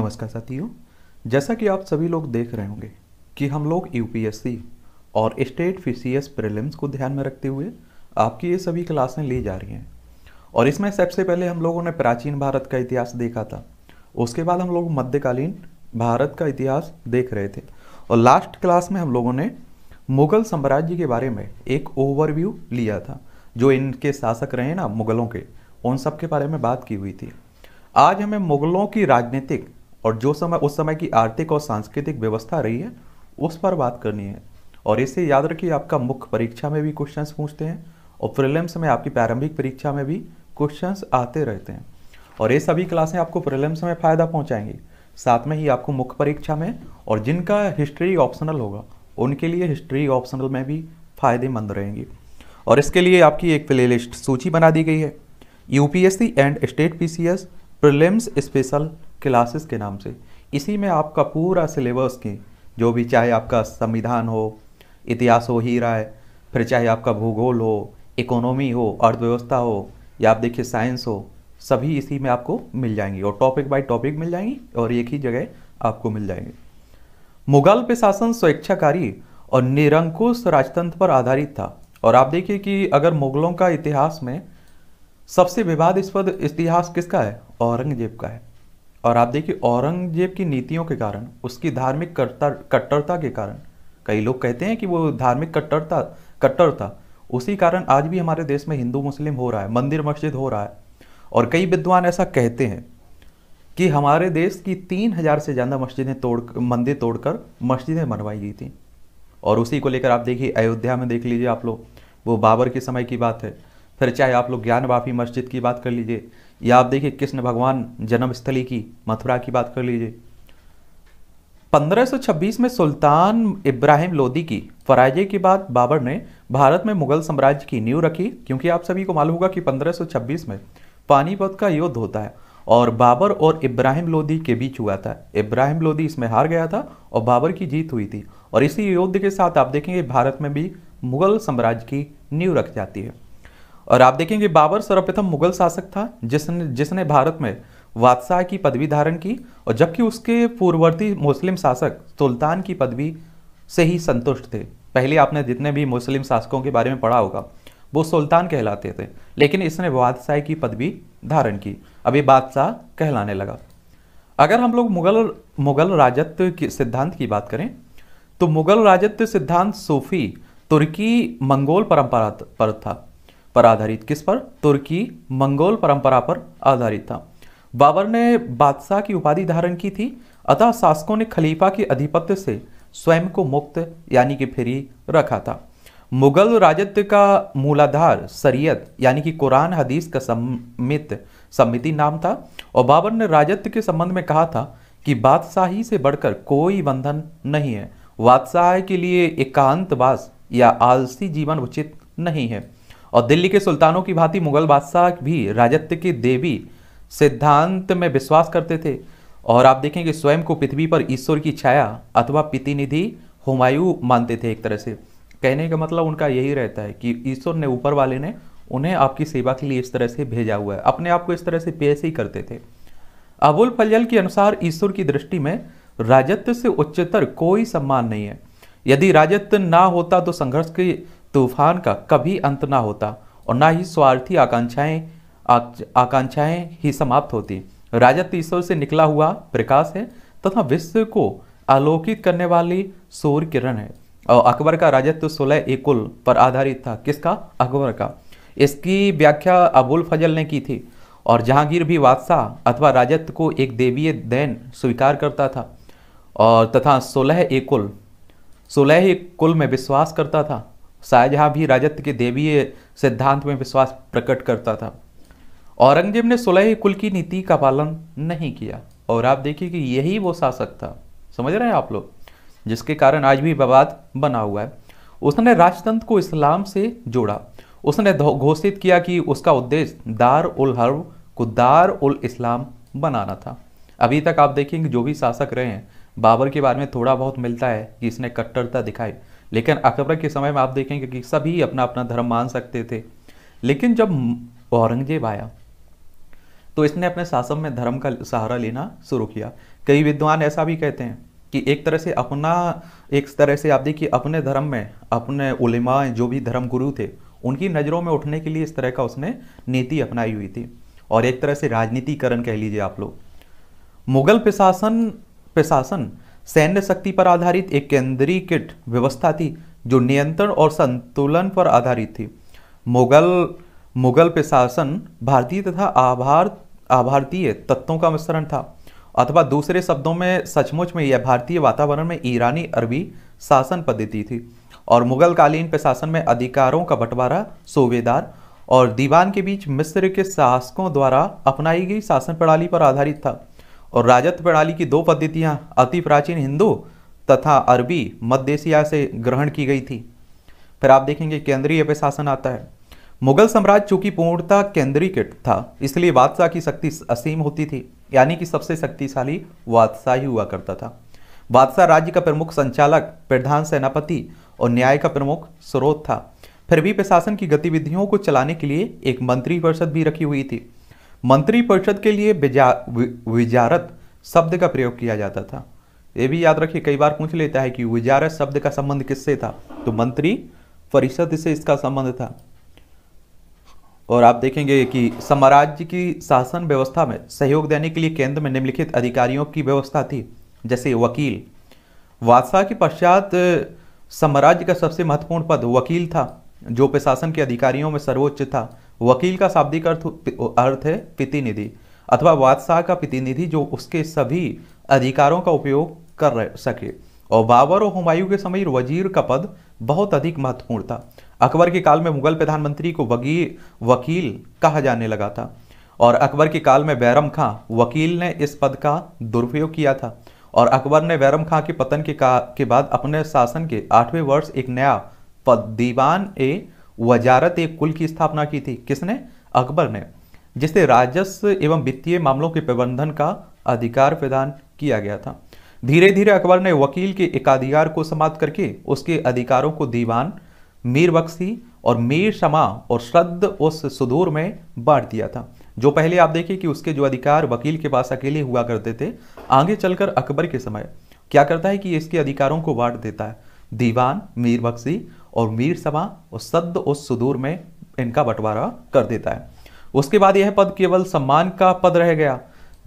नमस्कार साथियों जैसा कि आप सभी लोग देख रहे होंगे कि हम लोग यूपीएससी और स्टेट फीसीएस प्रीलिम्स को ध्यान में रखते हुए आपकी ये सभी क्लासें ली जा रही हैं और इसमें सबसे पहले हम लोगों ने प्राचीन भारत का इतिहास देखा था उसके बाद हम लोग मध्यकालीन भारत का इतिहास देख रहे थे और लास्ट क्लास में हम लोगों ने मुगल साम्राज्य के बारे में एक ओवरव्यू लिया था जो इनके शासक रहे ना मुगलों के उन सब के बारे में बात की हुई थी आज हमें मुगलों की राजनीतिक और जो समय उस समय की आर्थिक और सांस्कृतिक व्यवस्था रही है उस पर बात करनी है और इसे याद रखिए आपका मुख्य परीक्षा में भी क्वेश्चन पूछते हैं और प्रिलिम्स में आपकी प्रारंभिक परीक्षा में भी क्वेश्चन आते रहते हैं और ये सभी क्लासें आपको प्रिलिम्स में फ़ायदा पहुँचाएंगी साथ में ही आपको मुख्य परीक्षा में और जिनका हिस्ट्री ऑप्शनल होगा उनके लिए हिस्ट्री ऑप्शनल में भी फ़ायदेमंद रहेंगी और इसके लिए आपकी एक प्ले सूची बना दी गई है यूपीएससी एंड स्टेट पीसीएस सी स्पेशल क्लासेस के नाम से इसी में आपका पूरा सिलेबस की जो भी चाहे आपका संविधान हो इतिहास हो ही रहा है फिर चाहे आपका भूगोल हो इकोनॉमी हो अर्थव्यवस्था हो या आप देखिए साइंस हो सभी इसी में आपको मिल जाएंगी और टॉपिक बाय टॉपिक मिल जाएंगी और एक ही जगह आपको मिल जाएंगे मुगल पे शासन स्वेच्छाकारी और निरंकुश राजतंत्र पर आधारित था और आप देखिए कि अगर मुगलों का इतिहास में सबसे विवादस्पद इतिहास किसका है औरंगजेब का है और आप देखिए औरंगजेब की नीतियों के कारण उसकी धार्मिक कट्टरता के कारण कई लोग कहते हैं कि वो धार्मिक कट्टरता कट्टर था उसी कारण आज भी हमारे देश में हिंदू मुस्लिम हो रहा है मंदिर मस्जिद हो रहा है और कई विद्वान ऐसा कहते हैं कि हमारे देश की तीन हज़ार से ज़्यादा मस्जिदें तोड़ मंदिर तोड़कर मस्जिदें बनवाई गई थी और उसी को लेकर आप देखिए अयोध्या में देख लीजिए आप लोग वो बाबर के समय की बात है फिर चाहे आप लोग ज्ञान मस्जिद की बात कर लीजिए या आप देखिए कृष्ण भगवान जन्मस्थली की मथुरा की बात कर लीजिए 1526 में सुल्तान इब्राहिम लोदी की फराजे के बाद बाबर ने भारत में मुगल साम्राज्य की नींव रखी क्योंकि आप सभी को मालूम होगा कि 1526 में पानीपत का युद्ध होता है और बाबर और इब्राहिम लोदी के बीच हुआ था इब्राहिम लोदी इसमें हार गया था और बाबर की जीत हुई थी और इसी युद्ध के साथ आप देखेंगे भारत में भी मुगल साम्राज्य की नींव रख जाती है और आप देखेंगे बाबर सर्वप्रथम मुगल शासक था जिसने जिसने भारत में वादशाह की पदवी धारण की और जबकि उसके पूर्ववर्ती मुस्लिम शासक सुल्तान की पदवी से ही संतुष्ट थे पहले आपने जितने भी मुस्लिम शासकों के बारे में पढ़ा होगा वो सुल्तान कहलाते थे लेकिन इसने बादशाह की पदवी धारण की अभी बादशाह कहलाने लगा अगर हम लोग मुगल मुगल राजत्व के सिद्धांत की बात करें तो मुगल राजत्व सिद्धांत सूफी तुर्की मंगोल परंपरा पर था पर आधारित किस पर तुर्की मंगोल परंपरा पर आधारित था बाबर ने बादशाह की उपाधि धारण की थी अतः शासकों ने खलीफा के अधिपत्य से स्वयं को मुक्त यानी कि फ्री रखा था मुगल राजत्व का मूलाधार सरियत यानी कि कुरान हदीस का सम्मित समिति नाम था और बाबर ने राजत्व के संबंध में कहा था कि बादशाही से बढ़कर कोई बंधन नहीं है बादशाह के लिए एकांतवास या आलसी जीवन उचित नहीं है और दिल्ली के सुल्तानों की भांति मुगल बादशाह भी राजत्व की देवी सिद्धांत में विश्वास करते थे और आप देखेंगे स्वयं को पृथ्वी पर ईश्वर की छाया अथवा प्रतिनिधि हुमायूं मानते थे एक तरह से कहने का मतलब उनका यही रहता है कि ईश्वर ने ऊपर वाले ने उन्हें आपकी सेवा के लिए इस तरह से भेजा हुआ है अपने आप को इस तरह से पेश ही करते थे अबुल फजल के अनुसार ईश्वर की दृष्टि में राजत्व से उच्चतर कोई सम्मान नहीं है यदि राजत्व ना होता तो संघर्ष की तूफान का कभी अंत ना होता और ना ही स्वार्थी आकांक्षाएं आकांक्षाएं ही समाप्त होती राजा ईश्वर से निकला हुआ प्रकाश है तथा विश्व को आलोकित करने वाली सूर्य किरण है और अकबर का राजत्व सोलह एकुल पर आधारित था किसका अकबर का इसकी व्याख्या अबुल फजल ने की थी और जहांगीर भी बादशाह अथवा राजत्व को एक देवीय दैन स्वीकार करता था और तथा सोलह एकुल सोलह कुल में विश्वास करता था शाहजहां भी राजत्व के देवीय सिद्धांत में विश्वास प्रकट करता था औरंगजेब ने सुलह कुल की नीति का पालन नहीं किया और आप देखिए कि यही वो शासक था समझ रहे हैं आप लोग जिसके कारण आज भी विवाद बना हुआ है उसने राजतंत्र को इस्लाम से जोड़ा उसने घोषित किया कि उसका उद्देश्य दार उल हर्व को दार उल इस्लाम बनाना था अभी तक आप देखेंगे जो भी शासक रहे हैं बाबर के बारे में थोड़ा बहुत मिलता है कि इसने कट्टरता दिखाई लेकिन अकबर के समय में आप देखेंगे कि सभी अपना अपना धर्म मान सकते थे लेकिन जब औरंगजेब आया तो इसने अपने शासन में धर्म का सहारा लेना शुरू किया कई विद्वान ऐसा भी कहते हैं कि एक तरह से अपना एक तरह से आप देखिए अपने धर्म में अपने उलिमा जो भी धर्म गुरु थे उनकी नज़रों में उठने के लिए इस तरह का उसने नीति अपनाई हुई थी और एक तरह से राजनीतिकरण कह लीजिए आप लोग मुगल प्रशासन प्रशासन सैन्य शक्ति पर आधारित एक केंद्रीय किट व्यवस्था थी जो नियंत्रण और संतुलन पर आधारित थी मुगल मुगल प्रशासन भारतीय तथा आभार आभारतीय तत्वों का मिश्रण था अथवा दूसरे शब्दों में सचमुच में यह भारतीय वातावरण में ईरानी अरबी शासन पद्धति थी और मुगल कालीन प्रशासन में अधिकारों का बंटवारा सूबेदार और दीवान के बीच मिस्र के शासकों द्वारा अपनाई गई शासन प्रणाली पर आधारित था और राजत्व प्रणाली की दो पद्धतियाँ अति प्राचीन हिंदू तथा अरबी मध्य एशिया से ग्रहण की गई थी फिर आप देखेंगे केंद्रीय प्रशासन आता है मुगल साम्राज्य चूंकि पूर्णतः केंद्रीकृत था इसलिए बादशाह की शक्ति असीम होती थी यानी कि सबसे शक्तिशाली बादशाह ही हुआ करता था बादशाह राज्य का प्रमुख संचालक प्रधान सेनापति और न्याय का प्रमुख स्रोत था फिर भी प्रशासन की गतिविधियों को चलाने के लिए एक मंत्री परिषद भी रखी हुई थी मंत्रिपरिषद के लिए विजारत शब्द का प्रयोग किया जाता था ये भी याद रखिए कई बार पूछ लेता है कि विजारत शब्द का संबंध किससे था तो मंत्री परिषद से इसका संबंध था और आप देखेंगे कि साम्राज्य की शासन व्यवस्था में सहयोग देने के लिए केंद्र में निम्नलिखित अधिकारियों की व्यवस्था थी जैसे वकील वादशाह के पश्चात साम्राज्य का सबसे महत्वपूर्ण पद वकील था जो प्रशासन के अधिकारियों में सर्वोच्च था वकील का शाब्दिक अर्थ अर्थ है प्रतिनिधि अथवा बादशाह का प्रतिनिधि जो उसके सभी अधिकारों का उपयोग कर सके और बाबर और हुमायूं के समय वजीर का पद बहुत अधिक महत्वपूर्ण था अकबर के काल में मुगल प्रधानमंत्री को वगी वकील कहा जाने लगा था और अकबर के काल में बैरम खां वकील ने इस पद का दुरुपयोग किया था और अकबर ने बैरम खां के पतन के, का, के बाद अपने शासन के आठवें वर्ष एक नया पद दीवान ए वजारत ए कुल की स्थापना की थी किसने अकबर ने जिससे राजस्व एवं वित्तीय मामलों के प्रबंधन का अधिकार प्रदान किया गया था धीरे धीरे अकबर ने वकील के एकाधिकार को समाप्त करके उसके अधिकारों को दीवान मीर बख्शी और मीर शमा और श्रद्ध उस सुदूर में बांट दिया था जो पहले आप देखिए कि उसके जो अधिकार वकील के पास अकेले हुआ करते थे आगे चलकर अकबर के समय क्या करता है कि इसके अधिकारों को बांट देता है दीवान मीर बख्शी और मीर सभा और सद उस सुदूर में इनका बंटवारा कर देता है उसके बाद यह पद केवल सम्मान का पद रह गया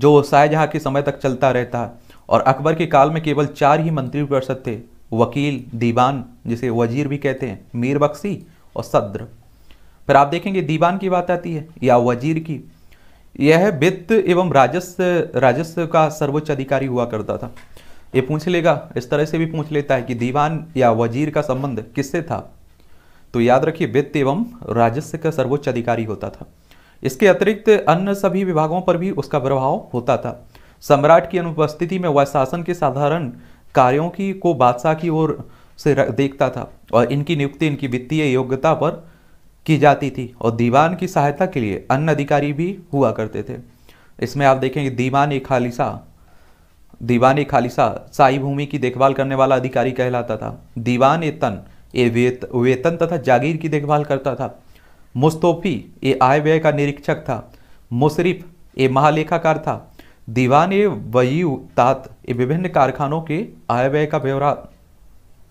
जो शाहजहाँ के समय तक चलता रहता है और अकबर के काल में केवल चार ही मंत्री परिषद थे वकील दीवान जिसे वजीर भी कहते हैं मीर बख्शी और सद्र फिर आप देखेंगे दीवान की बात आती है या वजीर की यह वित्त एवं राजस्व राजस्व का सर्वोच्च अधिकारी हुआ करता था ये पूछ लेगा इस तरह से भी पूछ लेता है कि दीवान या वजीर का संबंध किससे था तो याद रखिए वित्त एवं राजस्व का सर्वोच्च अधिकारी होता था इसके अतिरिक्त अन्य सभी विभागों पर भी उसका प्रभाव होता था सम्राट की अनुपस्थिति में वह शासन के साधारण कार्यों की को बादशाह की ओर से देखता था और इनकी नियुक्ति इनकी वित्तीय योग्यता पर की जाती थी और दीवान की सहायता के लिए अन्य अधिकारी भी हुआ करते थे इसमें आप देखेंगे दीवान ए खालिशा दीवान खालिसा साई भूमि की देखभाल करने वाला अधिकारी कहलाता था दीवान ए तन ए वेत, वेतन तथा जागीर की देखभाल करता था मुस्तोफी ए आय व्यय का निरीक्षक था मुशरिफ ए महालेखाकार था दीवान ए वयू तात ए विभिन्न कारखानों के आय व्यय का ब्यौरा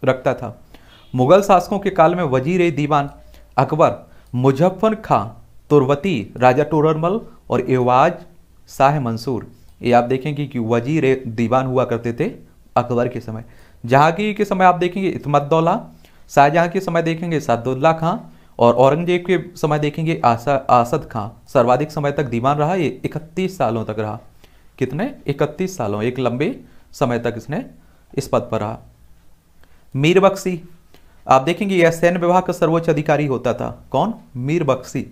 रखता था मुगल शासकों के काल में वजीर ए दीवान अकबर मुजफ्फर खां तुरवती राजा टोरमल और एवाज शाह मंसूर ये आप देखेंगे कि वजीर दीवान हुआ करते थे अकबर के समय जहांगीर के समय आप देखेंगे इतमदौला शाहजहाँ के समय देखेंगे सादुल्ला खां और औरंगजेब के समय देखेंगे आसा आसद खां सर्वाधिक समय तक दीवान रहा ये इकतीस सालों तक रहा कितने इकतीस सालों एक लंबे समय तक इसने इस पद पर रहा मीर बख्शी आप देखेंगे यह सैन्य विभाग का सर्वोच्च अधिकारी होता था कौन मीर बख्शी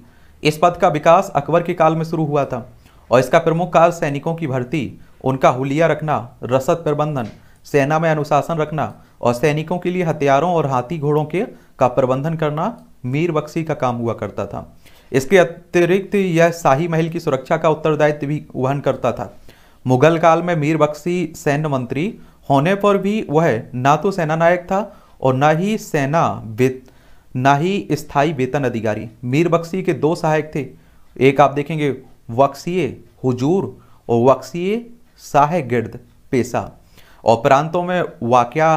इस पद का विकास अकबर के काल में शुरू हुआ था और इसका प्रमुख कार्य सैनिकों की भर्ती उनका हुलिया रखना रसद प्रबंधन सेना में अनुशासन रखना और सैनिकों के लिए हथियारों और हाथी घोड़ों के का प्रबंधन करना मीर बख्शी का काम हुआ करता था इसके अतिरिक्त यह शाही महल की सुरक्षा का उत्तरदायित्व भी वहन करता था मुगल काल में मीर बख्शी सैन्य मंत्री होने पर भी वह ना तो सेना नायक था और ना ही सेना वेत ना ही स्थायी वेतन अधिकारी मीर बख्शी के दो सहायक थे एक आप देखेंगे वक्सीय हुजूर और वक्सीय शाह गिर्द पेशा और प्रांतों में वाक्या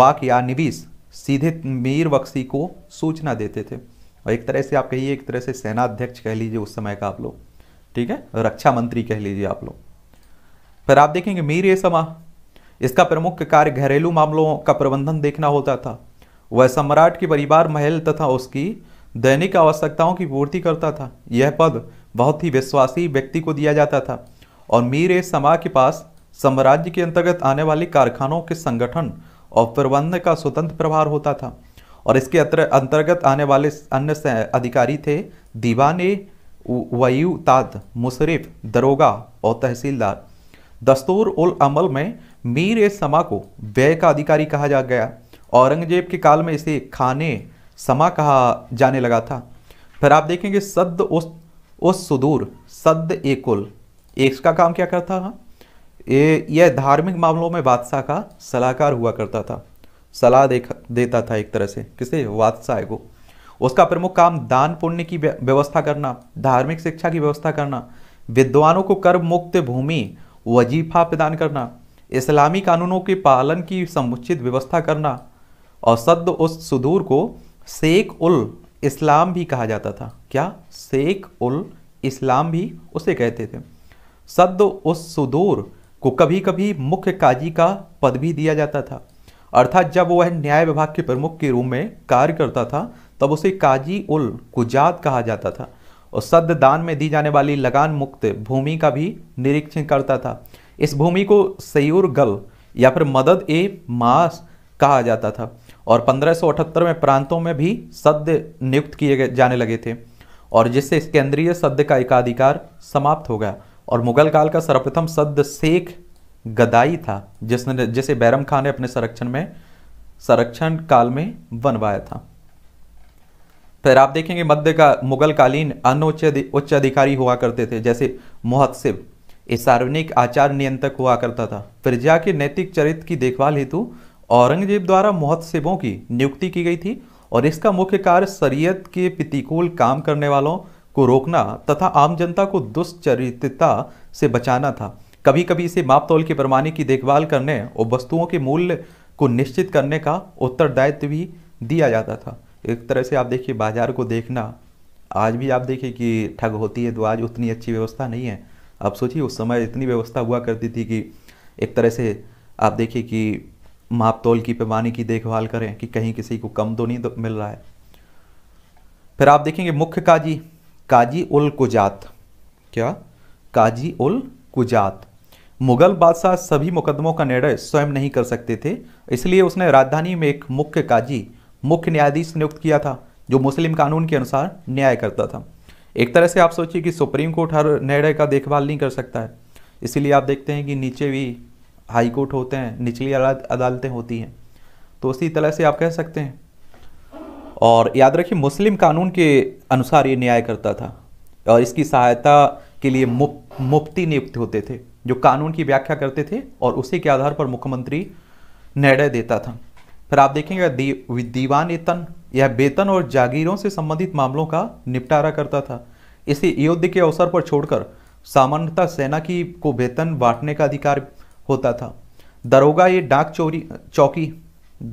वाक या निवीस सीधे मीर वक्सी को सूचना देते थे और एक तरह से आप कहिए एक तरह से सेनाध्यक्ष कह लीजिए उस समय का आप लोग ठीक है रक्षा मंत्री कह लीजिए आप लोग फिर आप देखेंगे मीर ये समा इसका प्रमुख कार्य घरेलू मामलों का प्रबंधन देखना होता था वह सम्राट के परिवार महल तथा उसकी दैनिक आवश्यकताओं की पूर्ति करता था यह पद बहुत ही विश्वासी व्यक्ति को दिया जाता था और मीर ए समा के पास साम्राज्य के अंतर्गत आने वाले कारखानों के संगठन और प्रबंध का स्वतंत्र प्रभार होता था और इसके अंतर्गत आने वाले अन्य अधिकारी थे दीवान वयुताद मुशरफ दरोगा और तहसीलदार दस्तूर उल अमल में मीर ए समा को व्यय का अधिकारी कहा जा गया औरंगजेब के काल में इसे खाने समा कहा जाने लगा था फिर आप देखेंगे सद्द उस वो सुदूर सद एकुल एक का काम क्या करता था यह धार्मिक मामलों में बादशाह का सलाहकार हुआ करता था सलाह देता था एक तरह से किसे बादशाह को उसका प्रमुख काम दान पुण्य की व्यवस्था करना धार्मिक शिक्षा की व्यवस्था करना विद्वानों को कर मुक्त भूमि वजीफा प्रदान करना इस्लामी कानूनों के पालन की समुचित व्यवस्था करना और सद उस सुदूर को शेख उल इस्लाम भी कहा जाता था क्या शेख उल इस्लाम भी उसे कहते थे सद उस सुदूर को कभी कभी मुख्य काजी का पद भी दिया जाता था अर्थात जब वह न्याय विभाग के प्रमुख के रूप में कार्य करता था तब उसे काजी उल कुजात कहा जाता था और सद दान में दी जाने वाली लगान मुक्त भूमि का भी निरीक्षण करता था इस भूमि को सयूर गल या फिर मदद ए मास कहा जाता था और 1578 में प्रांतों में भी सद्य नियुक्त किए जाने लगे थे और जिससे इस केंद्रीय सद्य का एकाधिकार समाप्त हो गया और मुगल काल का सर्वप्रथम सद्य शेख गदाई था जिसने जिसे बैरम खान ने अपने संरक्षण में संरक्षण काल में बनवाया था फिर आप देखेंगे मध्य का मुगलकालीन अन्य उच्च अधिकारी हुआ करते थे जैसे मुहत्सिब ये सार्वजनिक आचार नियंत्रक हुआ करता था फिर के नैतिक चरित्र की देखभाल हेतु औरंगजेब द्वारा मुहतसिबों की नियुक्ति की गई थी और इसका मुख्य कार्य शरीयत के प्रतिकूल काम करने वालों को रोकना तथा आम जनता को दुष्चरित्रता से बचाना था कभी कभी इसे मापतौल के पैमाने की देखभाल करने और वस्तुओं के मूल्य को निश्चित करने का उत्तरदायित्व भी दिया जाता था एक तरह से आप देखिए बाजार को देखना आज भी आप देखिए कि ठग होती है तो आज उतनी अच्छी व्यवस्था नहीं है आप सोचिए उस समय इतनी व्यवस्था हुआ करती थी कि एक तरह से आप देखिए कि माप तोल की पैमाने की देखभाल करें कि कहीं किसी को कम तो नहीं मिल रहा है फिर आप देखेंगे मुख्य काजी काजी उल कुजात क्या काजी उल कुजात मुगल बादशाह सभी मुकदमों का निर्णय स्वयं नहीं कर सकते थे इसलिए उसने राजधानी में एक मुख्य काजी मुख्य न्यायाधीश नियुक्त किया था जो मुस्लिम कानून के अनुसार न्याय करता था एक तरह से आप सोचिए कि सुप्रीम कोर्ट हर निर्णय का देखभाल नहीं कर सकता है इसीलिए आप देखते हैं कि नीचे भी हाई कोर्ट होते हैं निचली अदालतें होती हैं तो उसी तरह से आप कह सकते हैं और याद रखिए मुस्लिम कानून के अनुसार ये न्याय करता था और इसकी सहायता के लिए मुफ्ती नियुक्त होते थे जो कानून की व्याख्या करते थे और उसी के आधार पर मुख्यमंत्री निर्णय देता था फिर आप देखेंगे दीवान वेतन यह वेतन और जागीरों से संबंधित मामलों का निपटारा करता था इसे युद्ध के अवसर पर छोड़कर सामान्यतः सेना की को वेतन बांटने का अधिकार होता था दरोगा ये डाक चोरी चौकी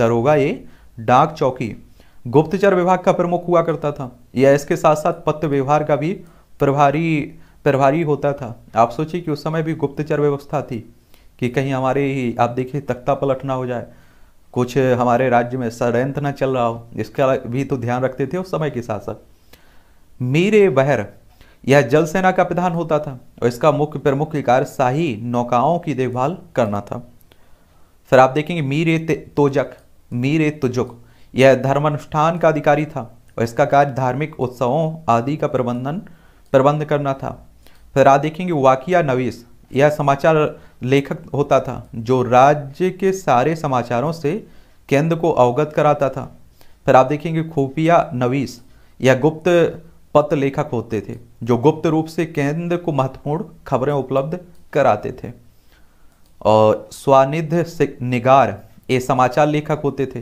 दरोगा ये डाक चौकी गुप्तचर विभाग का प्रमुख हुआ करता था या इसके साथ साथ पत्र व्यवहार का भी प्रभारी प्रभारी होता था आप सोचिए कि उस समय भी गुप्तचर व्यवस्था थी कि कहीं हमारे ही आप देखिए तख्ता पलट ना हो जाए कुछ हमारे राज्य में षडयंत्र ना चल रहा हो इसका भी तो ध्यान रखते थे उस समय के साथ साथ मेरे बहर यह जल सेना का प्रधान होता था और इसका मुख्य प्रमुख कार्य शाही नौकाओं की देखभाल करना था फिर आप देखेंगे मीर तोजक मीर तुजुक यह धर्मानुष्ठान का अधिकारी था और इसका कार्य धार्मिक उत्सवों आदि का प्रबंधन प्रबंध करना था फिर आप देखेंगे वाकिया नवीस यह समाचार लेखक होता था जो राज्य के सारे समाचारों से केंद्र को अवगत कराता था फिर आप देखेंगे खुफिया नवीस यह गुप्त पत्र लेखक होते थे जो गुप्त रूप से केंद्र को महत्वपूर्ण खबरें उपलब्ध कराते थे और स्वानिध्य निगार ये समाचार लेखक होते थे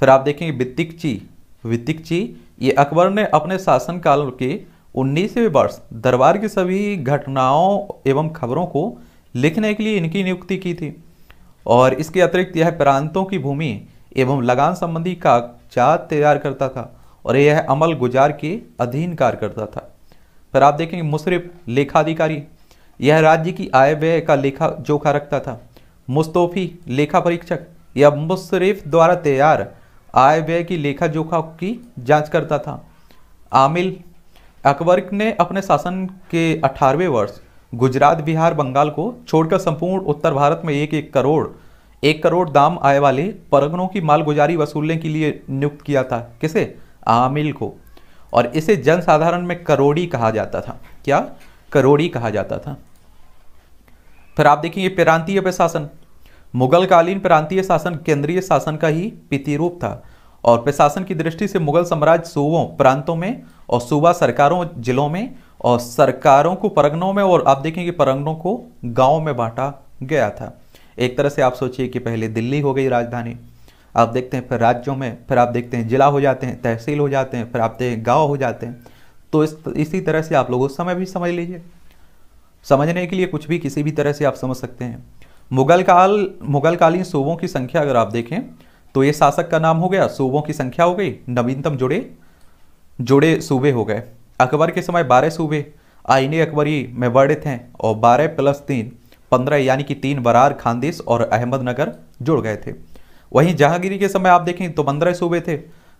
फिर आप देखेंगे वित्तिकची वित्तिकची ये अकबर ने अपने शासनकाल के उन्नीसवें वर्ष दरबार की सभी घटनाओं एवं खबरों को लिखने के लिए इनकी नियुक्ति की थी और इसके अतिरिक्त यह प्रांतों की भूमि एवं लगान संबंधी का चार तैयार करता था और यह अमल गुजार के अधीन कार्य करता था फिर आप देखेंगे मुशरफ लेखाधिकारी यह राज्य की आय व्यय का लेखा जोखा रखता था मुस्तोफी लेखा परीक्षक या मुशरफ द्वारा तैयार आय व्यय की लेखा जोखा की जांच करता था आमिल अकबर ने अपने शासन के अठारहवें वर्ष गुजरात बिहार बंगाल को छोड़कर संपूर्ण उत्तर भारत में एक एक करोड़ एक करोड़ दाम आय वाले परगनों की मालगुजारी वसूलने के लिए नियुक्त किया था किसे आमिल को और इसे जनसाधारण में करोड़ी कहा जाता था क्या करोड़ी कहा जाता था फिर आप देखेंगे प्रांतीय प्रशासन कालीन प्रांतीय शासन केंद्रीय शासन का ही पितिरूप था और प्रशासन की दृष्टि से मुगल साम्राज्य सूबों प्रांतों में और सूबा सरकारों जिलों में और सरकारों को परगनों में और आप देखेंगे परगनों को गांव में बांटा गया था एक तरह से आप सोचिए कि पहले दिल्ली हो गई राजधानी आप देखते हैं फिर राज्यों में फिर आप देखते हैं जिला हो जाते हैं तहसील हो जाते हैं फिर आप देखते हैं गाँव हो जाते हैं तो इस इसी तरह से आप लोग उस समय भी समझ लीजिए समझने के लिए कुछ भी किसी भी तरह से आप समझ सकते हैं मुगल काल मुगल कालीन सूबों की संख्या अगर आप देखें तो ये शासक का नाम हो गया सूबों की संख्या हो गई नवीनतम जुड़े जुड़े सूबे हो गए अकबर के समय बारह सूबे आईने अकबरी में वर्णित हैं और बारह प्लस तीन पंद्रह यानी कि तीन बरार खानदेश और अहमदनगर जुड़ गए थे वहीं जहांगीरी के समय आप देखें तो पंद्रह सूबे थे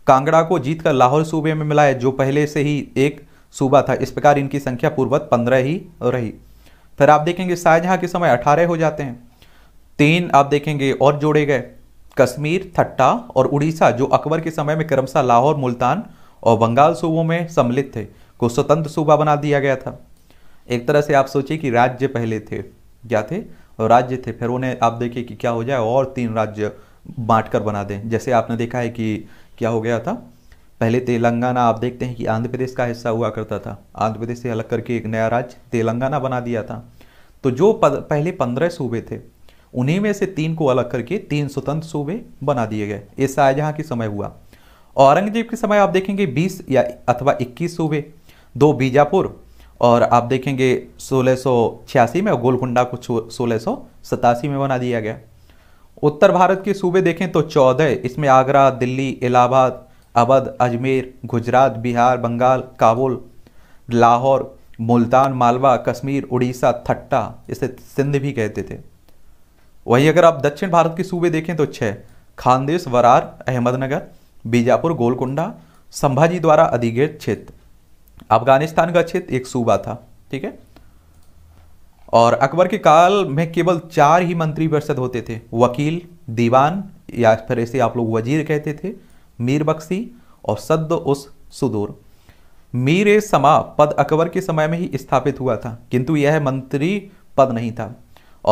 कांगड़ा को जीतकर लाहौर सूबे में मिला है जो पहले से ही एक सूबा था इस प्रकार इनकी संख्या पूर्वत पंद्रह ही रही फिर आप देखेंगे शाहजहाँ के समय अठारह हो जाते हैं तीन आप देखेंगे और जोड़े गए कश्मीर थट्टा और उड़ीसा जो अकबर के समय में क्रमशः लाहौर मुल्तान और बंगाल सूबों में सम्मिलित थे को स्वतंत्र सूबा बना दिया गया था एक तरह से आप सोचिए कि राज्य पहले थे क्या थे राज्य थे फिर उन्हें आप देखिए कि क्या हो जाए और तीन राज्य बांट कर बना दें जैसे आपने देखा है कि क्या हो गया था पहले तेलंगाना आप देखते हैं कि आंध्र प्रदेश का हिस्सा हुआ करता था आंध्र प्रदेश से अलग करके एक नया राज्य तेलंगाना बना दिया था तो जो पद, पहले पंद्रह सूबे थे उन्हीं में से तीन को अलग करके तीन स्वतंत्र सूबे बना दिए गए ये शाहजहाँ के समय हुआ औरंगजेब के समय आप देखेंगे बीस या अथवा इक्कीस सूबे दो बीजापुर और आप देखेंगे सोलह में और गोलकुंडा को सोलह में बना दिया गया उत्तर भारत के सूबे देखें तो चौदह इसमें आगरा दिल्ली इलाहाबाद अवध अजमेर गुजरात बिहार बंगाल काबुल लाहौर मुल्तान मालवा कश्मीर उड़ीसा थट्टा इसे सिंध भी कहते थे वहीं अगर आप दक्षिण भारत के सूबे देखें तो छः खानदेश वरार अहमदनगर बीजापुर गोलकुंडा संभाजी द्वारा अधिगृत क्षेत्र अफगानिस्तान का क्षेत्र एक सूबा था ठीक है और अकबर के काल में केवल चार ही मंत्री परिषद होते थे वकील दीवान या फिर ऐसे आप लोग वजीर कहते थे मीर बख्शी और सद्द उस सुदूर मीर ए समा पद अकबर के समय में ही स्थापित हुआ था किंतु यह मंत्री पद नहीं था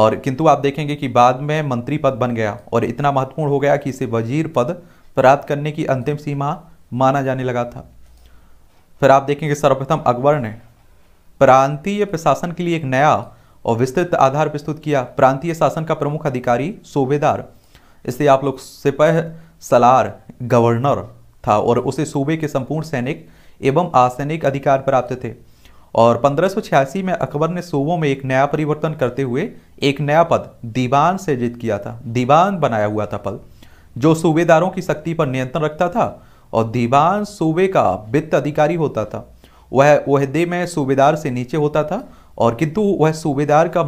और किंतु आप देखेंगे कि बाद में मंत्री पद बन गया और इतना महत्वपूर्ण हो गया कि इसे वजीर पद प्राप्त करने की अंतिम सीमा माना जाने लगा था फिर आप देखेंगे सर्वप्रथम अकबर ने प्रांतीय प्रशासन के लिए एक नया और विस्तृत आधार प्रस्तुत किया प्रांतीय शासन का प्रमुख अधिकारी सूबेदार इससे आप लोग सिपह सलार गवर्नर था और उसे सूबे के संपूर्ण सैनिक एवं असैनिक अधिकार प्राप्त थे और पंद्रह में अकबर ने सूबों में एक नया परिवर्तन करते हुए एक नया पद दीवान से जित किया था दीवान बनाया हुआ था पद जो सूबेदारों की शक्ति पर नियंत्रण रखता था और दीवान सूबे का वित्त अधिकारी होता था वह वहदे में सूबेदार से नीचे होता था और किंतु वह सूबेदार का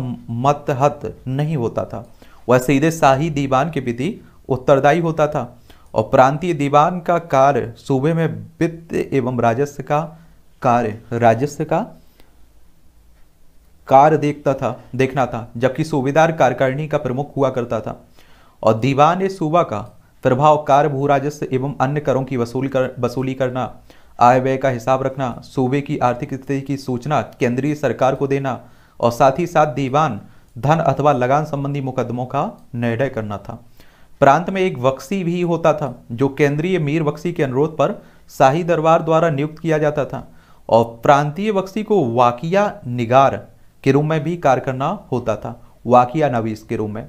मतहत नहीं होता था वह सीधे शाही दीवान के प्रति उत्तरदायी होता था और प्रांतीय दीवान का कार्य सूबे में वित्त एवं राजस्व का कार्य राजस्व का कार्य देखता था देखना था जबकि सूबेदार कार्यकारिणी का प्रमुख हुआ करता था और दीवान ए सूबा का प्रभाव कार्य भू राजस्व एवं अन्य करों की वसूल कर वसूली करना आय व्यय का हिसाब रखना सूबे की आर्थिक स्थिति की सूचना केंद्रीय सरकार को देना और साथ ही साथ दीवान धन अथवा लगान संबंधी मुकदमों का निर्णय करना था प्रांत में एक वक्सी भी होता था जो केंद्रीय मीर वक्सी के अनुरोध पर शाही दरबार द्वारा नियुक्त किया जाता था और प्रांतीय वक्सी को वाकिया निगार के रूप में भी कार्य करना होता था वाकिया नवीस के रूप में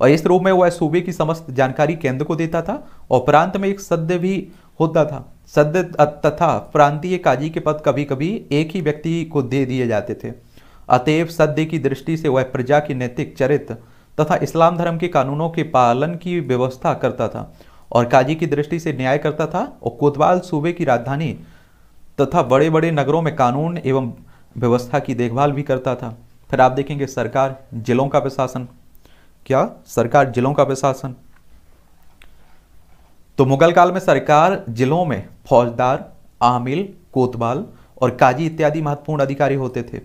और इस रूप में वह सूबे की समस्त जानकारी केंद्र को देता था और प्रांत में एक सद्य भी होता था सद्य तथा प्रांतीय काजी के पद कभी कभी एक ही व्यक्ति को दे दिए जाते थे अतएव सद्य की दृष्टि से वह प्रजा के नैतिक चरित्र तथा इस्लाम धर्म के कानूनों के पालन की व्यवस्था करता था और काजी की दृष्टि से न्याय करता था और कोतवाल सूबे की राजधानी तथा बड़े बड़े नगरों में कानून एवं व्यवस्था की देखभाल भी करता था फिर आप देखेंगे सरकार जिलों का प्रशासन क्या सरकार जिलों का प्रशासन तो मुगल काल में सरकार जिलों में फौजदार आमिल कोतवाल और काजी इत्यादि महत्वपूर्ण अधिकारी होते थे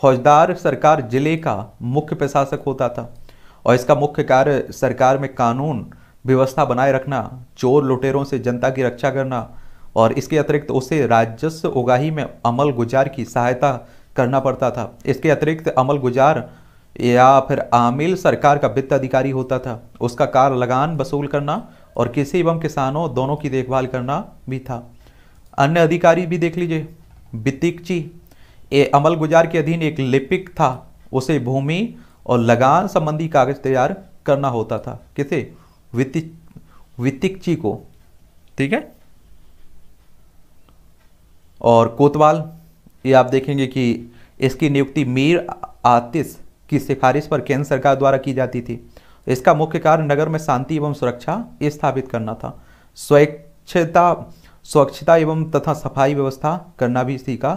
फौजदार सरकार जिले का मुख्य प्रशासक होता था और इसका मुख्य कार्य सरकार में कानून व्यवस्था बनाए रखना चोर लुटेरों से जनता की रक्षा करना और इसके अतिरिक्त उसे राजस्व उगाही में अमल गुजार की सहायता करना पड़ता था इसके अतिरिक्त अमल गुजार या फिर आमिल सरकार का वित्त अधिकारी होता था उसका कार लगान वसूल करना और कृषि एवं किसानों दोनों की देखभाल करना भी था अन्य अधिकारी भी देख लीजिए बितिकची ए अमल गुजार के अधीन एक लिपिक था उसे भूमि और लगान संबंधी कागज तैयार करना होता था किसे विति को ठीक है और कोतवाल ये आप देखेंगे कि इसकी नियुक्ति मीर आतिस की सिफारिश पर केंद्र सरकार द्वारा की जाती थी इसका मुख्य कार्य नगर में शांति एवं सुरक्षा स्थापित करना था स्वच्छता स्वच्छता एवं तथा सफाई व्यवस्था करना भी इसी का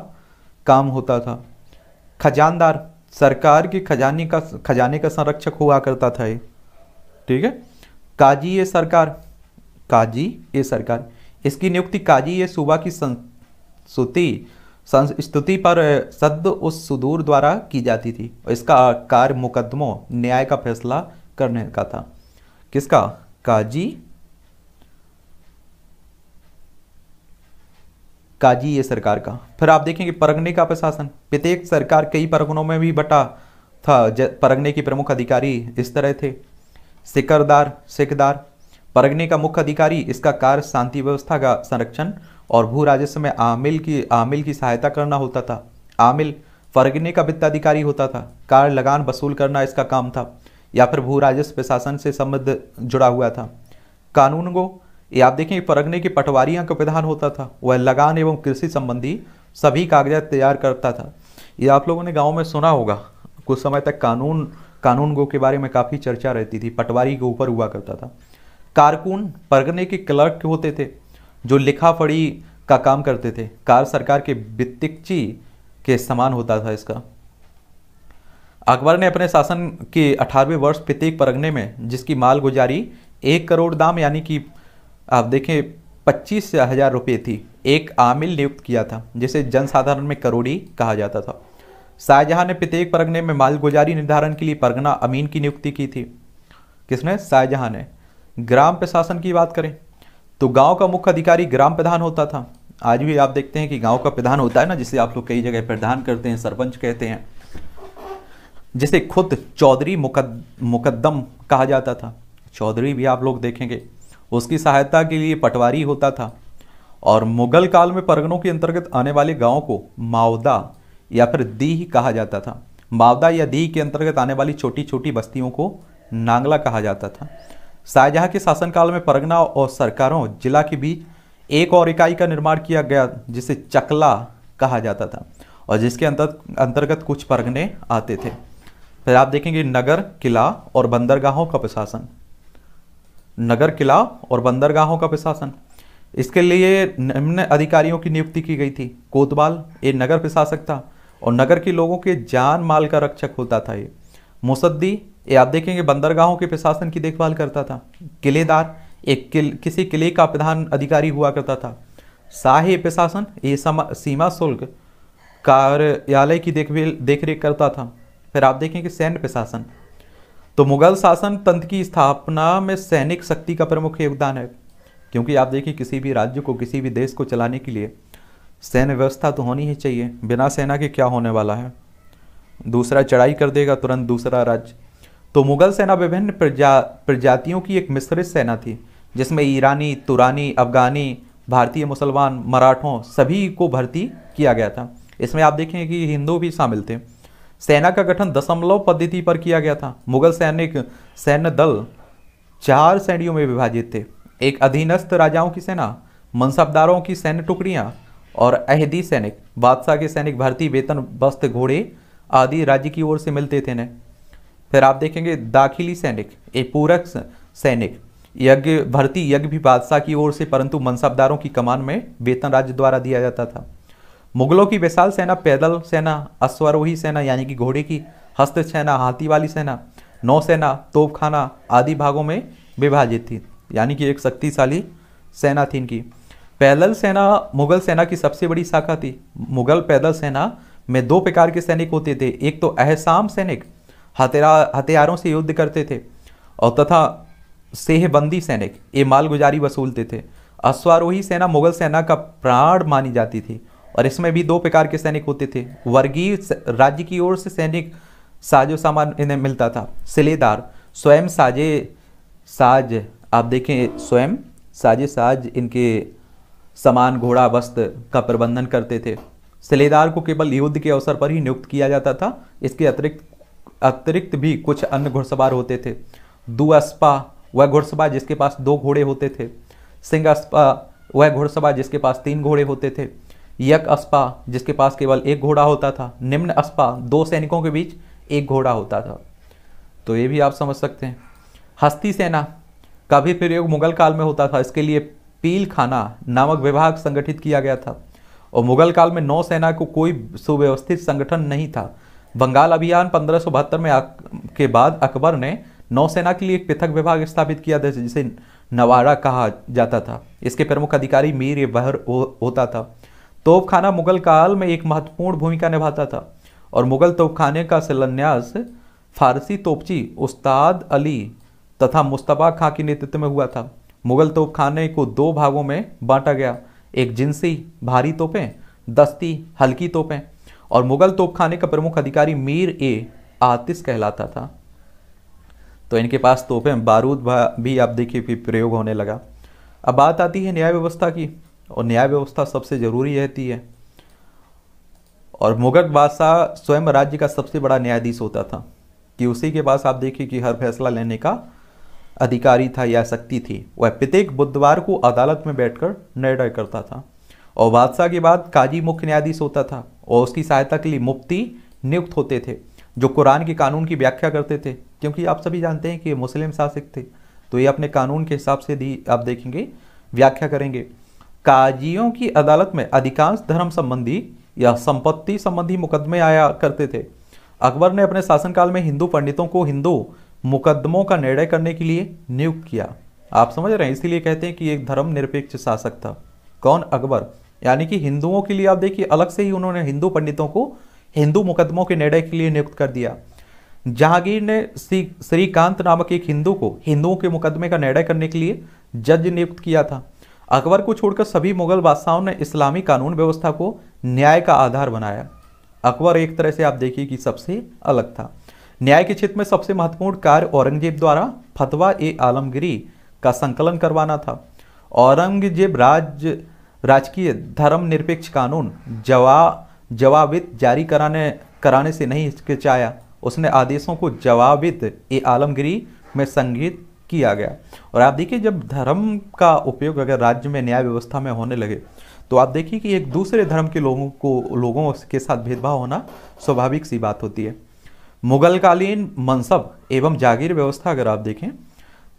काम होता था खजानदार सरकार के खजाने का खजाने का संरक्षक हुआ करता था ये ठीक है काजी ये सरकार काजी ये सरकार इसकी नियुक्ति काजी ये सूबा की संस्तुति संस्तुति पर सद उस सुदूर द्वारा की जाती थी इसका कार्य मुकदमों न्याय का फैसला करने का था किसका काजी काजी ये सरकार का फिर आप देखेंगे परगने का प्रशासन प्रत्येक सरकार कई परगनों में भी बटा था परगने के प्रमुख अधिकारी इस तरह थे सिकरदार सिकदार परगने का मुख्य अधिकारी इसका कार्य शांति व्यवस्था का संरक्षण और भू राजस्व में आमिल की आमिल की सहायता करना होता था आमिल परगने का वित्त अधिकारी होता था कार्य लगान वसूल करना इसका काम था या फिर भू राजस्व प्रशासन से संबद्ध जुड़ा हुआ था कानून को ये आप देखें परगने की पटवारियाँ का प्रधान होता था वह लगान एवं कृषि संबंधी सभी कागजात तैयार करता था ये आप लोगों ने गाँव में सुना होगा कुछ समय तक कानून कानून गो के बारे में काफ़ी चर्चा रहती थी पटवारी के ऊपर हुआ करता था कारकुन परगने के क्लर्क होते थे जो लिखा फड़ी का काम करते थे कार सरकार के वित्तची के समान होता था इसका अकबर ने अपने शासन के अठारहवें वर्ष प्रत्येक परगने में जिसकी मालगुजारी एक करोड़ दाम यानी कि आप देखें पच्चीस हज़ार रुपये थी एक आमिल नियुक्त किया था जिसे जनसाधारण में करोड़ी कहा जाता था शाहजहाँ ने प्रत्येक परगने में मालगुजारी निर्धारण के लिए परगना अमीन की नियुक्ति की थी किसने शाहजहाँ ने ग्राम प्रशासन की बात करें तो गांव का मुख्य अधिकारी ग्राम प्रधान होता था आज भी आप देखते हैं कि गांव का प्रधान होता है ना जिसे आप लोग कई जगह प्रधान करते हैं सरपंच कहते हैं जिसे खुद चौधरी मुकद, मुकदम कहा जाता था चौधरी भी आप लोग देखेंगे उसकी सहायता के लिए पटवारी होता था और मुगल काल में परगनों के अंतर्गत आने वाले गाँव को मावदा या फिर दीह कहा जाता था मावदा या दीह के अंतर्गत आने वाली छोटी छोटी बस्तियों को नांगला कहा जाता था शाहजहाँ के शासनकाल में परगना और सरकारों जिला के बीच एक और इकाई का निर्माण किया गया जिसे चकला कहा जाता था और जिसके अंतर्गत कुछ परगने आते थे फिर आप देखेंगे नगर किला और बंदरगाहों का प्रशासन नगर किला और बंदरगाहों का प्रशासन इसके लिए निम्न अधिकारियों की नियुक्ति की गई थी कोतवाल ये नगर प्रशासक था और नगर के लोगों के जान माल का रक्षक होता था ये मुसद्दी ये आप देखेंगे बंदरगाहों के प्रशासन की देखभाल करता था किलेदार एक किल, किसी किले का प्रधान अधिकारी हुआ करता था शाही प्रशासन ये सीमा शुल्क कार्यालय की देखभाल देखरेख करता था फिर आप देखें कि सैन्य प्रशासन तो मुगल शासन तंत्र की स्थापना में सैनिक शक्ति का प्रमुख योगदान है क्योंकि आप देखिए किसी भी राज्य को किसी भी देश को चलाने के लिए सैन्य व्यवस्था तो होनी ही चाहिए बिना सेना के क्या होने वाला है दूसरा चढ़ाई कर देगा तुरंत दूसरा राज्य तो मुगल सेना विभिन्न प्रजा प्रजातियों की एक मिश्रित सेना थी जिसमें ईरानी तुरानी अफगानी भारतीय मुसलमान मराठों सभी को भर्ती किया गया था इसमें आप देखें कि हिंदू भी शामिल थे सेना का गठन दशमलव पद्धति पर किया गया था मुगल सैनिक सैन्य दल चार श्रेणियों में विभाजित थे एक अधीनस्थ राजाओं की सेना मनसबदारों की सैन्य टुकड़ियाँ और अहदी सैनिक बादशाह के सैनिक भर्ती वेतन वस्त्र घोड़े आदि राज्य की ओर से मिलते थे न फिर आप देखेंगे दाखिली सैनिक ये पूरक सैनिक यज्ञ भर्ती यज्ञ भी बादशाह की ओर से परंतु मनसबदारों की कमान में वेतन राज्य द्वारा दिया जाता था मुगलों की विशाल सेना पैदल सेना अश्वरोही सेना यानी कि घोड़े की हस्त सेना हाथी वाली सेना नौसेना तोपखाना आदि भागों में विभाजित थी यानी कि एक शक्तिशाली सेना थी इनकी पैदल सेना मुगल सेना की सबसे बड़ी शाखा थी मुगल पैदल सेना में दो प्रकार के सैनिक होते थे एक तो अहसाम सैनिक हथियारा हथियारों से युद्ध करते थे और तथा सेहबंदी सैनिक ये मालगुजारी वसूलते थे अश्वारोही सेना मुगल सेना का प्राण मानी जाती थी और इसमें भी दो प्रकार के सैनिक होते थे वर्गीय राज्य की ओर से सैनिक साजो सामान इन्हें मिलता था सिलेदार स्वयं साजे साज आप देखें स्वयं साजे साज इनके समान घोड़ा वस्त्र का प्रबंधन करते थे सिलेदार को केवल युद्ध के अवसर पर ही नियुक्त किया जाता था इसके अतिरिक्त अतिरिक्त भी कुछ अन्य घुड़सवार होते थे दुअस्पा वह घुड़सवार जिसके पास दो घोड़े होते थे सिंगास्पा वह घुड़सवार जिसके पास तीन घोड़े होते थे यक अस्पा जिसके पास केवल एक घोड़ा होता था निम्न अस्पा दो सैनिकों के बीच एक घोड़ा होता था तो ये भी आप समझ सकते हैं हस्ती सेना का भी प्रयोग मुगल काल में होता था इसके लिए पील खाना नामक विभाग संगठित किया गया था और मुगल काल में नौसेना को कोई सुव्यवस्थित संगठन नहीं था बंगाल अभियान पंद्रह में के बाद अकबर ने नौसेना के लिए एक पृथक विभाग स्थापित किया था जिसे नवाड़ा कहा जाता था इसके प्रमुख अधिकारी मीर बहर हो, होता था तोपखाना मुगल काल में एक महत्वपूर्ण भूमिका निभाता था और मुगल तोपखाने का शिलान्यास फारसी तोपची उस्ताद अली तथा मुस्तफ़ा खां के नेतृत्व में हुआ था मुगल तोपखाने को दो भागों में बांटा गया एक जिनसी भारी तोपें दस्ती हल्की तोपें और मुगल तोपखाने का प्रमुख अधिकारी मीर ए आतिस कहलाता था तो इनके पास तोपें बारूद भी आप देखिए प्रयोग होने लगा अब बात आती है न्याय व्यवस्था की और न्याय व्यवस्था सबसे ज़रूरी रहती है और मुगल बादशाह स्वयं राज्य का सबसे बड़ा न्यायाधीश होता था कि उसी के पास आप देखिए कि हर फैसला लेने का अधिकारी था या शक्ति थी वह प्रत्येक बुधवार को अदालत में बैठकर निर्णय करता था और बादशाह के बाद काजी मुख्य न्यायाधीश होता था और उसकी सहायता के लिए मुफ्ती नियुक्त होते थे जो कुरान के कानून की व्याख्या करते थे क्योंकि आप सभी जानते हैं कि ये मुस्लिम शासक थे तो ये अपने कानून के हिसाब से भी आप देखेंगे व्याख्या करेंगे काजियों की अदालत में अधिकांश धर्म संबंधी या संपत्ति संबंधी मुकदमे आया करते थे अकबर ने अपने शासनकाल में हिंदू पंडितों को हिंदू मुकदमों का निर्णय करने के लिए नियुक्त किया आप समझ रहे हैं इसीलिए कहते हैं कि एक धर्म निरपेक्ष शासक था कौन अकबर यानी कि हिंदुओं के लिए आप देखिए अलग से ही उन्होंने हिंदू पंडितों को हिंदू मुकदमों के निर्णय के लिए नियुक्त कर दिया जहांगीर ने श्री श्रीकांत नामक एक हिंदू को हिंदुओं के मुकदमे का निर्णय करने के लिए जज नियुक्त किया था अकबर को छोड़कर सभी मुगल बादशाहों ने इस्लामी कानून व्यवस्था को न्याय का आधार बनाया अकबर एक तरह से आप देखिए कि सबसे अलग था न्याय के क्षेत्र में सबसे महत्वपूर्ण कार्य औरंगजेब द्वारा फतवा ए आलमगिरी का संकलन करवाना था औरंगजेब राज राजकीय धर्मनिरपेक्ष कानून जवा जवाबित जारी कराने कराने से नहीं हिचकिचाया उसने आदेशों को जवाबित ए आलमगिरी में संगीत किया गया और आप देखिए जब धर्म का उपयोग अगर राज्य में न्याय व्यवस्था में होने लगे तो आप देखिए कि एक दूसरे धर्म के लोगों को लोगों के साथ भेदभाव होना स्वाभाविक सी बात होती है मुगलकालीन मनसब एवं जागीर व्यवस्था अगर आप देखें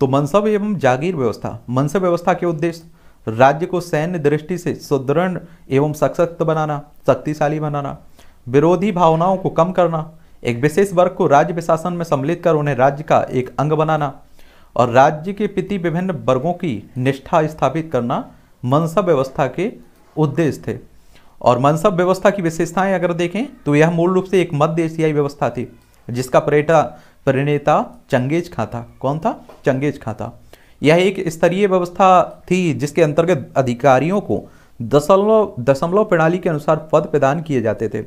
तो मनसब एवं जागीर व्यवस्था मनसब व्यवस्था के उद्देश्य राज्य को सैन्य दृष्टि से सुदृढ़ एवं सशक्त बनाना शक्तिशाली बनाना विरोधी भावनाओं को कम करना एक विशेष वर्ग को राज्य प्रशासन में सम्मिलित कर उन्हें राज्य का एक अंग बनाना और राज्य के प्रति विभिन्न वर्गों की निष्ठा स्थापित करना मनसब व्यवस्था के उद्देश्य थे और मनसब व्यवस्था की विशेषताएं अगर देखें तो यह मूल रूप से एक मध्य एशियाई व्यवस्था थी जिसका पर्यटा परिणेता चंगेज खां था कौन था चंगेज खां था यह एक स्तरीय व्यवस्था थी जिसके अंतर्गत अधिकारियों को दशमलव दशमलव प्रणाली के अनुसार पद प्रदान किए जाते थे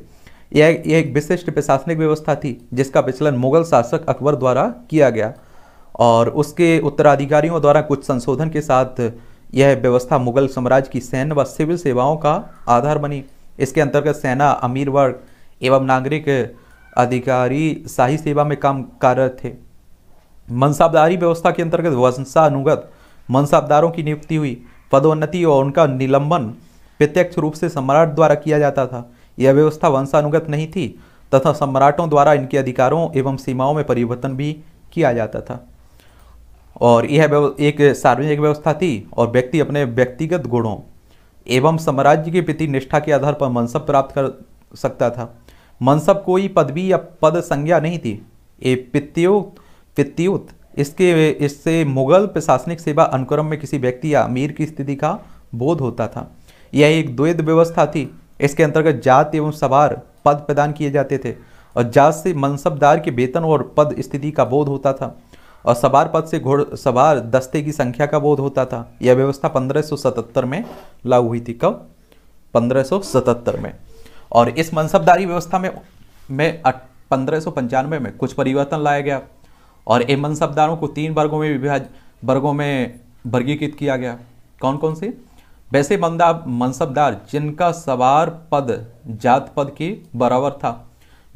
यह एक विशिष्ट प्रशासनिक व्यवस्था थी जिसका विचलन मुगल शासक अकबर द्वारा किया गया और उसके उत्तराधिकारियों द्वारा कुछ संशोधन के साथ यह व्यवस्था मुगल साम्राज्य की सैन्य व सिविल सेवाओं का आधार बनी इसके अंतर्गत सेना अमीर वर्ग एवं नागरिक अधिकारी शाही सेवा में काम कार्यरत थे मनसाबदारी व्यवस्था के अंतर्गत वंशानुगत मनसाबदारों की नियुक्ति हुई पदोन्नति और उनका निलंबन प्रत्यक्ष रूप से सम्राट द्वारा किया जाता था यह व्यवस्था वंशानुगत नहीं थी तथा सम्राटों द्वारा इनके अधिकारों एवं सीमाओं में परिवर्तन भी किया जाता था और यह एक सार्वजनिक व्यवस्था थी और व्यक्ति अपने व्यक्तिगत गुणों एवं साम्राज्य के प्रति निष्ठा के आधार पर मनसब प्राप्त कर सकता था मनसब कोई पदवी या पद संज्ञा नहीं थी ये पित्युत पित्युत इसके इससे मुगल प्रशासनिक सेवा अनुक्रम में किसी व्यक्ति या अमीर की स्थिति का बोध होता था यह एक द्वैध व्यवस्था थी इसके अंतर्गत जात एवं सवार पद प्रदान किए जाते थे और जात से मनसबदार के वेतन और पद स्थिति का बोध होता था और सवार पद से घोड़ सवार दस्ते की संख्या का बोध होता था यह व्यवस्था 1577 में लागू हुई थी कब 1577 में और इस मनसबदारी व्यवस्था में में पंद्रह में कुछ परिवर्तन लाया गया और इन मनसबदारों को तीन वर्गों में विभाज वर्गों में वर्गीकृत किया गया कौन कौन से वैसे बंदा मनसबदार जिनका सवार पद जात पद के बराबर था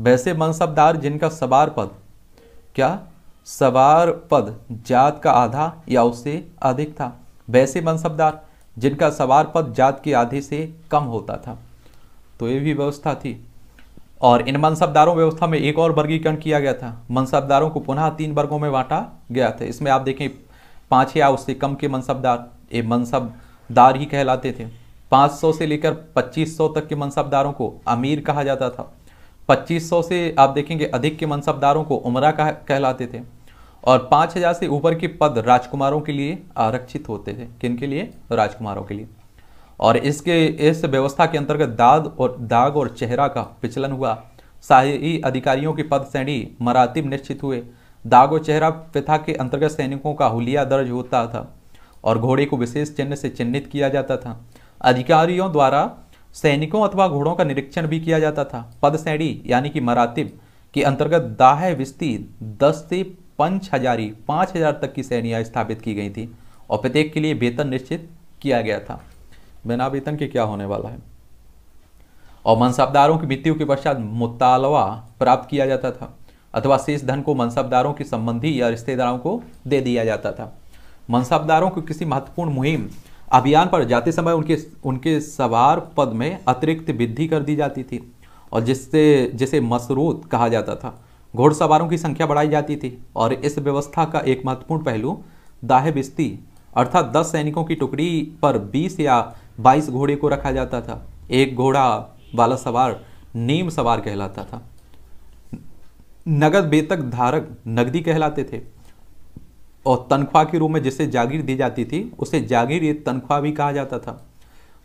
वैसे मनसबदार जिनका सवार पद क्या सवार पद जात का आधा या उससे अधिक था वैसे मनसबदार जिनका सवार पद जात के आधे से कम होता था तो ये भी व्यवस्था थी और इन मनसबदारों व्यवस्था में एक और वर्गीकरण किया गया था मनसबदारों को पुनः तीन वर्गों में बांटा गया था इसमें आप देखें पाँच या उससे कम के मनसबदार ये मनसबदार ही कहलाते थे 500 से लेकर 2500 तक के मनसबदारों को अमीर कहा जाता था 2500 से आप देखेंगे अधिक के मनसबदारों को उमरा कह, कहलाते थे और 5000 से ऊपर के पद राजकुमारों के लिए आरक्षित होते थे किन के लिए राजकुमारों के लिए और इसके इस व्यवस्था के अंतर्गत दाद और दाग और चेहरा का विचलन हुआ शाही अधिकारियों के पद श्रेणी मरातिब निश्चित हुए दाग और चेहरा प्रथा के अंतर्गत सैनिकों का हुलिया दर्ज होता था और घोड़े को विशेष चिन्ह से चिन्हित किया जाता था अधिकारियों द्वारा सैनिकों अथवा घोड़ों का निरीक्षण भी किया जाता था पदसैडी यानी कि मरातिब के अंतर्गत दाह विस्ती दस से पंच हजारी पाँच हजार तक की सैनियाँ स्थापित की गई थी और प्रत्येक के लिए वेतन निश्चित किया गया था बिना वेतन के क्या होने वाला है और मनसबदारों की मृत्यु के पश्चात मुतालवा प्राप्त किया जाता था अथवा शेष धन को मनसबदारों के संबंधी या रिश्तेदारों को दे दिया जाता था मनसबदारों को किसी महत्वपूर्ण मुहिम अभियान पर जाते समय उनके उनके सवार पद में अतिरिक्त वृद्धि कर दी जाती थी और जिससे जिसे मसरूत कहा जाता था घोड़सवारों की संख्या बढ़ाई जाती थी और इस व्यवस्था का एक महत्वपूर्ण पहलू दाहे बिस्ती अर्थात दस सैनिकों की टुकड़ी पर बीस या बाईस घोड़े को रखा जाता था एक घोड़ा वाला सवार नीम सवार कहलाता था नगद बेतक धारक नगदी कहलाते थे और तनख्वाह के रूप में जिसे जागीर दी जाती थी उसे जागीर ये तनख्वाह भी कहा जाता था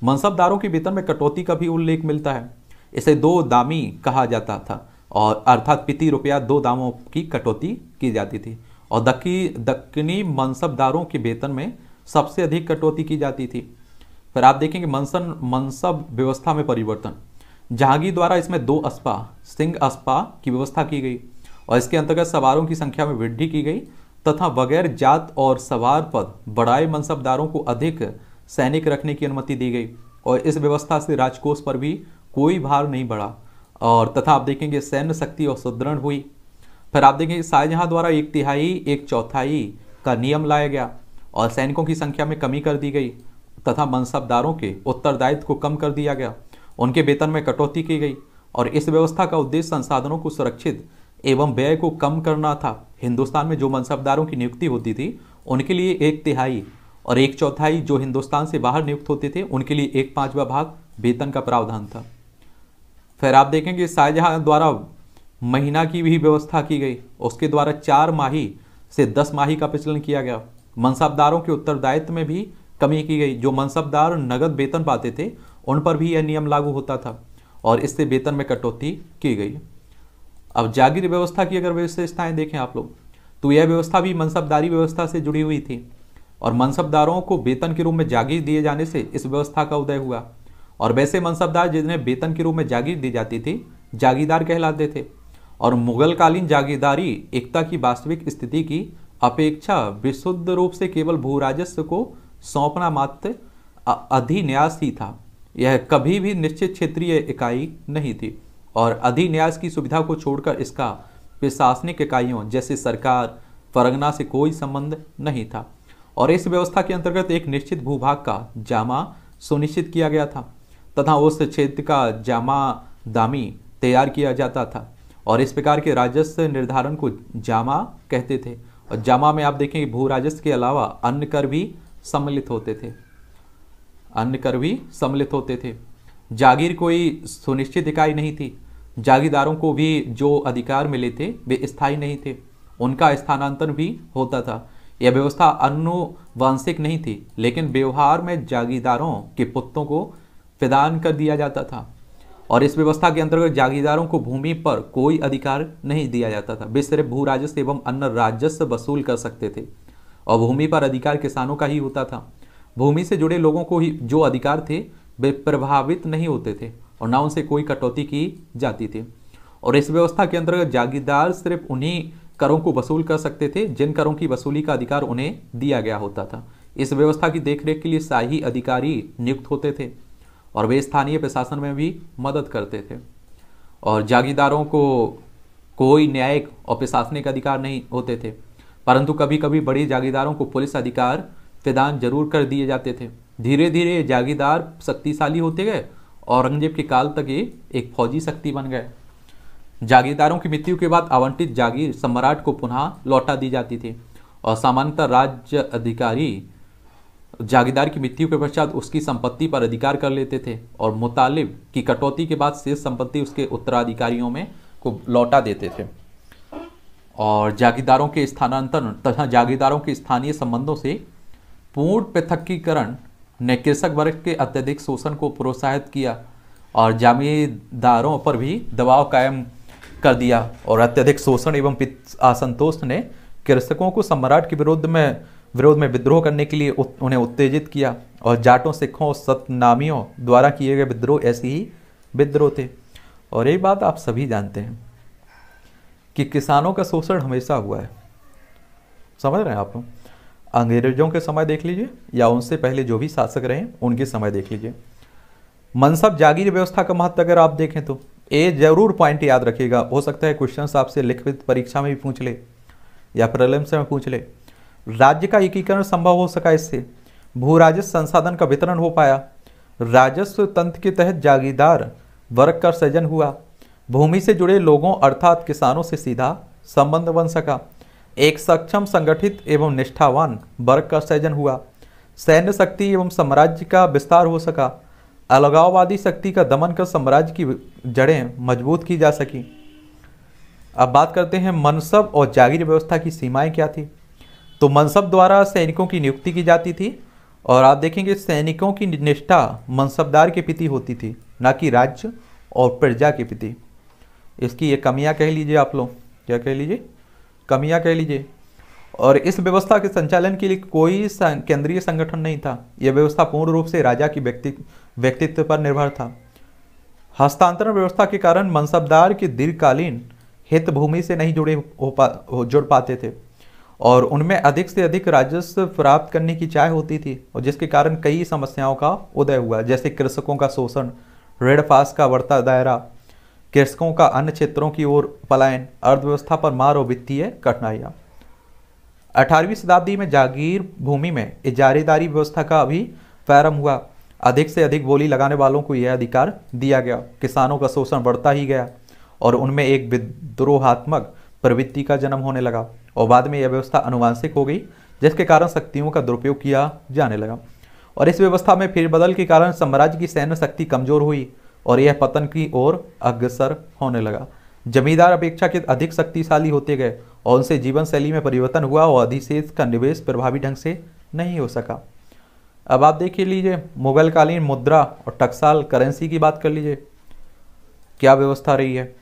मनसबदारों के वेतन में कटौती का भी उल्लेख मिलता है इसे दो दामी कहा जाता था और अर्थात पिति रुपया दो दामों की कटौती की जाती थी और दक्की दक्कनी मनसबदारों के वेतन में सबसे अधिक कटौती की जाती थी फिर आप देखेंगे मनसन मनसब व्यवस्था में परिवर्तन जहांगीर द्वारा इसमें दो अस्पा सिंह अस्पा की व्यवस्था की गई और इसके अंतर्गत सवारों की संख्या में वृद्धि की गई तथा बगैर जात और सवार पद बड़ाए मनसबदारों को अधिक सैनिक रखने की अनुमति दी गई और इस व्यवस्था से राजकोष पर भी कोई भार नहीं बढ़ा और तथा आप देखेंगे सैन्य शक्ति और सुदृढ़ हुई फिर आप देखेंगे शाहजहां द्वारा एक तिहाई एक चौथाई का नियम लाया गया और सैनिकों की संख्या में कमी कर दी गई तथा मनसबदारों के उत्तरदायित्व को कम कर दिया गया उनके वेतन में कटौती की गई और इस व्यवस्था का उद्देश्य संसाधनों को सुरक्षित एवं व्यय को कम करना था हिंदुस्तान में जो मनसबदारों की नियुक्ति होती थी उनके लिए एक तिहाई और एक चौथाई जो हिंदुस्तान से बाहर नियुक्त होते थे उनके लिए एक पाँचवा भाग वेतन का प्रावधान था फिर आप देखेंगे शाहजहां द्वारा महीना की भी व्यवस्था की गई उसके द्वारा चार माही से दस माही का प्रचलन किया गया मनसबदारों के उत्तरदायित्व में भी कमी की गई जो मनसबदार नगद वेतन पाते थे उन पर भी यह नियम लागू होता था और इससे वेतन में कटौती की गई अब जागीर व्यवस्था की अगर विशेषताएं देखें आप लोग तो यह व्यवस्था भी मनसबदारी व्यवस्था से जुड़ी हुई थी और मनसबदारों को वेतन के रूप में जागीर दिए जाने से इस व्यवस्था का उदय हुआ और वैसे मनसबदार जिन्हें वेतन के रूप में जागीर दी जाती थी जागीरदार कहलाते थे और मुगलकालीन जागीरदारी एकता की वास्तविक स्थिति की अपेक्षा विशुद्ध रूप से केवल भू राजस्व को सौंपना मात्र अधिन्यास ही था यह कभी भी निश्चित क्षेत्रीय इकाई नहीं थी और अधिन्यास की सुविधा को छोड़कर इसका प्रशासनिक इकाइयों जैसे सरकार फरगना से कोई संबंध नहीं था और इस व्यवस्था के अंतर्गत एक निश्चित भूभाग का जामा सुनिश्चित किया गया था तथा उस क्षेत्र का जामा दामी तैयार किया जाता था और इस प्रकार के राजस्व निर्धारण को जामा कहते थे और जामा में आप देखेंगे भू राजस्व के अलावा अन्य कर भी सम्मिलित होते थे अन्य कर भी सम्मिलित होते थे जागीर कोई सुनिश्चित इकाई नहीं थी जागीदारों को भी जो अधिकार मिले थे वे स्थायी नहीं थे उनका स्थानांतरण भी होता था यह व्यवस्था अनुवांशिक नहीं थी लेकिन व्यवहार में जागीदारों के पुत्रों को प्रदान कर दिया जाता था और इस व्यवस्था के अंतर्गत जागीदारों को भूमि पर कोई अधिकार नहीं दिया जाता था वे सिर्फ भू राजस्व एवं अन्य राजस्व वसूल कर सकते थे और भूमि पर अधिकार किसानों का ही होता था भूमि से जुड़े लोगों को ही जो अधिकार थे वे प्रभावित नहीं होते थे और ना उनसे कोई कटौती की जाती थी और इस व्यवस्था के अंतर्गत जागीरदार सिर्फ उन्हीं करों को वसूल कर सकते थे जिन करों की वसूली का अधिकार उन्हें दिया गया होता था इस व्यवस्था की देखरेख के लिए शाही अधिकारी नियुक्त होते थे और वे स्थानीय प्रशासन में भी मदद करते थे और जागीरदारों को कोई न्यायिक और प्रशासनिक अधिकार नहीं होते थे परंतु कभी कभी बड़े जागीरदारों को पुलिस अधिकार प्रदान जरूर कर दिए जाते थे धीरे धीरे जागीरदार शक्तिशाली होते गए औरंगजेब के काल तक ये एक फौजी शक्ति बन गए जागीरदारों की मृत्यु के बाद आवंटित जागीर सम्राट को पुनः लौटा दी जाती थी और सामान्यतः राज्य अधिकारी जागीरदार की मृत्यु के पश्चात उसकी संपत्ति पर अधिकार कर लेते थे और मुतालिब की कटौती के बाद शेष संपत्ति उसके उत्तराधिकारियों में को लौटा देते थे और जागीरदारों के स्थानांतरण तथा जागीरदारों के स्थानीय संबंधों से पूर्ण पृथकीकरण ने कृषक वर्ग के अत्यधिक शोषण को प्रोत्साहित किया और जमींदारों पर भी दबाव कायम कर दिया और अत्यधिक शोषण एवं असंतोष ने कृषकों को सम्राट के विरोध में विरोध में विद्रोह करने के लिए उत, उन्हें उत्तेजित किया और जाटों सिखों और सतनामियों द्वारा किए गए विद्रोह ऐसे ही विद्रोह थे और ये बात आप सभी जानते हैं कि किसानों का शोषण हमेशा हुआ है समझ रहे हैं आप लोग अंग्रेजों के समय देख लीजिए या उनसे पहले जो भी शासक रहे उनके समय देख लीजिए मनसब जागीर व्यवस्था का महत्व अगर आप देखें तो ये जरूर पॉइंट याद रखिएगा हो सकता है क्वेश्चन आपसे लिखित परीक्षा में भी पूछ ले या प्रलम्स में पूछ ले राज्य का एकीकरण संभव हो सका इससे भू राजस्व संसाधन का वितरण हो पाया राजस्व तंत्र के तहत जागीरदार वर्ग का सृजन हुआ भूमि से जुड़े लोगों अर्थात किसानों से सीधा संबंध बन सका एक सक्षम संगठित एवं निष्ठावान वर्ग का सृजन हुआ सैन्य शक्ति एवं साम्राज्य का विस्तार हो सका अलगाववादी शक्ति का दमन कर साम्राज्य की जड़ें मजबूत की जा सकी अब बात करते हैं मनसब और जागीर व्यवस्था की सीमाएं क्या थी तो मनसब द्वारा सैनिकों की नियुक्ति की जाती थी और आप देखेंगे सैनिकों की निष्ठा मनसबदार के प्रति होती थी ना कि राज्य और प्रजा के प्रति इसकी ये कमियां कह लीजिए आप लोग क्या कह लीजिए कमियां कह लीजिए और इस व्यवस्था के संचालन के लिए कोई केंद्रीय संगठन नहीं था यह व्यवस्था पूर्ण रूप से राजा की व्यक्ति व्यक्तित्व पर निर्भर था हस्तांतरण व्यवस्था के कारण मनसबदार के दीर्घकालीन हित भूमि से नहीं जुड़े हो पा जुड़ पाते थे और उनमें अधिक से अधिक राजस्व प्राप्त करने की चाह होती थी और जिसके कारण कई समस्याओं का उदय हुआ जैसे कृषकों का शोषण रेड पास का बढ़ता दायरा कृषकों का अन्य क्षेत्रों की ओर पलायन अर्थव्यवस्था पर मार और वित्तीय कठिनाइयां अठारहवीं शताब्दी में जागीर भूमि में इजारेदारी व्यवस्था का भी प्रारंभ हुआ अधिक से अधिक बोली लगाने वालों को यह अधिकार दिया गया किसानों का शोषण बढ़ता ही गया और उनमें एक विद्रोहात्मक प्रवृत्ति का जन्म होने लगा और बाद में यह व्यवस्था अनुवांशिक हो गई जिसके कारण शक्तियों का दुरुपयोग किया जाने लगा और इस व्यवस्था में फिर बदल के कारण साम्राज्य की सैन्य शक्ति कमजोर हुई और यह पतन की ओर अग्रसर होने लगा जमींदार अपेक्षा के अधिक शक्तिशाली होते गए और उनसे जीवन शैली में परिवर्तन हुआ और अधिशेष का निवेश प्रभावी ढंग से नहीं हो सका अब आप देख लीजिए मुगलकालीन मुद्रा और टकसाल करेंसी की बात कर लीजिए क्या व्यवस्था रही है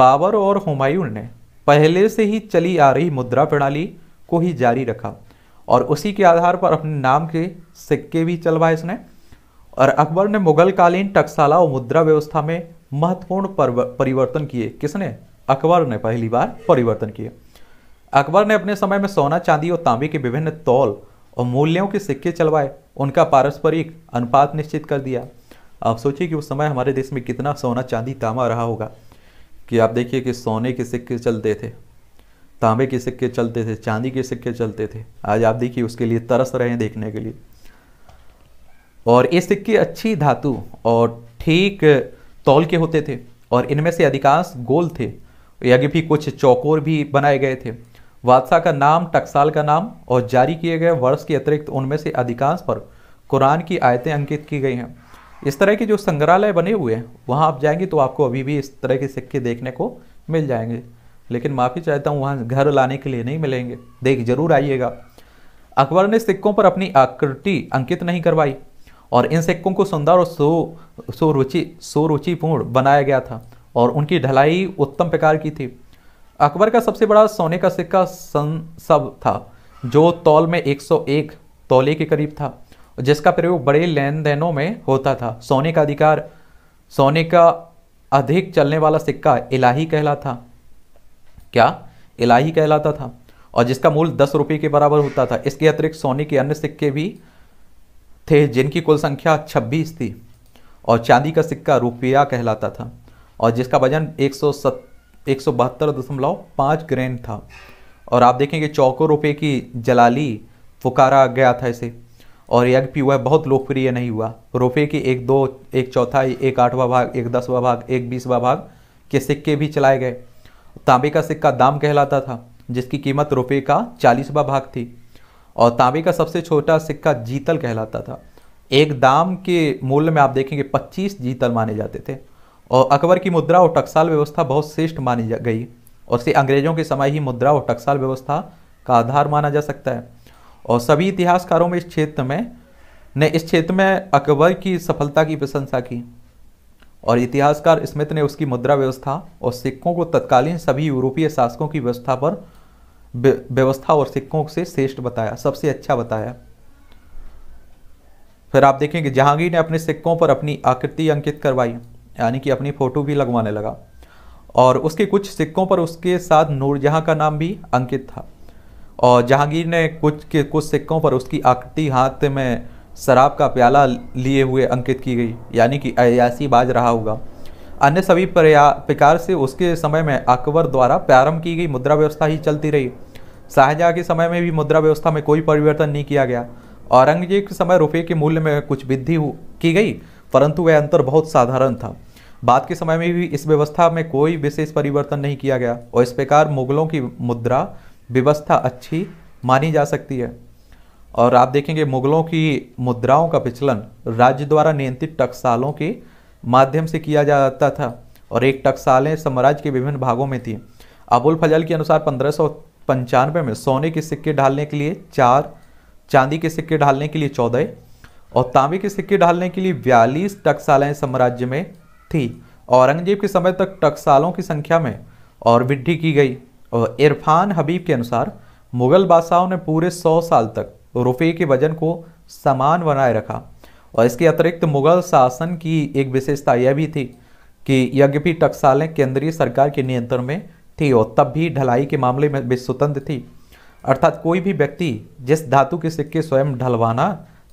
बाबर और हुमायूं ने पहले से ही चली आ रही मुद्रा प्रणाली को ही जारी रखा और उसी के आधार पर अपने नाम के सिक्के भी चलवाए इसने और अकबर ने मुगल कालीन टकसाला और मुद्रा व्यवस्था में महत्वपूर्ण परिवर्तन किए किसने अकबर ने पहली बार परिवर्तन किए अकबर ने अपने समय में सोना चांदी और तांबे के विभिन्न तौल और मूल्यों के सिक्के चलवाए उनका पारस्परिक अनुपात निश्चित कर दिया आप सोचिए कि उस समय हमारे देश में कितना सोना चांदी तांबा रहा होगा कि आप देखिए कि सोने के सिक्के चलते थे तांबे के सिक्के चलते थे चांदी के सिक्के चलते थे आज आप देखिए उसके लिए तरस रहे हैं देखने के लिए और ये सिक्के अच्छी धातु और ठीक तौल के होते थे और इनमें से अधिकांश गोल थे यज्ञ भी कुछ चौकोर भी बनाए गए थे वादशाह का नाम टकसाल का नाम और जारी किए गए वर्ष के अतिरिक्त उनमें से अधिकांश पर कुरान की आयतें अंकित की गई हैं इस तरह के जो संग्रहालय बने हुए हैं वहाँ आप जाएंगे तो आपको अभी भी इस तरह के सिक्के देखने को मिल जाएंगे लेकिन माफ़ी चाहता हूँ वहाँ घर लाने के लिए नहीं मिलेंगे देख जरूर आइएगा अकबर ने सिक्कों पर अपनी आकृति अंकित नहीं करवाई और इन सिक्कों को सुंदर और सो सुरुचि सुरुचिपूर्ण बनाया गया था और उनकी ढलाई उत्तम प्रकार की थी अकबर का सबसे बड़ा सोने का सिक्का सन सब था जो तौल में 101 तौले के करीब था जिसका प्रयोग बड़े लेन देनों में होता था सोने का अधिकार सोने का अधिक चलने वाला सिक्का इलाही कहलाता क्या इलाही कहलाता था और जिसका मूल्य दस रुपये के बराबर होता था इसके अतिरिक्त सोने के अन्य सिक्के भी थे जिनकी कुल संख्या 26 थी और चांदी का सिक्का रुपया कहलाता था और जिसका वजन एक सौ सत एक सौ बहत्तर दशमलव पाँच था और आप देखेंगे चौकों रुपये की जलाली पुकारा गया था इसे और यज्ञ भी हुआ बहुत लोकप्रिय नहीं हुआ रुपये के एक दो एक चौथाई एक आठवां भाग एक दसवा भाग एक बीसवा भाग के सिक्के भी चलाए गए तांबे का सिक्का दाम कहलाता था जिसकी कीमत रुपये का चालीसवा भाग थी और तांबे का सबसे छोटा सिक्का जीतल कहलाता था एक दाम के मूल्य में आप देखेंगे पच्चीस जीतल माने जाते थे और अकबर की मुद्रा और टकसाल व्यवस्था बहुत श्रेष्ठ मानी गई और से अंग्रेजों के समय ही मुद्रा और टकसाल व्यवस्था का आधार माना जा सकता है और सभी इतिहासकारों में इस क्षेत्र में ने इस क्षेत्र में अकबर की सफलता की प्रशंसा की और इतिहासकार स्मिथ ने उसकी मुद्रा व्यवस्था और सिक्कों को तत्कालीन सभी यूरोपीय शासकों की व्यवस्था पर व्यवस्था और सिक्कों से श्रेष्ठ बताया सबसे अच्छा बताया फिर आप देखेंगे जहांगीर ने अपने सिक्कों पर अपनी आकृति अंकित करवाई यानी कि अपनी फ़ोटो भी लगवाने लगा और उसके कुछ सिक्कों पर उसके साथ नूरजहाँ का नाम भी अंकित था और जहांगीर ने कुछ के कुछ सिक्कों पर उसकी आकृति हाथ में शराब का प्याला लिए हुए अंकित की गई यानी कि अयासी बाज रहा होगा अन्य सभी प्रया प्रकार से उसके समय में अकबर द्वारा प्रारंभ की गई मुद्रा व्यवस्था ही चलती रही शाहजहाँ के समय में भी मुद्रा व्यवस्था में कोई परिवर्तन नहीं किया गया औरंगजेब के समय रुपये के मूल्य में कुछ वृद्धि की गई परंतु वह अंतर बहुत साधारण था बाद के समय में भी इस व्यवस्था में कोई विशेष परिवर्तन नहीं किया गया और इस प्रकार मुगलों की मुद्रा व्यवस्था अच्छी मानी जा सकती है और आप देखेंगे मुगलों की मुद्राओं का विचलन राज्य द्वारा नियंत्रित टकसालों के माध्यम से किया जाता था और एक टकसालें साम्राज्य के विभिन्न भागों में थी अबुल फजल के अनुसार पंद्रह पंचानवे में सोने के सिक्के ढालने के लिए चार चांदी के सिक्के ढालने के लिए चौदह और तांबे के सिक्के ढालने के लिए बयालीस टकसालाएँ साम्राज्य में थी औरंगजेब के समय तक टकसालों की संख्या में और वृद्धि की गई और इरफान हबीब के अनुसार मुगल बादशाहों ने पूरे सौ साल तक रुपये के वजन को समान बनाए रखा और इसके अतिरिक्त मुगल शासन की एक विशेषता यह भी थी कि यज्ञपी टकसालें केंद्रीय सरकार के नियंत्रण में थी और तब भी ढलाई के मामले में भी स्वतंत्र थी अर्थात कोई भी व्यक्ति जिस धातु के सिक्के स्वयं ढलवाना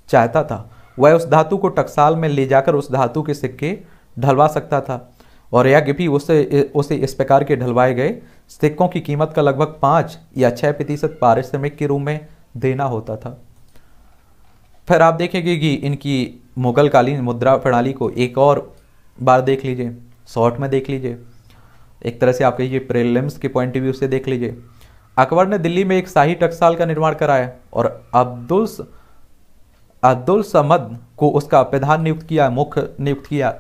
चाहता था वह उस धातु को टकसाल में ले जाकर उस धातु के सिक्के ढलवा सकता था और यज्ञ भी उसे उसे इस प्रकार के ढलवाए गए सिक्कों की कीमत का लगभग पाँच या छः प्रतिशत पारिश्रमिक के रूप में देना होता था फिर आप देखेंगे कि इनकी मुगलकालीन मुद्रा प्रणाली को एक और बार देख लीजिए शॉर्ट में देख लीजिए एक तरह से आप कहिए प्रेलिम्स के पॉइंट ऑफ व्यू से देख लीजिए अकबर ने दिल्ली में एक शाही टकसाल का निर्माण कराया और अब्दुल अब्दुल समद को उसका प्रधान नियुक्त किया मुख्य नियुक्त किया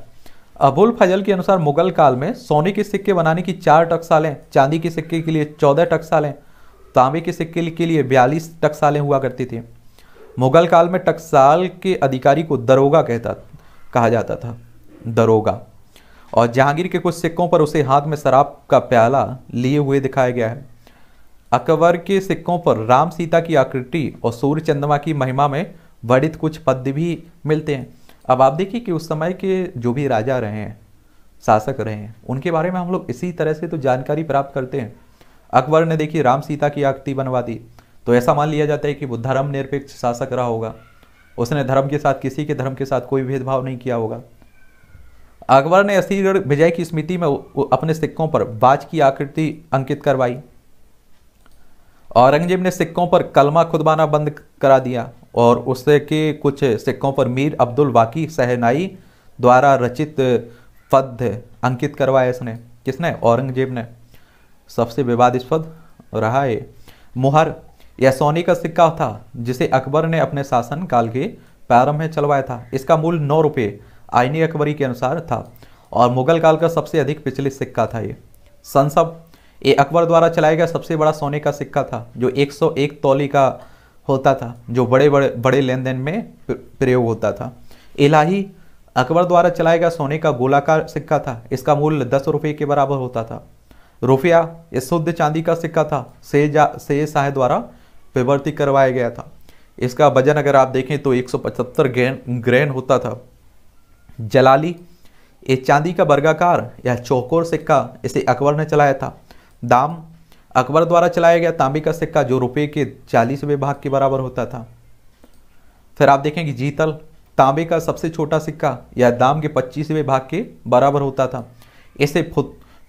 अबुल फजल के अनुसार मुगल काल में सोने के सिक्के बनाने की चार टक्सालें चांदी के सिक्के के लिए चौदह टकसालें तांबे के सिक्के के लिए बयालीस टक्सालें हुआ करती थी मुगल काल में टकसाल के अधिकारी को दरोगा कहता कहा जाता था दरोगा और जहांगीर के कुछ सिक्कों पर उसे हाथ में शराब का प्याला लिए हुए दिखाया गया है अकबर के सिक्कों पर राम सीता की आकृति और सूर्य चंद्रमा की महिमा में वर्णित कुछ पद भी मिलते हैं अब आप देखिए कि उस समय के जो भी राजा रहे हैं शासक रहे हैं उनके बारे में हम लोग इसी तरह से तो जानकारी प्राप्त करते हैं अकबर ने देखिए राम सीता की आकृति बनवा दी तो ऐसा मान लिया जाता है कि वो धर्म निरपेक्ष शासक रहा होगा उसने धर्म के साथ किसी के धर्म के साथ कोई भेदभाव नहीं किया होगा अकबर ने असीरगढ़ विजय की स्मृति में अपने सिक्कों पर बाज की आकृति अंकित करवाई औरंगजेब ने सिक्कों पर कलमा खुदबाना बंद करा दिया और उससे के कुछ सिक्कों पर मीर अब्दुल वाकी सहनाई द्वारा रचित पद अंकित करवाया इसने किसने औरंगजेब ने सबसे विवादिस्पद रहा है मुहर यह सोने का सिक्का था जिसे अकबर ने अपने शासन काल के प्रारंभ में चलवाया था इसका मूल्य नौ रुपये आईनी अकबरी के अनुसार था और मुगल काल का सबसे अधिक प्रचलित सिक्का था ये संसब ये अकबर द्वारा चलाया गया सबसे बड़ा सोने का सिक्का था जो 101 तौली का होता था जो बड़े बड़े बड़े लेन देन में प्रयोग होता था इलाही अकबर द्वारा चलाया गया सोने का गोलाकार सिक्का था इसका मूल्य दस रुपये के बराबर होता था रुपया ये शुद्ध चांदी का सिक्का था से जा से शाह द्वारा विवर्तित करवाया गया था इसका वजन अगर आप देखें तो 175 ग्रैन ग्रैन होता था जलाली ये चांदी का वर्गाकार या चौकोर सिक्का इसे अकबर ने चलाया था दाम अकबर द्वारा चलाया गया तांबे का सिक्का जो रुपये के चालीसवें भाग के बराबर होता था फिर आप देखेंगे जीतल तांबे का सबसे छोटा सिक्का या दाम के पच्चीसवें भाग के बराबर होता था इसे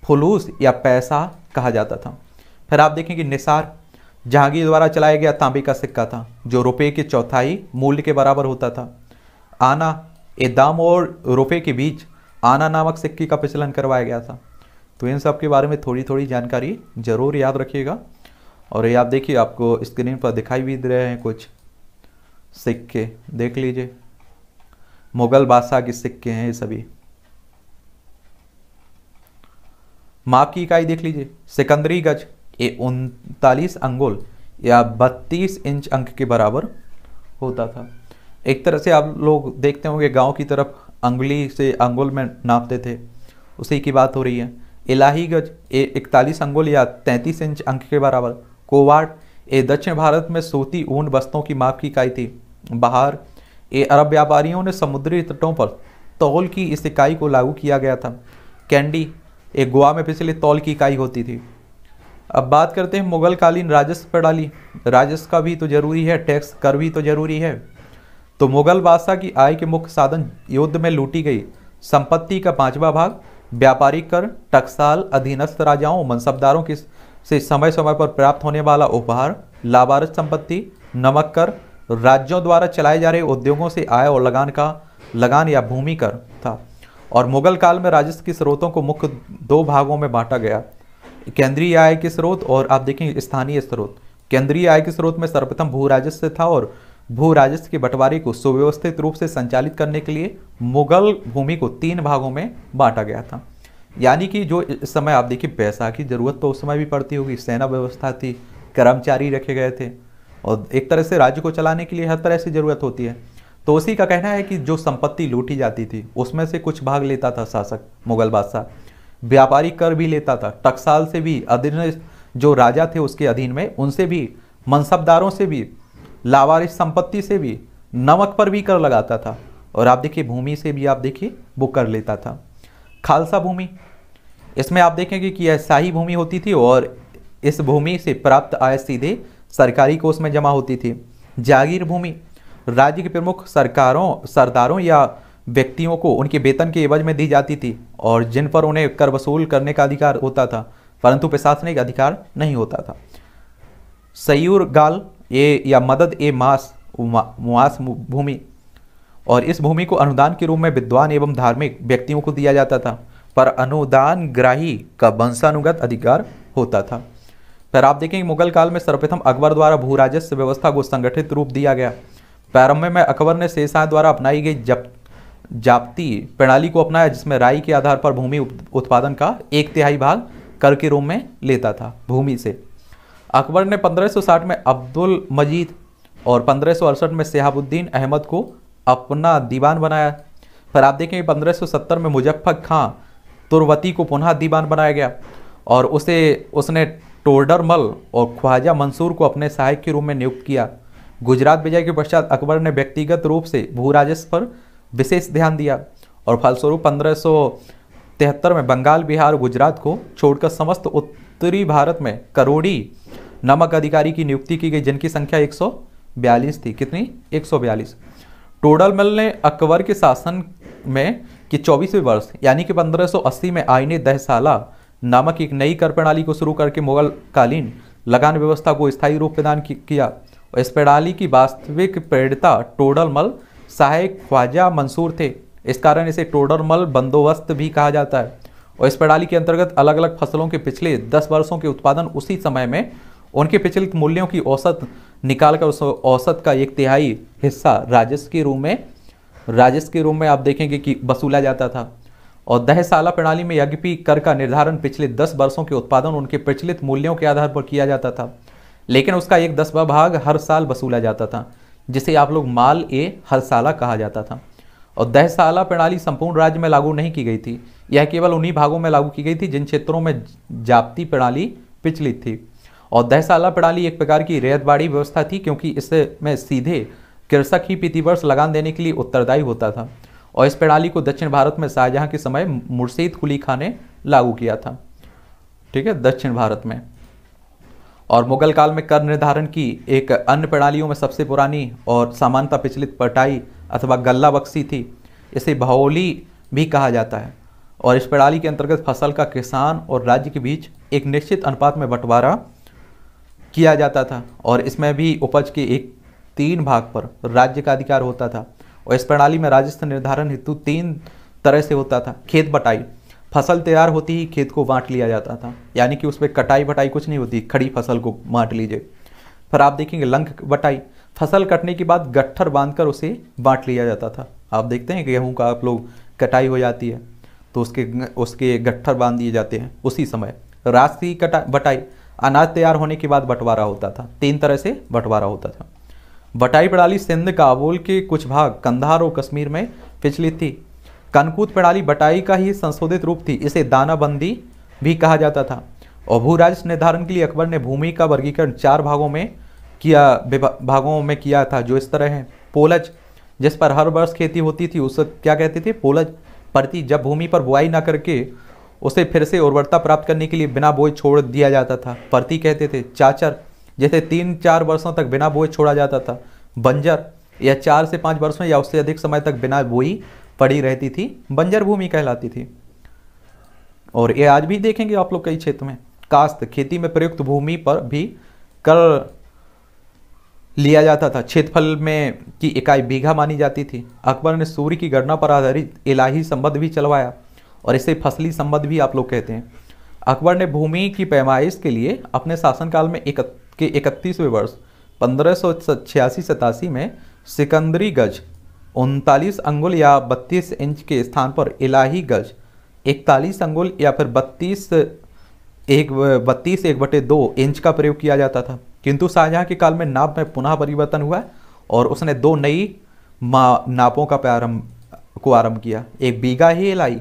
फुलूस या पैसा कहा जाता था फिर आप देखेंगे निसार जहांगीर द्वारा चलाया गया तांबे का सिक्का था जो रुपये के चौथाई मूल्य के बराबर होता था आना ये दाम और रुपये के बीच आना नामक सिक्के का प्रचलन करवाया गया था तो इन सब के बारे में थोड़ी थोड़ी जानकारी ज़रूर याद रखिएगा और ये आप देखिए आपको स्क्रीन पर दिखाई भी दे रहे हैं कुछ सिक्के देख लीजिए मुगल बादशाह के सिक्के हैं ये सभी माप की इकाई देख लीजिए सिकंदरी गज ये उनतालीस अंगुल या बत्तीस इंच अंक के बराबर होता था एक तरह से आप लोग देखते होंगे गांव की तरफ अंगुली से अंगुल में नापते थे उसी की बात हो रही है इलाही गज ए इकतालीस अंगुल या तैंतीस इंच अंक के बराबर कोवाट ए दक्षिण भारत में सोती ऊन बस्तों की माप की इकाई थी बाहर ए अरब व्यापारियों ने समुद्री तटों पर तौल की इस इकाई को लागू किया गया था कैंडी एक गोवा में पिछले तौल की इकाई होती थी अब बात करते हैं मुगल कालीन राजस्व प्रणाली राजस्व का भी तो जरूरी है टैक्स कर भी तो जरूरी है तो मुगल बादशाह की आय के मुख्य साधन युद्ध में लूटी गई संपत्ति का पांचवा भाग व्यापारिक कर टकसाल अधीनस्थ राजाओं मनसबदारों की से समय समय पर प्राप्त होने वाला उपहार लाभारस संपत्ति नमक कर राज्यों द्वारा चलाए जा रहे उद्योगों से आय और लगान का लगान या भूमि कर था और मुगल काल में राजस्व के स्रोतों को मुख्य दो भागों में बांटा गया केंद्रीय आय के स्रोत और आप देखें स्थानीय स्रोत केंद्रीय आय के स्रोत में सर्वप्रथम भू राजस्व था और भू राजस्व के बंटवारे को सुव्यवस्थित रूप से संचालित करने के लिए मुगल भूमि को तीन भागों में बांटा गया था यानी कि जो इस समय आप देखिए पैसा की जरूरत तो उस समय भी पड़ती होगी सेना व्यवस्था थी कर्मचारी रखे गए थे और एक तरह से राज्य को चलाने के लिए हर तरह से ज़रूरत होती है तो उसी का कहना है कि जो संपत्ति लूटी जाती थी उसमें से कुछ भाग लेता था शासक मुगल बादशाह व्यापारी कर भी लेता था टकसाल से भी अधीन जो राजा थे उसके अधीन में उनसे भी मनसबदारों से भी लावारिस संपत्ति से भी नमक पर भी कर लगाता था और आप देखिए भूमि से भी आप देखिए वो कर लेता था खालसा भूमि इसमें आप देखेंगे कि यह शाही भूमि होती थी और इस भूमि से प्राप्त आय सीधे सरकारी कोष में जमा होती थी जागीर भूमि राज्य के प्रमुख सरकारों सरदारों या व्यक्तियों को उनके वेतन के एवज में दी जाती थी और जिन पर उन्हें कर वसूल करने का अधिकार होता था परंतु प्रशासनिक अधिकार नहीं होता था सयूर गाल ये या मदद ए मास मास भूमि और इस भूमि को अनुदान के रूप में विद्वान एवं धार्मिक व्यक्तियों को दिया जाता था पर अनुदान ग्राही का वंशानुगत अधिकार होता था फिर आप देखेंगे मुगल काल में सर्वप्रथम अकबर द्वारा भू राजस्व व्यवस्था को संगठित रूप दिया गया प्रारंभ में अकबर ने शेषाह द्वारा अपनाई गई जप जाप्ती प्रणाली को अपनाया जिसमें राय के आधार पर भूमि उत्पादन का एक तिहाई भाग कर के रूप में लेता था भूमि से अकबर ने 1560 में अब्दुल मजीद और पंद्रह में सिहाबुद्दीन अहमद को अपना दीवान बनाया फिर आप देखें 1570 में मुजफ्फर खां तुरवती को पुनः दीवान बनाया गया और उसे उसने टोडरमल और ख्वाजा मंसूर को अपने सहायक के रूप में नियुक्त किया गुजरात विजय के पश्चात अकबर ने व्यक्तिगत रूप से भू राजस्व पर विशेष ध्यान दिया और फलस्वरूप पंद्रह में बंगाल बिहार गुजरात को छोड़कर समस्त उत्तर उत्तरी भारत में करोड़ी नामक अधिकारी की नियुक्ति की गई जिनकी संख्या 142 थी कितनी 142 मल ने अकबर के शासन में कि चौबीसवें वर्ष यानी कि 1580 में आईने दहसाला नामक एक नई कर प्रणाली को शुरू करके मुगल कालीन लगान व्यवस्था को स्थायी रूप प्रदान किया इस प्रणाली की वास्तविक प्रेरिता मल सहायक ख्वाजा मंसूर थे इस कारण इसे मल बंदोबस्त भी कहा जाता है और इस प्रणाली के अंतर्गत अलग अलग फसलों के पिछले दस वर्षों के उत्पादन उसी समय में उनके प्रचलित मूल्यों की औसत निकालकर उस औसत का एक तिहाई हिस्सा राजस्व के रूप में राजस्व के रूप में आप देखेंगे कि वसूला जाता था और दह साला प्रणाली में यज्ञपी कर का निर्धारण पिछले दस वर्षों के उत्पादन उनके प्रचलित मूल्यों के आधार पर किया जाता था लेकिन उसका एक दसवा भाग हर साल वसूला जाता था जिसे आप लोग माल ए हर साला कहा जाता था और दहशाला प्रणाली संपूर्ण राज्य में लागू नहीं की गई थी यह केवल उन्हीं भागों में लागू की गई थी जिन क्षेत्रों में जाप्ती प्रणाली पिछली थी और दहशाला प्रणाली एक प्रकार की रेतबाड़ी व्यवस्था थी क्योंकि इसमें सीधे कृषक ही प्रतिवर्ष लगान देने के लिए उत्तरदायी होता था और इस प्रणाली को दक्षिण भारत में शाहजहाँ के समय मुर्शीद कुली खां ने लागू किया था ठीक है दक्षिण भारत में और मुगल काल में कर निर्धारण की एक अन्य प्रणालियों में सबसे पुरानी और सामान्यता पिछलित पटाई अथवा गल्ला बक्सी थी इसे भौली भी कहा जाता है और इस प्रणाली के अंतर्गत फसल का किसान और राज्य के बीच एक निश्चित अनुपात में बंटवारा किया जाता था और इसमें भी उपज के एक तीन भाग पर राज्य का अधिकार होता था और इस प्रणाली में राजस्व निर्धारण हेतु तीन तरह से होता था खेत बटाई फसल तैयार होती ही खेत को बांट लिया जाता था यानी कि उसमें कटाई बटाई कुछ नहीं होती खड़ी फसल को बांट लीजिए फिर आप देखेंगे लंक बटाई फसल कटने के बाद गट्ठर बांधकर उसे बांट लिया जाता था आप देखते हैं गेहूँ का आप लोग कटाई हो जाती है तो उसके उसके गट्ठर बांध दिए जाते हैं उसी समय राशि कटा बटाई अनाज तैयार होने के बाद बंटवारा होता था तीन तरह से बंटवारा होता था बटाई प्रणाली सिंध काबुल के कुछ भाग कंधार और कश्मीर में विचलित थी कनकूत प्रणाली बटाई का ही संशोधित रूप थी इसे दानाबंदी भी कहा जाता था और भूराज निर्धारण के लिए अकबर ने भूमि का वर्गीकरण चार भागों में किया विभागों में किया था जो इस तरह है पोलज जिस पर हर वर्ष खेती होती थी उसे क्या कहते थे पोलज प्रति जब भूमि पर बुआई ना करके उसे फिर से उर्वरता प्राप्त करने के लिए बिना बोए छोड़ दिया जाता था परती कहते थे चाचर जैसे तीन चार वर्षों तक बिना बोए छोड़ा जाता था बंजर या चार से पाँच वर्षों या उससे अधिक समय तक बिना बोई पड़ी रहती थी बंजर भूमि कहलाती थी और ये आज भी देखेंगे आप लोग कई क्षेत्र में कास्त खेती में प्रयुक्त भूमि पर भी कर लिया जाता था क्षेत्रफल में की इकाई बीघा मानी जाती थी अकबर ने सूर्य की गणना पर आधारित इलाही संबद्ध भी चलवाया और इसे फसली संबद्ध भी आप लोग कहते हैं अकबर ने भूमि की पैमाइश के लिए अपने शासनकाल में एक, के इकतीसवें वर्ष पंद्रह सौ छियासी सतासी में सिकंदरी गज उनतालीस अंगुल या बत्तीस इंच के स्थान पर इलाही गज इकतालीस अंगुल या फिर बत्तीस एक बत्तीस एक बटे दो इंच का प्रयोग किया जाता था किंतु शाहजहाँ के काल में नाप में पुनः परिवर्तन हुआ और उसने दो नई नापों का प्रारंभ को आरंभ किया एक बीघा ही लाई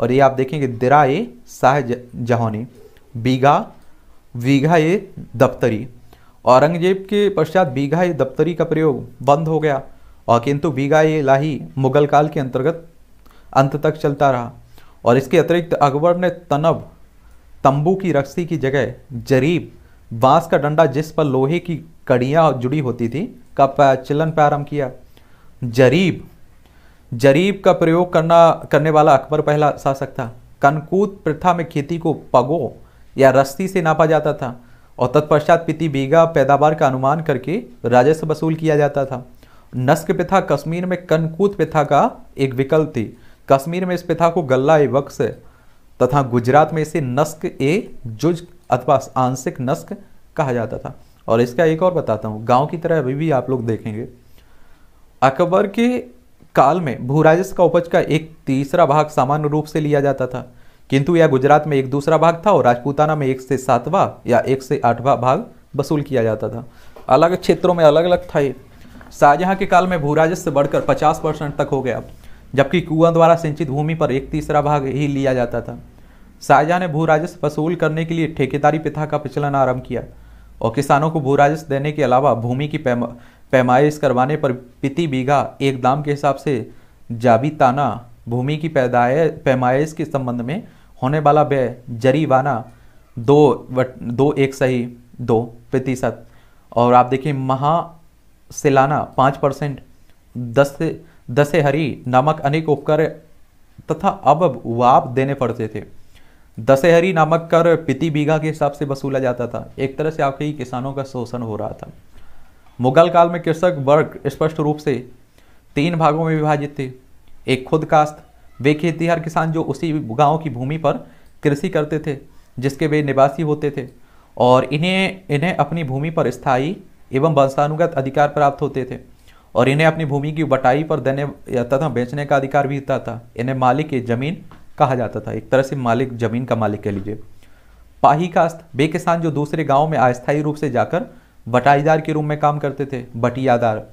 और ये आप देखेंगे दिरा ए शाह बीघा बीघा ए दफ्तरी औरंगजेब के पश्चात बीघा ए दफ्तरी का प्रयोग बंद हो गया और किंतु बीघा ए लाही मुगल काल के अंतर्गत अंत तक चलता रहा और इसके अतिरिक्त अकबर ने तनब तंबू की रक्सी की जगह जरीब बांस का डंडा जिस पर लोहे की कड़ियां जुड़ी होती थी का चलन प्रारंभ किया जरीब जरीब का प्रयोग करना करने वाला अकबर पहला शासक था कनकूत प्रथा में खेती को पगो या रस्ती से नापा जाता था और तत्पश्चात प्रति बीघा पैदावार का अनुमान करके राजस्व वसूल किया जाता था नस्क प्रथा कश्मीर में कनकूत प्रथा का एक विकल्प थी कश्मीर में इस प्रथा को गल्ला ए वक्स तथा गुजरात में इसे नस्क ए जुज अथवा आंशिक नस्क कहा जाता था और इसका एक और बताता हूँ गांव की तरह अभी भी आप लोग देखेंगे अकबर के काल में राजस्व का उपज का एक तीसरा भाग सामान्य रूप से लिया जाता था किंतु यह गुजरात में एक दूसरा भाग था और राजपूताना में एक से सातवा या एक से आठवा भाग वसूल किया जाता था अलग क्षेत्रों में अलग अलग था ये शाहजहाँ के काल में राजस्व बढ़कर 50 परसेंट तक हो गया जबकि कुआं द्वारा सिंचित भूमि पर एक तीसरा भाग ही लिया जाता था शाहजहां ने भू राजस्व वसूल करने के लिए ठेकेदारी प्रथा का प्रचलन आरंभ किया और किसानों को भू राजस्व देने के अलावा भूमि की पैमा पैमाइश करवाने पर प्रति बीघा एक दाम के हिसाब से जाबिताना भूमि की पैदाय पैमाइश के संबंध में होने वाला व्यय जरीवाना दो दो एक सही दो प्रतिशत और आप देखिए महासिलाना पाँच परसेंट दस दशहरी नामक अनेक उपकर तथा अब वाप देने पड़ते थे दशहरी नामक कर प्रति बीघा के हिसाब से वसूला जाता था एक तरह से आपके किसानों का शोषण हो रहा था मुगल काल में कृषक वर्ग स्पष्ट रूप से तीन भागों में विभाजित थे एक खुद कास्त वे खेतीहार किसान जो उसी गांव की भूमि पर कृषि करते थे जिसके वे निवासी होते थे और इन्हें इन्हें अपनी भूमि पर स्थायी एवं वंशानुगत अधिकार प्राप्त होते थे और इन्हें अपनी भूमि की बटाई पर देने तथा बेचने का अधिकार भी होता था इन्हें मालिक की जमीन कहा जाता था एक तरह से मालिक जमीन का मालिक कह लीजिए पाही कास्त बे किसान जो दूसरे गांव में अस्थायी रूप से जाकर बटाईदार के रूप में काम करते थे बटियादार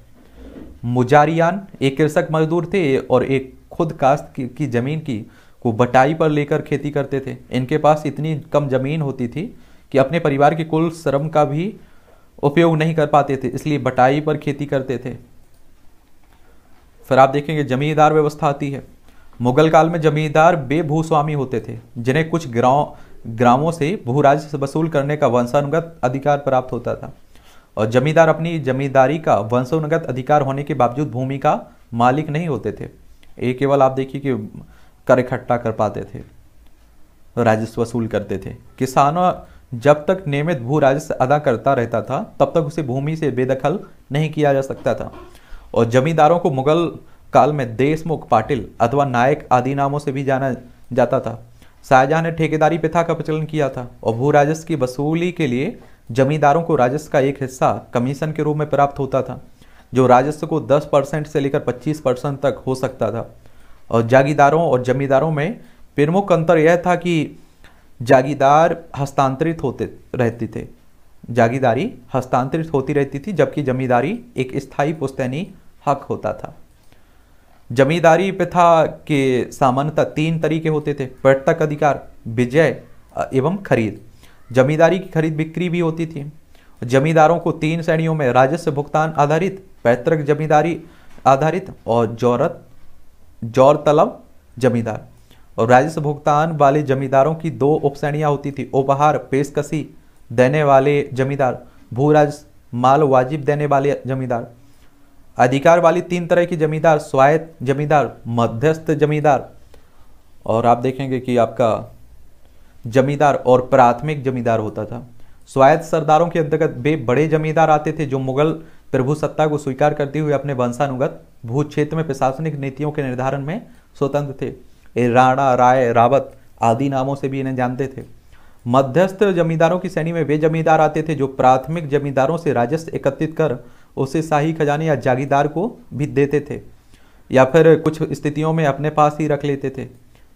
मुजारियान एक कृषक मजदूर थे और एक खुद कास्त की, की जमीन की को बटाई पर लेकर खेती करते थे इनके पास इतनी कम जमीन होती थी कि अपने परिवार के कुल श्रम का भी उपयोग नहीं कर पाते थे इसलिए बटाई पर खेती करते थे फिर आप देखेंगे जमींदार व्यवस्था आती है मुगल काल में जमींदार बेभूस्वामी होते थे जिन्हें कुछ ग्राम ग्रामों से भूराज वसूल करने का वंशानुगत अधिकार प्राप्त होता था और जमींदार अपनी जमींदारी का वंशानुगत अधिकार होने के बावजूद भूमि का मालिक नहीं होते थे ये केवल आप देखिए कि कर इकट्ठा कर पाते थे राजस्व वसूल करते थे किसानों जब तक नियमित भू राजस्व अदा करता रहता था तब तक उसे भूमि से बेदखल नहीं किया जा सकता था और जमींदारों को मुगल काल में देशमुख पाटिल अथवा नायक आदि नामों से भी जाना जाता था शाहजहां ने ठेकेदारी प्रथा का प्रचलन किया था और भू राजस्व की वसूली के लिए जमींदारों को राजस्व का एक हिस्सा कमीशन के रूप में प्राप्त होता था जो राजस्व को 10 परसेंट से लेकर 25 परसेंट तक हो सकता था और जागीदारों और जमींदारों में प्रमुख अंतर यह था कि जागीदार हस्तांतरित होते रहते थे जागीदारी हस्तांतरित होती रहती थी जबकि जमींदारी एक स्थायी पुस्तैनी हक होता था जमींदारी प्रथा के सामान्यतः तीन तरीके होते थे पर्यटक अधिकार विजय एवं खरीद जमींदारी की खरीद बिक्री भी होती थी जमींदारों को तीन श्रेणियों में राजस्व भुगतान आधारित पैतृक जमींदारी आधारित और जौरत जौर तलब जमींदार और राजस्व भुगतान वाले जमींदारों की दो उपश्रेणियाँ होती थी उपहार पेशकशी देने वाले जमींदार भू राजस्व माल वाजिब देने वाले जमींदार अधिकार वाली तीन तरह की जमींदार स्वायत्त जमींदार मध्यस्थ जमींदार और आप देखेंगे कि आपका जमींदार और प्राथमिक जमींदार होता था स्वायत्त सरदारों के अंतर्गत वे बड़े जमींदार आते थे जो मुगल प्रभु सत्ता को स्वीकार करते हुए अपने वंशानुगत भू क्षेत्र में प्रशासनिक नीतियों के निर्धारण में स्वतंत्र थे राणा राय रावत आदि नामों से भी इन्हें जानते थे मध्यस्थ जमींदारों की श्रेणी में वे जमींदार आते थे जो प्राथमिक जमींदारों से राजस्व एकत्रित कर उसे शाही खजाने या जागीदार को भी देते थे या फिर कुछ स्थितियों में अपने पास ही रख लेते थे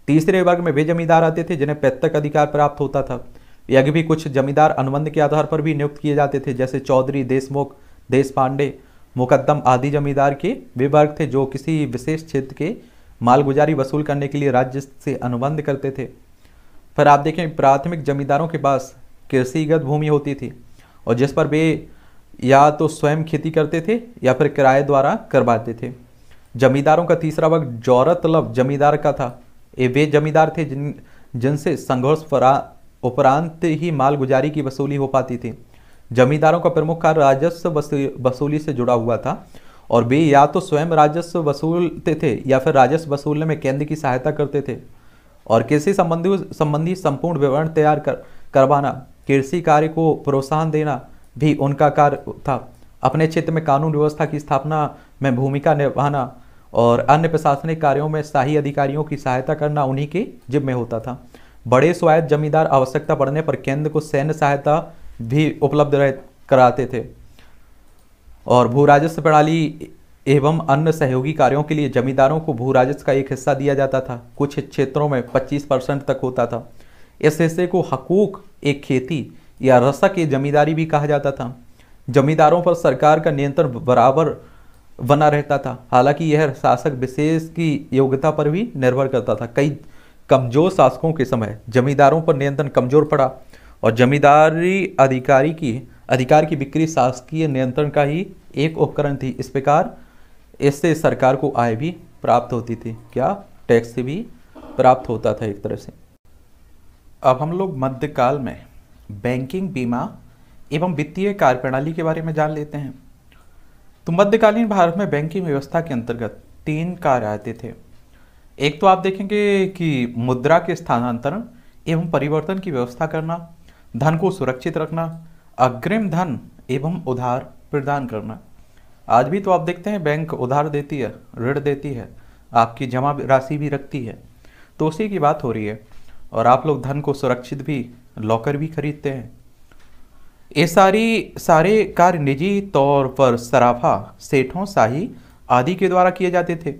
तीसरे वर्ग में वे जमींदार आते थे जिन्हें पैतृक अधिकार प्राप्त होता था यज्ञ भी कुछ जमींदार अनुबंध के आधार पर भी नियुक्त किए जाते थे जैसे चौधरी देशमुख देश पांडे मुकदम आदि जमींदार के वे वर्ग थे जो किसी विशेष क्षेत्र के मालगुजारी वसूल करने के लिए राज्य से अनुबंध करते थे पर आप देखें प्राथमिक जमींदारों के पास कृषिगत भूमि होती थी और जिस पर वे या तो स्वयं खेती करते थे या फिर किराए द्वारा करवाते थे जमींदारों का तीसरा वर्ग जौरतलब जमींदार का था ये वे जमींदार थे जिन जिनसे संघर्ष उपरांत ही मालगुजारी की वसूली हो पाती थी जमींदारों का प्रमुख कार्य राजस्व वसूली से जुड़ा हुआ था और वे या तो स्वयं राजस्व वसूलते थे या फिर राजस्व वसूलने में केंद्र की सहायता करते थे और कृषि संबंधी संबंधी संपूर्ण विवरण तैयार कर करवाना कृषि कार्य को प्रोत्साहन देना भी उनका कार्य था अपने क्षेत्र में कानून व्यवस्था की स्थापना में भूमिका निभाना और अन्य प्रशासनिक कार्यों में शाही अधिकारियों की सहायता करना उन्हीं के जिम्मे होता था बड़े स्वायत्त जमींदार आवश्यकता पड़ने पर केंद्र को सैन्य सहायता भी उपलब्ध रह कराते थे और भू राजस्व प्रणाली एवं अन्य सहयोगी कार्यों के लिए जमींदारों को भू राजस्व का एक हिस्सा दिया जाता था कुछ क्षेत्रों में 25 परसेंट तक होता था इस हिस्से को हकूक एक खेती या रसक ये जमींदारी भी कहा जाता था जमींदारों पर सरकार का नियंत्रण बराबर बना रहता था हालांकि यह शासक विशेष की योग्यता पर भी निर्भर करता था कई कमजोर शासकों के समय जमींदारों पर नियंत्रण कमजोर पड़ा और जमींदारी अधिकारी की अधिकार की बिक्री शासकीय नियंत्रण का ही एक उपकरण थी इस प्रकार इससे सरकार को आय भी प्राप्त होती थी क्या टैक्स भी प्राप्त होता था एक तरह से अब हम लोग मध्यकाल में बैंकिंग बीमा एवं वित्तीय कार्यप्रणाली के बारे में जान लेते हैं तो मध्यकालीन भारत में बैंकिंग व्यवस्था के अंतर्गत तीन कार्य आते थे एक तो आप देखेंगे कि मुद्रा के स्थानांतरण एवं परिवर्तन की व्यवस्था करना धन को सुरक्षित रखना अग्रिम धन एवं उधार प्रदान करना आज भी तो आप देखते हैं बैंक उधार देती है ऋण देती है आपकी जमा राशि भी रखती है तो उसी की बात हो रही है और आप लोग धन को सुरक्षित भी लॉकर भी खरीदते हैं ये सारी सारे कार्य निजी तौर पर सराफा सेठों शाही आदि के द्वारा किए जाते थे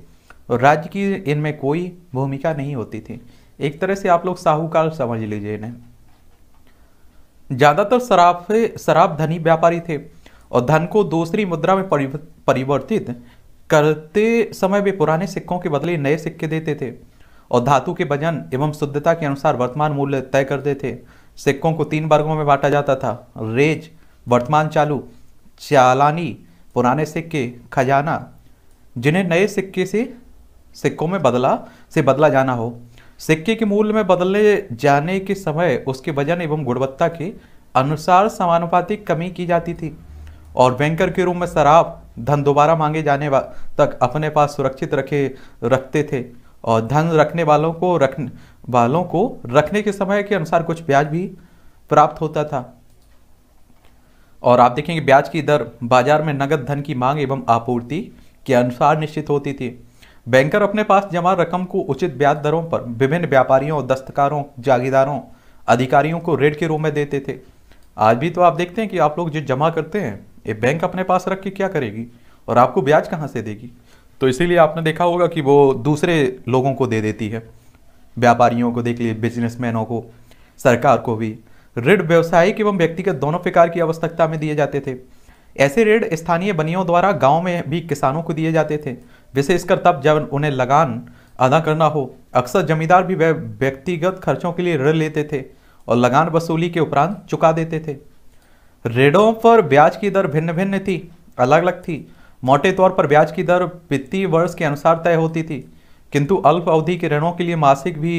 और राज्य की इनमें कोई भूमिका नहीं होती थी एक तरह से आप लोग साहूकार समझ लीजिए इन्हें ज़्यादातर शराफ शराब धनी व्यापारी थे और धन को दूसरी मुद्रा में परिवर्तित करते समय वे पुराने सिक्कों के बदले नए सिक्के देते थे और धातु के वजन एवं शुद्धता के अनुसार वर्तमान मूल्य तय करते थे सिक्कों को तीन वर्गों में बांटा जाता था रेज वर्तमान चालू चालानी पुराने सिक्के खजाना जिन्हें नए सिक्के से सिक्कों में बदला से बदला जाना हो सिक्के के मूल्य में बदलने जाने के समय उसके वजन एवं गुणवत्ता के अनुसार समानुपातिक कमी की जाती थी और बैंकर के रूप में शराब धन दोबारा मांगे जाने तक अपने पास सुरक्षित रखे रखते थे और धन रखने वालों को रखने वालों को रखने के समय के अनुसार कुछ ब्याज भी प्राप्त होता था और आप देखेंगे ब्याज की दर बाजार में नगद धन की मांग एवं आपूर्ति के अनुसार निश्चित होती थी बैंकर अपने पास जमा रकम को उचित ब्याज दरों पर विभिन्न व्यापारियों दस्तकारों जागीदारों अधिकारियों को रेट के रूप में देते थे आज भी तो आप देखते हैं कि आप लोग जो जमा करते हैं ये बैंक अपने पास रख के क्या करेगी और आपको ब्याज कहाँ से देगी तो इसीलिए आपने देखा होगा कि वो दूसरे लोगों को दे देती है व्यापारियों को देख लिए बिजनेसमैनों को सरकार को भी ऋण व्यवसायिक एवं व्यक्तिगत दोनों प्रकार की आवश्यकता में दिए जाते थे ऐसे ऋण स्थानीय बनियों द्वारा गांव में भी किसानों को दिए जाते थे विशेषकर तब जब उन्हें लगान अदा करना हो अक्सर जमींदार भी व्यक्तिगत खर्चों के लिए ऋण लेते थे और लगान वसूली के उपरांत चुका देते थे ऋणों पर ब्याज की दर भिन्न भिन्न थी अलग अलग थी मोटे तौर पर ब्याज की दर वित्तीय वर्ष के अनुसार तय होती थी किंतु अल्प अवधि के ऋणों के लिए मासिक भी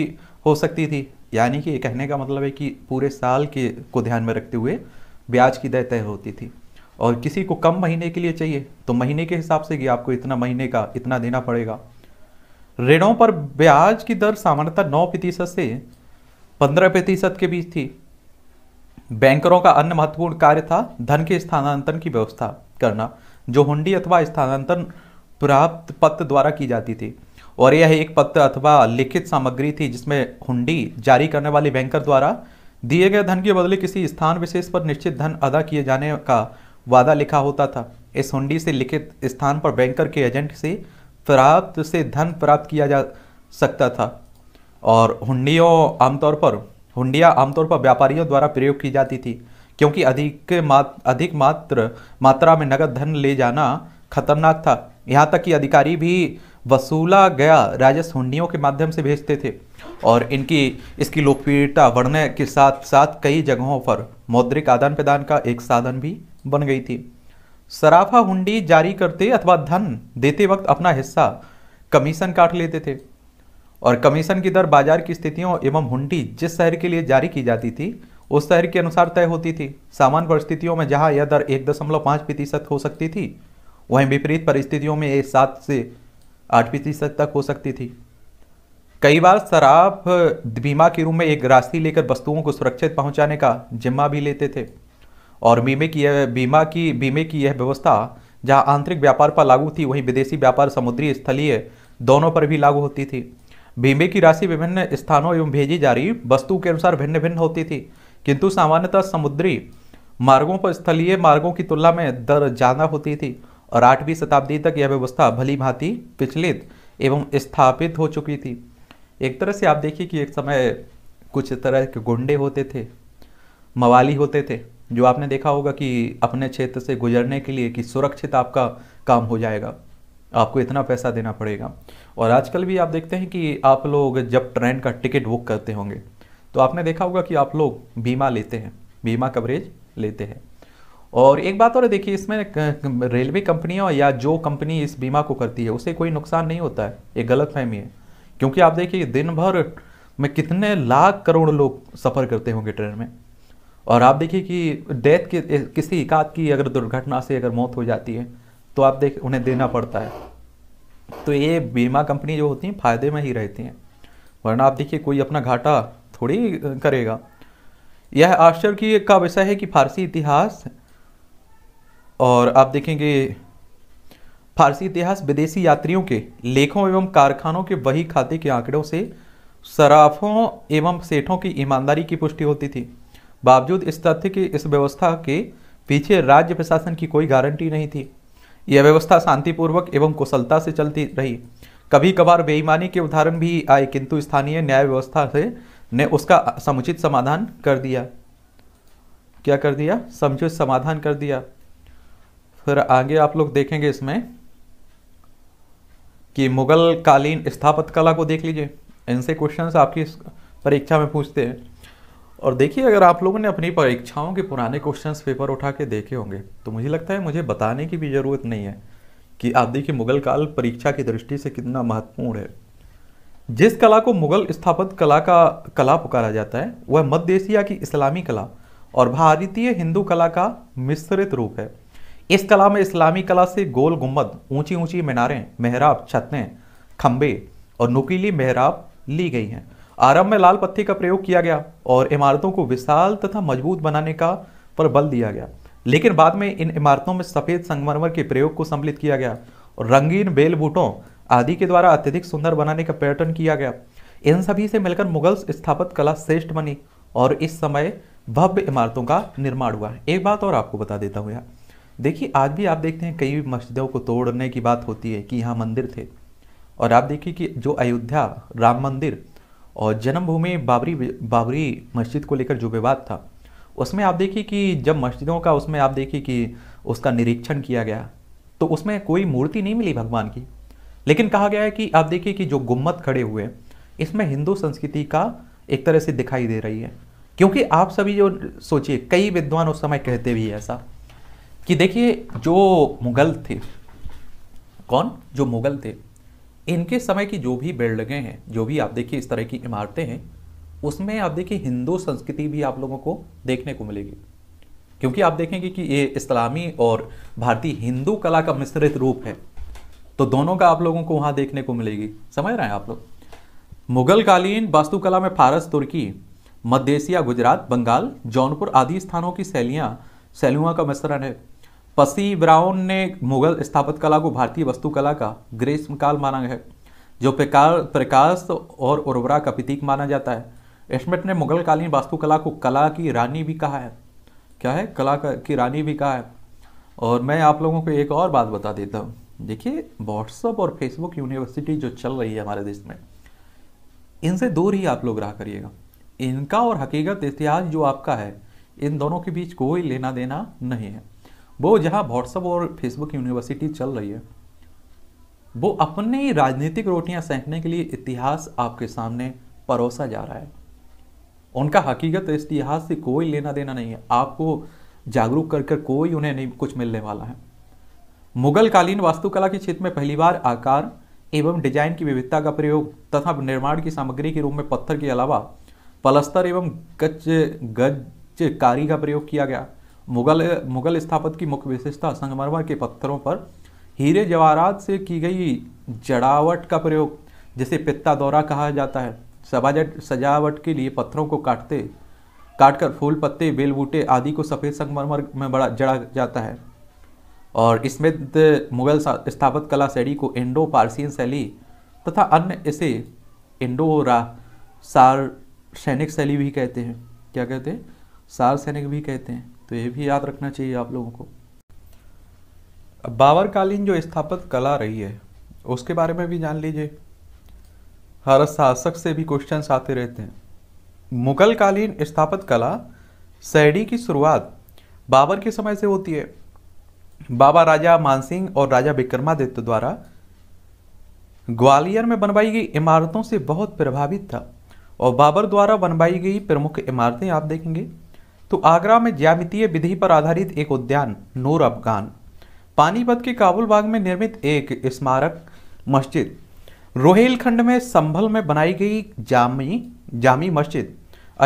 हो सकती थी यानी कि कहने का मतलब है कि पूरे साल के को ध्यान में रखते हुए ब्याज की दर तय होती थी और किसी को कम महीने के लिए चाहिए तो महीने के हिसाब से कि आपको इतना महीने का इतना देना पड़ेगा ऋणों पर ब्याज की दर सामान्यतः नौ प्रतिशत से पंद्रह प्रतिशत के बीच थी बैंकरों का अन्य महत्वपूर्ण कार्य था धन के स्थानांतरण की व्यवस्था करना जो हुंडी अथवा स्थानांतरण प्राप्त पत्र द्वारा की जाती थी और यह एक पत्र अथवा लिखित सामग्री थी जिसमें हुंडी जारी करने वाले बैंकर द्वारा दिए गए धन के बदले किसी स्थान विशेष पर निश्चित धन अदा किए जाने का वादा लिखा होता था इस हुंडी से लिखित स्थान पर बैंकर के एजेंट से प्राप्त से धन प्राप्त किया जा सकता था और हुंडियों आमतौर पर हुंडियाँ आमतौर पर व्यापारियों द्वारा प्रयोग की जाती थी क्योंकि अधिक मात अधिक मात्र मात्रा में नगद धन ले जाना खतरनाक था यहाँ तक कि अधिकारी भी वसूला गया राजस्व हुंडियों के माध्यम से भेजते थे और इनकी इसकी लोकप्रियता बढ़ने के साथ साथ कई जगहों पर मौद्रिक आदान प्रदान का एक साधन भी बन गई थी सराफा हुंडी जारी करते अथवा धन देते वक्त अपना हिस्सा कमीशन काट लेते थे और कमीशन की दर बाजार की स्थितियों एवं हुंडी जिस शहर के लिए जारी की जाती थी उस शहर के अनुसार तय होती थी सामान्य परिस्थितियों में जहां यह दर एक दशमलव पाँच प्रतिशत हो सकती थी वहीं विपरीत परिस्थितियों में ये सात से आठवीं फीसद तक हो सकती थी कई बार शराब बीमा के रूप में एक राशि लेकर वस्तुओं को सुरक्षित पहुंचाने का जिम्मा भी लेते थे और बीमे की यह बीमा की बीमे की यह व्यवस्था जहां आंतरिक व्यापार पर लागू थी वहीं विदेशी व्यापार समुद्री स्थलीय दोनों पर भी लागू होती थी बीमे की राशि विभिन्न स्थानों एवं भेजी जा रही वस्तु के अनुसार भिन्न भिन्न होती थी किंतु सामान्यतः समुद्री मार्गों पर स्थलीय मार्गों की तुलना में दर ज़्यादा होती थी और आठवीं शताब्दी तक यह व्यवस्था भली भांति विचलित एवं स्थापित हो चुकी थी एक तरह से आप देखिए कि एक समय कुछ तरह के गुंडे होते थे मवाली होते थे जो आपने देखा होगा कि अपने क्षेत्र से गुजरने के लिए कि सुरक्षित आपका काम हो जाएगा आपको इतना पैसा देना पड़ेगा और आजकल भी आप देखते हैं कि आप लोग जब ट्रेन का टिकट बुक करते होंगे तो आपने देखा होगा कि आप लोग बीमा लेते हैं बीमा कवरेज लेते हैं और एक बात और देखिए इसमें रेलवे कंपनियों या जो कंपनी इस बीमा को करती है उसे कोई नुकसान नहीं होता है ये गलत फहमी है क्योंकि आप देखिए दिन भर में कितने लाख करोड़ लोग सफ़र करते होंगे ट्रेन में और आप देखिए कि डेथ के किसी एकाध की अगर दुर्घटना से अगर मौत हो जाती है तो आप देख उन्हें देना पड़ता है तो ये बीमा कंपनी जो होती हैं फायदे में ही रहती हैं वरना आप देखिए कोई अपना घाटा थोड़ी करेगा यह आश्चर्य का विषय है कि फारसी इतिहास और आप देखेंगे फारसी इतिहास विदेशी यात्रियों के लेखों एवं कारखानों के वही खाते के आंकड़ों से सराफों एवं सेठों की ईमानदारी की पुष्टि होती थी बावजूद इस तथ्य की इस व्यवस्था के पीछे राज्य प्रशासन की कोई गारंटी नहीं थी यह व्यवस्था शांतिपूर्वक एवं कुशलता से चलती रही कभी कभार बेईमानी के उदाहरण भी आए किंतु स्थानीय न्याय व्यवस्था से ने उसका समुचित समाधान कर दिया क्या कर दिया समुचित समाधान कर दिया फिर आगे आप लोग देखेंगे इसमें कि मुगल कालीन स्थापत कला को देख लीजिए इनसे क्वेश्चन आपकी परीक्षा में पूछते हैं और देखिए अगर आप लोगों ने अपनी परीक्षाओं के पुराने क्वेश्चंस पेपर उठा के देखे होंगे तो मुझे लगता है मुझे बताने की भी ज़रूरत नहीं है कि आप देखिए मुगल काल परीक्षा की दृष्टि से कितना महत्वपूर्ण है जिस कला को मुगल स्थापत कला का कला पुकारा जाता है वह मध्य एशिया की इस्लामी कला और भारतीय हिंदू कला का मिश्रित रूप है इस कला में इस्लामी कला से गोल गुम्बद ऊंची ऊंची मीनारें मेहराब छतें खम्बे और नुकीली मेहराब ली गई हैं आरंभ में लाल पत्थर का प्रयोग किया गया और इमारतों को विशाल तथा मजबूत बनाने का पर बल दिया गया लेकिन बाद में इन इमारतों में सफ़ेद संगमरमर के प्रयोग को सम्मिलित किया गया और रंगीन बेल बूटों आदि के द्वारा अत्यधिक सुंदर बनाने का पर्यटन किया गया इन सभी से मिलकर मुगल्स स्थापत कला श्रेष्ठ बनी और इस समय भव्य इमारतों का निर्माण हुआ एक बात और आपको बता देता हूँ यहाँ देखिए आज भी आप देखते हैं कई मस्जिदों को तोड़ने की बात होती है कि यहाँ मंदिर थे और आप देखिए कि जो अयोध्या राम मंदिर और जन्मभूमि बाबरी बाबरी मस्जिद को लेकर जो विवाद था उसमें आप देखिए कि जब मस्जिदों का उसमें आप देखिए कि उसका निरीक्षण किया गया तो उसमें कोई मूर्ति नहीं मिली भगवान की लेकिन कहा गया है कि आप देखिए कि जो गुम्मत खड़े हुए इसमें हिंदू संस्कृति का एक तरह से दिखाई दे रही है क्योंकि आप सभी जो सोचिए कई विद्वान उस समय कहते भी ऐसा कि देखिए जो मुग़ल थे कौन जो मुग़ल थे इनके समय की जो भी बिल्डिंगे हैं जो भी आप देखिए इस तरह की इमारतें हैं उसमें आप देखिए हिंदू संस्कृति भी आप लोगों को देखने को मिलेगी क्योंकि आप देखेंगे कि ये इस्लामी और भारतीय हिंदू कला का मिश्रित रूप है तो दोनों का आप लोगों को वहां देखने को मिलेगी समझ रहे हैं आप लोग मुगलकालीन वास्तुकला में फारस तुर्की मध्य एशिया गुजरात बंगाल जौनपुर आदि स्थानों की शैलियां सैलुआ का मिश्रण है पसी ब्राउन ने मुगल स्थापत कला को भारतीय वस्तुकला का काल माना है जो प्रकाश और उर्वरा का प्रतीक माना जाता है स्मिट ने मुगल कालीन वास्तुकला को कला की रानी भी कहा है क्या है कला की रानी भी कहा है और मैं आप लोगों को एक और बात बता देता हूँ देखिए व्हाट्सअप और फेसबुक यूनिवर्सिटी जो चल रही है हमारे देश में इनसे दूर ही आप लोग रहा करिएगा इनका और हकीकत इतिहास जो आपका है इन दोनों के बीच कोई लेना देना नहीं है वो जहाँ व्हाट्सअप और फेसबुक यूनिवर्सिटी चल रही है वो अपने ही राजनीतिक रोटियां सेंकने के लिए इतिहास आपके सामने परोसा जा रहा है उनका हकीकत इस इतिहास से कोई लेना देना नहीं है आपको जागरूक कर कर कोई उन्हें नहीं कुछ मिलने वाला है मुगल कालीन वास्तुकला के क्षेत्र में पहली बार आकार एवं डिजाइन की विविधता का प्रयोग तथा निर्माण की सामग्री के रूप में पत्थर के अलावा पलस्तर एवं गज गज चिरकारी का प्रयोग किया गया मुगल मुगल स्थापत की मुख्य विशेषता संगमरमर के पत्थरों पर हीरे जवाहरात से की गई जड़ावट का प्रयोग जिसे पित्ता दौरा कहा जाता है सबाजट सजावट के लिए पत्थरों को काटते काटकर फूल पत्ते बेलबूटे आदि को सफ़ेद संगमरमर में बड़ा जड़ा जाता है और इसमें मुगल स्थापत कला शैली को इंडो पारसियन शैली तथा अन्य इसे इंडो रा सैनिक शैली भी कहते हैं क्या कहते हैं सार सैनिक भी कहते हैं तो ये भी याद रखना चाहिए आप लोगों को बाबरकालीन जो स्थापित कला रही है उसके बारे में भी जान लीजिए हर शासक से भी क्वेश्चन आते रहते हैं मुगल कालीन स्थापित कला शैडी की शुरुआत बाबर के समय से होती है बाबा राजा मानसिंह और राजा विक्रमादित्य द्वारा ग्वालियर में बनवाई गई इमारतों से बहुत प्रभावित था और बाबर द्वारा बनवाई गई प्रमुख इमारतें आप देखेंगे तो आगरा में ज्यामितीय विधि पर आधारित एक उद्यान नूर अफगान पानीपत के काबुल बाग में निर्मित एक स्मारक मस्जिद रोहेलखंड में संभल में बनाई गई जामी जामी मस्जिद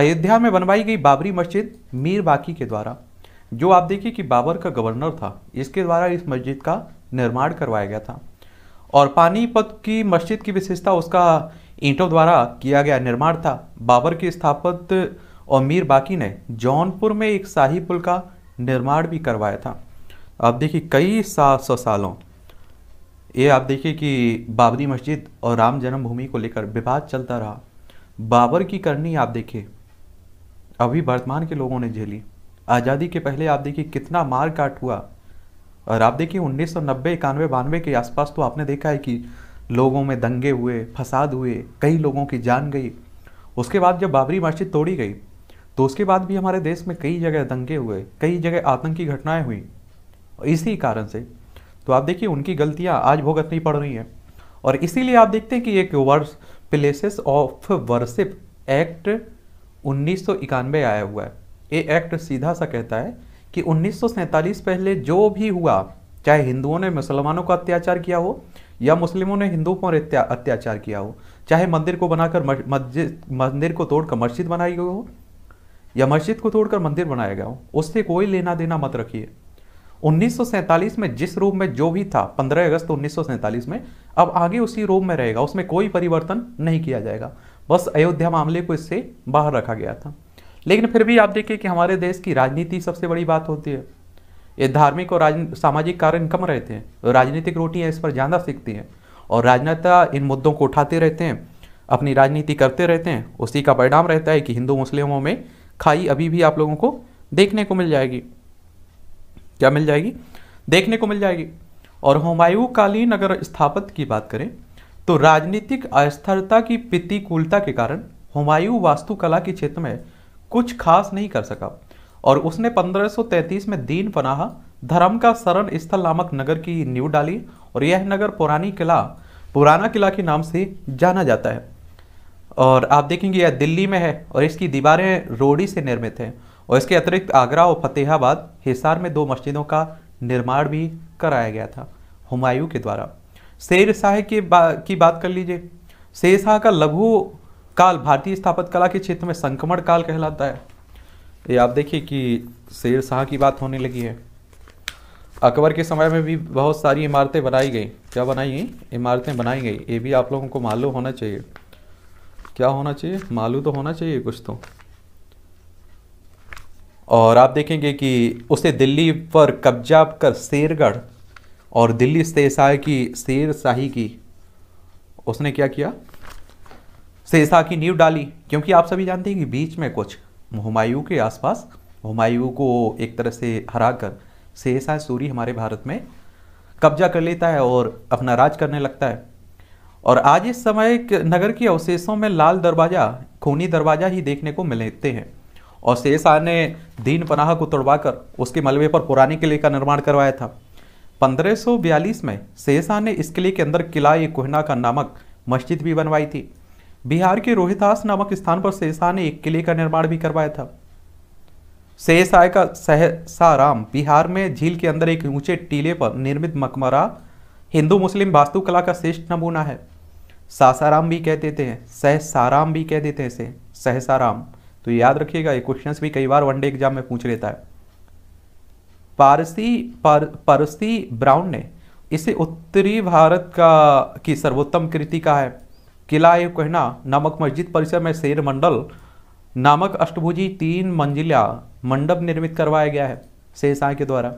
अयोध्या में बनवाई गई बाबरी मस्जिद मीर बाकी के द्वारा जो आप देखिए कि बाबर का गवर्नर था इसके द्वारा इस मस्जिद का निर्माण करवाया गया था और पानीपत की मस्जिद की विशेषता उसका ईंटों द्वारा किया गया निर्माण था बाबर की स्थापत्य और मीर बाकी ने जौनपुर में एक शाही पुल का निर्माण भी करवाया था आप देखिए कई सात सौ सालों ये आप देखिए कि बाबरी मस्जिद और राम जन्मभूमि को लेकर विवाद चलता रहा बाबर की करनी आप देखिए अभी वर्तमान के लोगों ने झेली आज़ादी के पहले आप देखिए कितना मार काट हुआ और आप देखिए उन्नीस सौ नब्बे इक्यानवे बानवे के आसपास तो आपने देखा है कि लोगों में दंगे हुए फसाद हुए कई लोगों की जान गई उसके बाद जब बाबरी मस्जिद तोड़ी गई तो उसके बाद भी हमारे देश में कई जगह दंगे हुए कई जगह आतंकी घटनाएं हुई इसी कारण से तो आप देखिए उनकी गलतियां आज भुगतनी पड़ रही हैं और इसीलिए आप देखते हैं कि एक वर्स प्लेसेस ऑफ वर्शिप एक्ट उन्नीस आया हुआ है ये एक्ट सीधा सा कहता है कि उन्नीस पहले जो भी हुआ चाहे हिंदुओं ने मुसलमानों का अत्याचार किया हो या मुस्लिमों ने हिंदुओं पर अत्याचार किया हो चाहे मंदिर को बनाकर मस्जिद मंदिर को तोड़कर मस्जिद बनाई गई हो या मस्जिद को तोड़कर मंदिर बनाया गया हो उससे कोई लेना देना मत रखिए 1947 में जिस रूप में जो भी था 15 अगस्त 1947 में अब आगे उसी रूप में रहेगा उसमें कोई परिवर्तन नहीं किया जाएगा बस अयोध्या मामले को इससे बाहर रखा गया था लेकिन फिर भी आप देखिए कि हमारे देश की राजनीति सबसे बड़ी बात होती है ये धार्मिक और सामाजिक कारण कम रहते हैं राजनीतिक रोटियाँ इस पर ज़्यादा सीखती हैं और राजनेता इन मुद्दों को उठाते रहते हैं अपनी राजनीति करते रहते हैं उसी का परिणाम रहता है कि हिंदू मुस्लिमों में खाई अभी भी आप लोगों को देखने को मिल जाएगी क्या मिल जाएगी देखने को मिल जाएगी और हुमायूकालीन अगर स्थापत्य की बात करें तो राजनीतिक अस्थिरता की प्रतिकूलता के कारण हुमायूं वास्तुकला के क्षेत्र में कुछ खास नहीं कर सका और उसने 1533 में दीन पनाह धर्म का शरण स्थल नामक नगर की नींव डाली और यह नगर पुरानी किला पुराना किला के नाम से जाना जाता है और आप देखेंगे यह दिल्ली में है और इसकी दीवारें रोड़ी से निर्मित हैं और इसके अतिरिक्त आगरा और फतेहाबाद हिसार में दो मस्जिदों का निर्माण भी कराया गया था हुमायूं के द्वारा शेर शाह की, बा, की बात कर लीजिए शेर शाह का लघु काल भारतीय स्थापत्य कला के क्षेत्र में संक्रमण काल कहलाता है ये आप देखिए कि शेर शाह की बात होने लगी है अकबर के समय में भी बहुत सारी इमारतें बनाई गई क्या बनाई गई इमारतें बनाई गई ये भी आप लोगों को मालूम होना चाहिए क्या होना चाहिए मालू तो होना चाहिए कुछ तो और आप देखेंगे कि उसे दिल्ली पर कब्जा कर शेरगढ़ और दिल्ली शेरशाह की शेरशाही की उसने क्या किया शेरशाह की नींव डाली क्योंकि आप सभी जानते हैं कि बीच में कुछ हुमायूं के आसपास हुमायूं को एक तरह से हरा कर शेरशाह सूरी हमारे भारत में कब्जा कर लेता है और अपना राज करने लगता है और आज इस समय नगर के अवशेषों में लाल दरवाजा खूनी दरवाजा ही देखने को मिलते हैं और शेषाह ने दीन पनाह को तोड़वाकर उसके मलबे पर पुरानी किले का निर्माण करवाया था 1542 में शेषाह ने इस किले के अंदर किला ए कोहना का नामक मस्जिद भी बनवाई थी बिहार के रोहितास नामक स्थान पर शेषाह ने एक किले का निर्माण भी करवाया था शेषाह का सहसाराम बिहार में झील के अंदर एक ऊंचे टीले पर निर्मित मकमरा हिंदू मुस्लिम वास्तुकला का श्रेष्ठ नमूना है सासाराम भी कह देते हैं सहसाराम भी कह देते हैं इसे सहसाराम तो याद रखिएगा ये क्वेश्चंस भी कई बार वनडे एग्जाम में पूछ लेता है पारसी पर, परसी ब्राउन ने इसे उत्तरी भारत का की सर्वोत्तम कृति का है किला ए कहना नामक मस्जिद परिसर में शेर मंडल नामक अष्टभुजी तीन मंजिला मंडप निर्मित करवाया गया है शेरशाह के द्वारा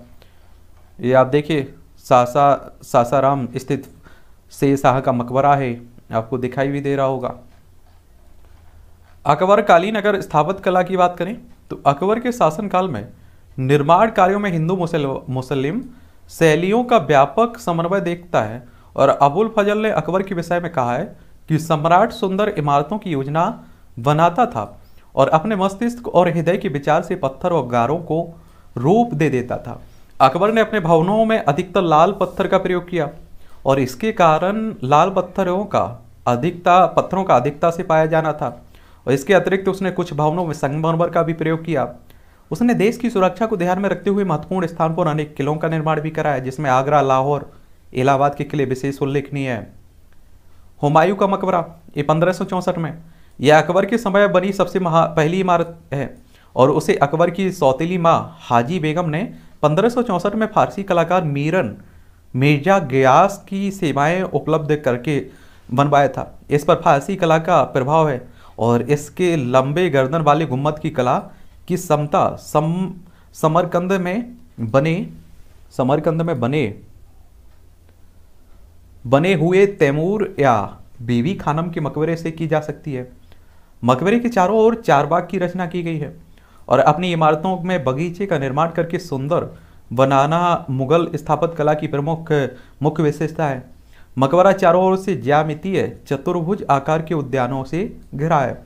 ये आप देखिए सासा सासाराम स्थित शेरशाह का मकबरा है आपको दिखाई भी दे रहा होगा अकबर कालीन अगर स्थापत कला की बात करें तो अकबर के शासनकाल में निर्माण कार्यों में हिंदू मुसलिम शैलियों का व्यापक समन्वय देखता है और अबुल फजल ने अकबर के विषय में कहा है कि सम्राट सुंदर इमारतों की योजना बनाता था और अपने मस्तिष्क और हृदय के विचार से पत्थर और गारों को रूप दे देता था अकबर ने अपने भवनों में अधिकतर लाल पत्थर का प्रयोग किया और इसके कारण लाल पत्थरों का अधिकता पत्थरों का अधिकता से पाया जाना था और इसके अतिरिक्त उसने कुछ भवनों में संगमरमर का भी प्रयोग किया उसने देश की सुरक्षा को ध्यान में रखते हुए महत्वपूर्ण स्थान पर अनेक किलों का निर्माण भी कराया जिसमें आगरा लाहौर इलाहाबाद के किले विशेष उल्लेखनीय है हुमायूं का मकबरा ये पंद्रह में यह अकबर के समय बनी सबसे महा पहली इमारत है और उसे अकबर की सौतीली माँ हाजी बेगम ने पंद्रह में फारसी कलाकार मीरन मिर्जा गयास की सेवाएं उपलब्ध करके बनवाया था इस पर फारसी कला का प्रभाव है और इसके लंबे गर्दन वाले गुम्मत की कला की समता सम समरकंद में बने समरकंद में बने बने हुए तैमूर या बीवी खानम के मकबरे से की जा सकती है मकबरे के चारों ओर चारबाग की रचना की गई है और अपनी इमारतों में बगीचे का निर्माण करके सुंदर बनाना मुगल स्थापत कला की प्रमुख मुख्य विशेषता है मकबरा चारों ओर से ज्यामितीय चतुर्भुज आकार के उद्यानों से घिरा है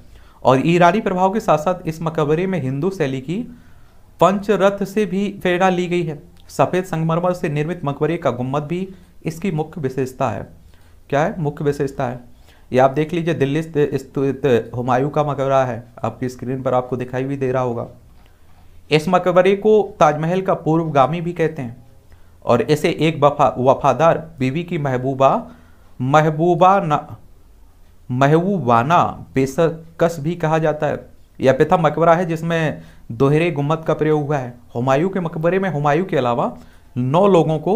और ईरानी प्रभाव के साथ साथ इस मकबरे में हिंदू शैली की पंचरथ से भी प्रेरणा ली गई है सफ़ेद संगमरमर से निर्मित मकबरे का गुम्बद भी इसकी मुख्य विशेषता है क्या है मुख्य विशेषता है ये आप देख लीजिए दिल्ली स्थित हुमायूं का मकबरा है आपकी स्क्रीन पर आपको दिखाई भी दे रहा होगा इस मकबरे को ताजमहल का पूर्वगामी भी कहते हैं और इसे एक वफा वफादार बीवी की महबूबा महबूबा न महबूबाना पेशकश भी कहा जाता है यह पिथा मकबरा है जिसमें दोहरे गुम्मत का प्रयोग हुआ है हुमायूं के मकबरे में हुमायूं के अलावा नौ लोगों को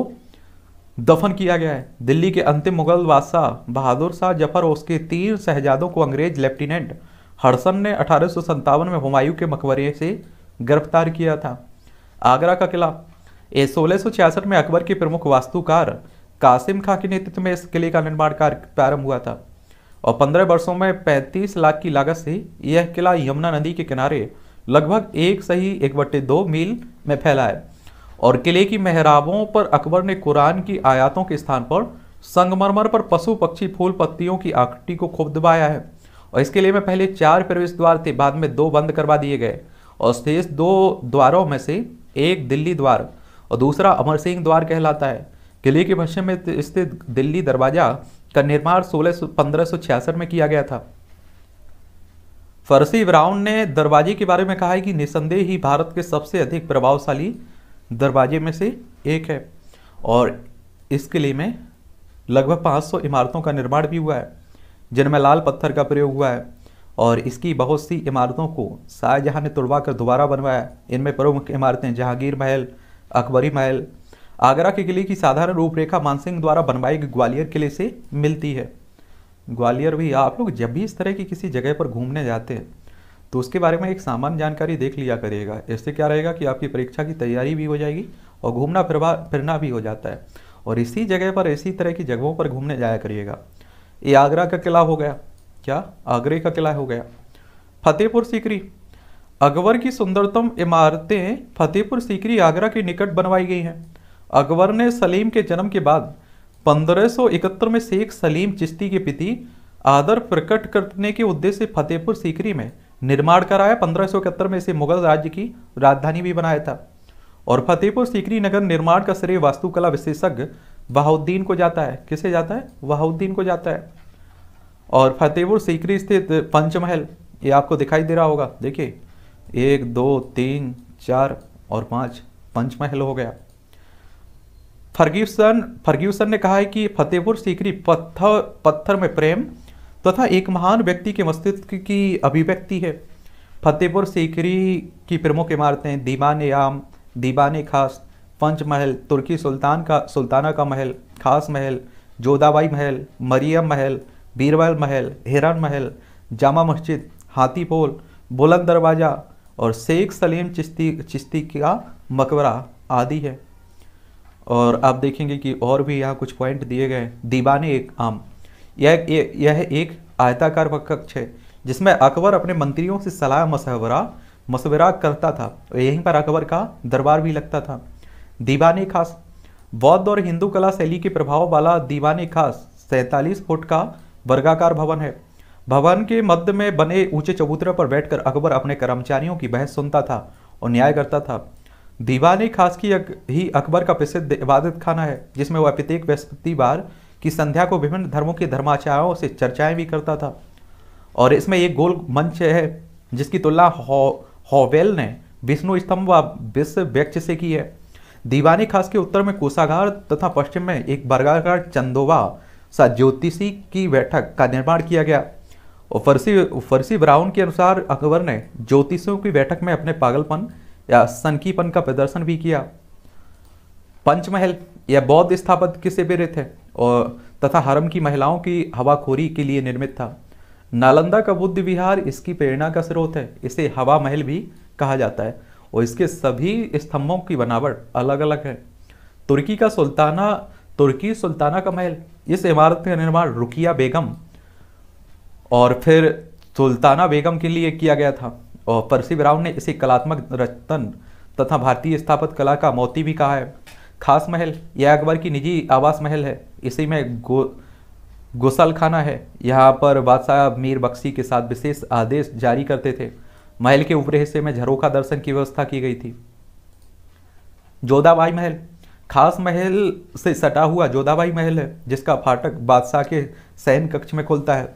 दफन किया गया है दिल्ली के अंतिम मुगल बादशाह बहादुर शाह जफर और उसके तीन शहजादों को अंग्रेज लेफ्टिनेंट हरसन ने अठारह में हुमायूं के मकबरे से गिरफ्तार किया था आगरा का किला ये सोलह में अकबर के प्रमुख वास्तुकार कासिम खां के नेतृत्व में इस किले का निर्माण कार्य प्रारंभ हुआ था और पंद्रह वर्षों में 35 लाख की लागत से यह किला यमुना नदी के किनारे लगभग एक सही एक बट्टे दो मील में फैला है और किले की मेहराबों पर अकबर ने कुरान की आयातों के स्थान पर संगमरमर पर पशु पक्षी फूल पत्तियों की आकृति को खूब दबाया है और इस किले में पहले चार प्रवेश द्वार थे बाद में दो बंद करवा दिए गए और शेष दो द्वारों में से एक दिल्ली द्वार और दूसरा अमर सिंह द्वार कहलाता है किले के पश्चिम में स्थित दिल्ली दरवाजा का निर्माण सोलह पंद्रह में किया गया था फरसी ब्राउन ने दरवाजे के बारे में कहा है कि निसंदेह ही भारत के सबसे अधिक प्रभावशाली दरवाजे में से एक है और इस किले में लगभग 500 इमारतों का निर्माण भी हुआ है जिनमें लाल पत्थर का प्रयोग हुआ है और इसकी बहुत सी इमारतों को शाहजहाँ ने तुड़वा कर दोबारा बनवाया इनमें प्रमुख इमारतें जहांगीर महल अकबरी महल आगरा के किले की साधारण रूपरेखा मानसिंह द्वारा बनवाई गई ग्वालियर किले से मिलती है ग्वालियर भी आप लोग जब भी इस तरह की किसी जगह पर घूमने जाते हैं तो उसके बारे में एक सामान्य जानकारी देख लिया करिएगा इससे क्या रहेगा कि आपकी परीक्षा की तैयारी भी हो जाएगी और घूमना फिर फिरना भी हो जाता है और इसी जगह पर इसी तरह की जगहों पर घूमने जाया करिएगा ये आगरा का किला हो गया क्या आगरे का किला हो गया फतेहपुर सीकरी अकबर की सुंदरतम इमारतें फतेहपुर सीकरी आगरा के निकट बनवाई गई हैं अकबर ने सलीम के जन्म के बाद 1571 में शेख सलीम चिश्ती के पिति आदर प्रकट करने के उद्देश्य से फतेहपुर सीकरी में निर्माण कराया पंद्रह में इसे मुगल राज्य की राजधानी भी बनाया था और फतेहपुर सीकरी नगर निर्माण का श्रेय वास्तुकला विशेषज्ञ बहाउद्दीन को जाता है किसे जाता है बहाउद्दीन को जाता है और फतेहपुर सीकरी स्थित पंचमहल ये आपको दिखाई दे रहा होगा देखिए एक दो तीन चार और पाँच पंचमहल हो गया फर्ग्यूसन फर्ग्यूसन ने कहा है कि फतेहपुर सीकरी पत्थर पत्थर में प्रेम तथा एक महान व्यक्ति के मस्तिष्क की अभिव्यक्ति है फतेहपुर सीकरी की प्रमुख इमारतें दीबान आम दीबान खास पंचमहल तुर्की सुल्तान का सुल्ताना का महल खास महल जोधाबाई महल मरियम महल बीरबल महल हिरन महल जामा मस्जिद हाथी पोल बुलंद दरवाज़ा और शेख सलीम चिश्ती चिश्ती का मकबरा आदि है और आप देखेंगे कि और भी यहाँ कुछ पॉइंट दिए गए दीवाने एक आम यह यह एक आयताकार कक्ष है जिसमें अकबर अपने मंत्रियों से सलाह मशवरा मशवरा करता था और यहीं पर अकबर का दरबार भी लगता था दीवाने खास बौद्ध और हिंदू कला शैली के प्रभाव वाला दीवाने खास सैंतालीस फुट का वर्गाकार भवन है भवन के मध्य में बने ऊंचे चबूतरे पर बैठकर अकबर अपने कर्मचारियों की बहस सुनता था और न्याय करता था दीवानी खास की अक, ही अकबर का प्रसिद्ध इबादत खाना है जिसमें वह प्रत्येक बृहस्पतिवार की संध्या को विभिन्न धर्मों के धर्माचार्यों से चर्चाएं भी करता था और इसमें एक गोल मंच है जिसकी तुलना हॉवेल हो, ने विष्णु स्तंभ व विश्व व्यक्ष से की है दीवानी खास के उत्तर में कोषागार तथा पश्चिम में एक वर्गाकार चंदोवा सा ज्योतिषी की बैठक का निर्माण किया गया और फरसी फरसी ब्राउन के अनुसार अकबर ने ज्योतिषियों की बैठक में अपने पागलपन या सनकीपन का प्रदर्शन भी किया पंचमहल यह बौद्ध स्थापित किसे बेरे है और तथा हरम की महिलाओं की हवाखोरी के लिए निर्मित था नालंदा का बुद्ध विहार इसकी प्रेरणा का स्रोत है इसे हवा महल भी कहा जाता है और इसके सभी स्तंभों की बनावट अलग अलग है तुर्की का सुल्ताना तुर्की सुल्ताना का महल इस इमारत का निर्माण रुकिया बेगम और फिर सुल्ताना बेगम के लिए किया गया था और परसी ब्राउन ने इसे कलात्मक रतन तथा भारतीय स्थापत कला का मोती भी कहा है खास महल यह अकबर की निजी आवास महल है इसी में गो गुसल खाना है यहाँ पर बादशाह मीर बख्शी के साथ विशेष आदेश जारी करते थे महल के ऊपरी हिस्से में झरोखा दर्शन की व्यवस्था की गई थी जोधाबाई महल खास महल से सटा हुआ जोधाबाई महल है जिसका फाटक बादशाह के सैन कक्ष में खुलता है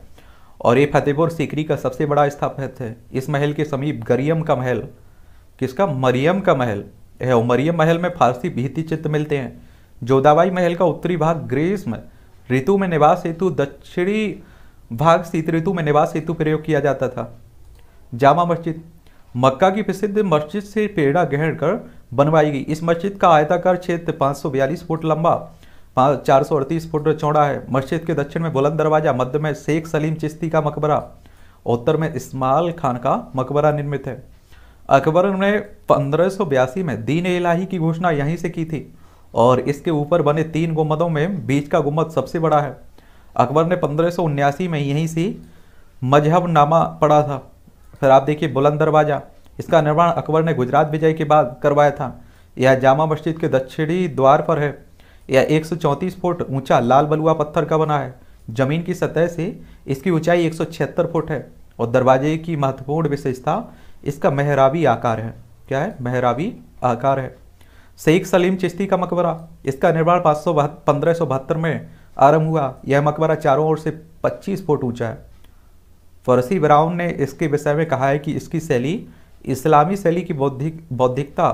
और ये फतेहपुर सीकरी का सबसे बड़ा स्थापित है इस महल के समीप गरियम का महल किसका मरियम का महल है और मरियम महल में फारसी भीति चित्र मिलते हैं जोधाबाई महल का उत्तरी भाग ग्रीष्म ऋतु में निवास हेतु दक्षिणी भाग शीत ऋतु में निवास हेतु प्रयोग किया जाता था जामा मस्जिद मक्का की प्रसिद्ध मस्जिद से पेड़ा गहर कर बनवाई गई इस मस्जिद का आयताकार क्षेत्र पाँच फुट लंबा चार सौ अड़तीस फुट चौड़ा है मस्जिद के दक्षिण में बुलंद दरवाजा मध्य में शेख सलीम चिश्ती का मकबरा उत्तर में इस्माल खान का मकबरा निर्मित है अकबर ने पंद्रह में दीन इलाही की घोषणा यहीं से की थी और इसके ऊपर बने तीन गुम्बदों में बीच का गुम्बद सबसे बड़ा है अकबर ने पंद्रह में यहीं से मजहब नामा पढ़ा था फिर आप देखिए बुलंद दरवाज़ा इसका निर्माण अकबर ने गुजरात विजय के बाद करवाया था यह जामा मस्जिद के दक्षिणी द्वार पर है यह एक फुट ऊंचा लाल बलुआ पत्थर का बना है जमीन की सतह से इसकी ऊंचाई एक फुट है और दरवाजे की महत्वपूर्ण विशेषता इसका मेहराबी आकार है क्या है मेहराबी आकार है शेख सलीम चिश्ती का मकबरा इसका निर्माण पाँच सौ पंद्रह में आरंभ हुआ यह मकबरा चारों ओर से 25 फुट ऊंचा है फरसी ब्राउन ने इसके विषय में कहा है कि इसकी शैली इस्लामी शैली की बौद्धिक बौद्धिकता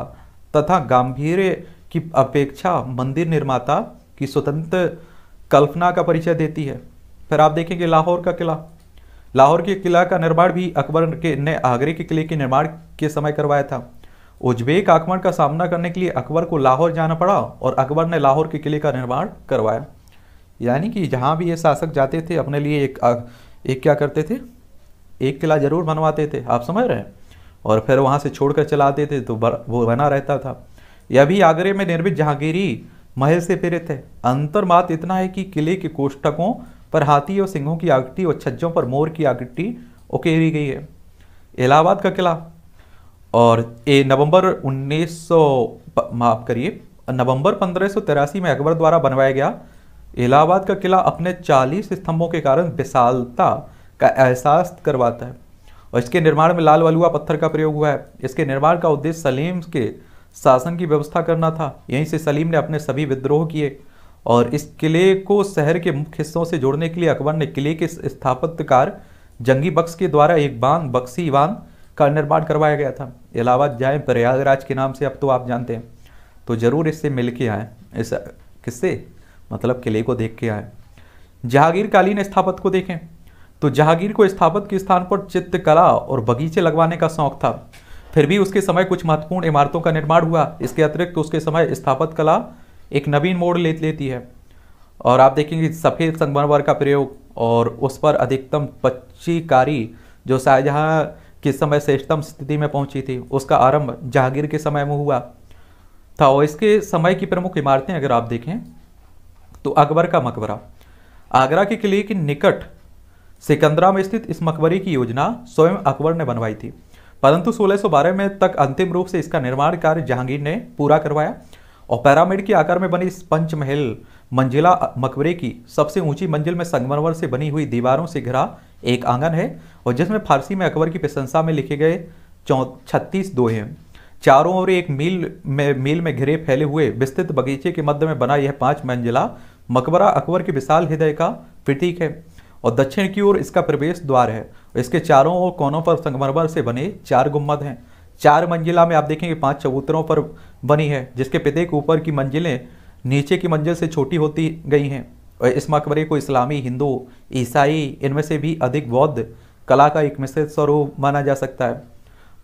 तथा गांधीर्य की अपेक्षा मंदिर निर्माता की स्वतंत्र कल्पना का परिचय देती है फिर आप देखेंगे लाहौर का किला लाहौर के किला का निर्माण भी अकबर के ने आगरे के किले के निर्माण के समय करवाया था उज्बेक आक्रमण का सामना करने के लिए अकबर को लाहौर जाना पड़ा और अकबर ने लाहौर के किले का निर्माण करवाया यानी कि जहाँ भी ये शासक जाते थे अपने लिए एक एक क्या करते थे एक किला जरूर बनवाते थे आप समझ रहे हैं और फिर वहाँ से छोड़कर कर चलाते थे तो वो बना रहता था यह भी आगरे में निर्मित जहांगीरी महल से प्रेरित थे अंतर बात इतना है कि किले के कोष्टकों पर हाथी और सिंहों की आकृति और छज्जों पर मोर की आकृति उकेरी गई है इलाहाबाद का किला और ये नवंबर 1900 माफ करिए नवंबर पंद्रह में अकबर द्वारा बनवाया गया इलाहाबाद का किला अपने 40 स्तंभों के कारण विशालता का एहसास करवाता है और इसके निर्माण में लाल वलुआ पत्थर का प्रयोग हुआ है इसके निर्माण का उद्देश्य सलीम के शासन की व्यवस्था करना था यहीं से सलीम ने अपने सभी विद्रोह किए और इस किले को शहर के मुख्य हिस्सों से जोड़ने के लिए अकबर ने किले के स्थापत्यकार जंगी बक्स के द्वारा एक बांध बक्सी बांध का निर्माण करवाया गया था इलाहाबाद जाए प्रयागराज के नाम से अब तो आप जानते हैं तो ज़रूर इससे मिल के आए इस किससे मतलब किले को देख के आए जहांगीर कालीन स्थापत को देखें तो जहांगीर को स्थापत के स्थान पर चित्रकला और बगीचे लगवाने का शौक था फिर भी उसके समय कुछ महत्वपूर्ण इमारतों का निर्माण हुआ इसके अतिरिक्त तो उसके समय स्थापत कला एक नवीन मोड़ ले लेती है और आप देखेंगे सफ़ेद संगमरमर का प्रयोग और उस पर अधिकतम पच्चीकारी जो शाहजहाँ किस समय श्रेष्ठतम स्थिति में पहुंची थी उसका आरंभ जहांगीर के समय में हुआ था और इसके समय की प्रमुख इमारतें अगर आप देखें तो अकबर का मकबरा आगरा के किले के निकट सिकंदरा में स्थित इस मकबरे की योजना स्वयं अकबर ने बनवाई थी परंतु 1612 में तक अंतिम रूप से इसका निर्माण कार्य जहांगीर ने पूरा करवाया और पैरामिड के आकार में बनी इस पंचमहल मंजिला मकबरे की सबसे ऊंची मंजिल में संगमरवर से बनी हुई दीवारों से घिरा एक आंगन है और जिसमें फारसी में अकबर की प्रशंसा में लिखे गए छत्तीस दोहे चारों ओर एक मील में मील में घिरे फैले हुए विस्तृत बगीचे के मध्य में बना यह पांच मंजिला मकबरा अकबर के विशाल हृदय का प्रतीक है और दक्षिण की ओर इसका प्रवेश द्वार है इसके चारों ओर कोनों पर संगमरमर से बने चार गुम्बद हैं चार मंजिला में आप देखेंगे पांच चबूतरों पर बनी है जिसके प्रत्येक ऊपर की मंजिलें नीचे की मंजिल से छोटी होती गई हैं और इस मकबरे को इस्लामी हिंदू ईसाई इनमें से भी अधिक बौद्ध कला का एक मिश्रित स्वरूप माना जा सकता है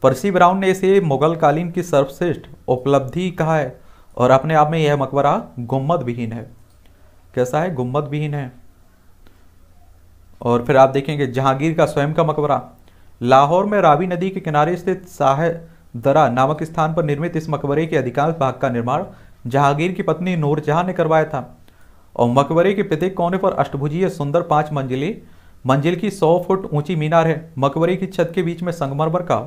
परसी ब्राउन ने इसे मुगल कालीन की सर्वश्रेष्ठ उपलब्धि कहा है और अपने आप में यह मकबरा गुम्मद विहीन है कैसा है गुम्मद विहीन है और फिर आप देखेंगे जहांगीर का स्वयं का मकबरा लाहौर में रावी नदी के किनारे स्थित साह दरा नामक स्थान पर निर्मित इस मकबरे के अधिकांश भाग का निर्माण जहांगीर की पत्नी नूरजहां ने करवाया था और मकबरे के प्रत्येक कोने पर अष्टभुजीय सुंदर पांच मंजिली मंजिल की सौ फुट ऊंची मीनार है मकबरे की छत के बीच में संगमरमर का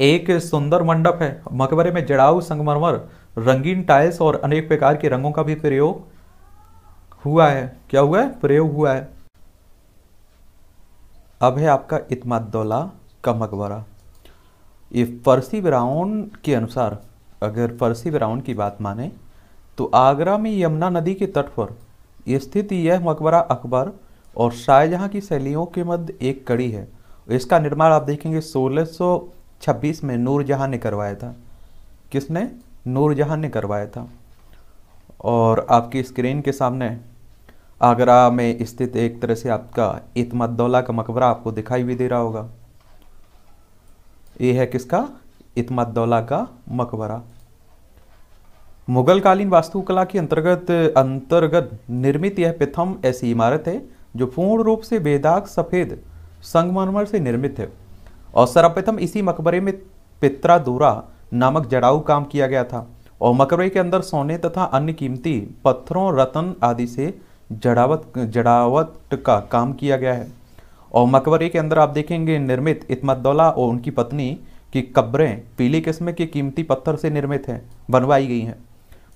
एक सुंदर मंडप है मकबरे में जड़ाऊ संगमरमर रंगीन टाइल्स और अनेक प्रकार के रंगों का भी प्रयोग हुआ है क्या हुआ है प्रयोग हुआ है अब है आपका इतमादौला का मकबरा ये फ़रसी ब्राउन के अनुसार अगर फ़रसी ब्राउन की बात माने तो आगरा में यमुना नदी के तट पर स्थित यह मकबरा अकबर और शाहजहाँ की शैलियों के मध्य एक कड़ी है इसका निर्माण आप देखेंगे 1626 में नूरजहाँ ने करवाया था किसने नूरजहाँ ने करवाया था और आपकी स्क्रीन के सामने आगरा में स्थित एक तरह से आपका इतमदौला का मकबरा आपको दिखाई भी दे रहा होगा ये है किसका इतमदौला का मकबरा मुगल कालीन वास्तुकला के अंतर्गत अंतर्गत निर्मित यह प्रथम ऐसी इमारत है जो पूर्ण रूप से बेदाग सफ़ेद संगमरमर से निर्मित है और सर्वप्रथम इसी मकबरे में पित्रा दूरा नामक जड़ाऊ काम किया गया था और मकबरे के अंदर सोने तथा अन्य कीमती पत्थरों रतन आदि से जड़ावत जड़ावट का काम किया गया है और मकबरे के अंदर आप देखेंगे निर्मित इतमदौला और उनकी पत्नी की कब्रें पीली किस्म के कीमती पत्थर से निर्मित हैं बनवाई गई हैं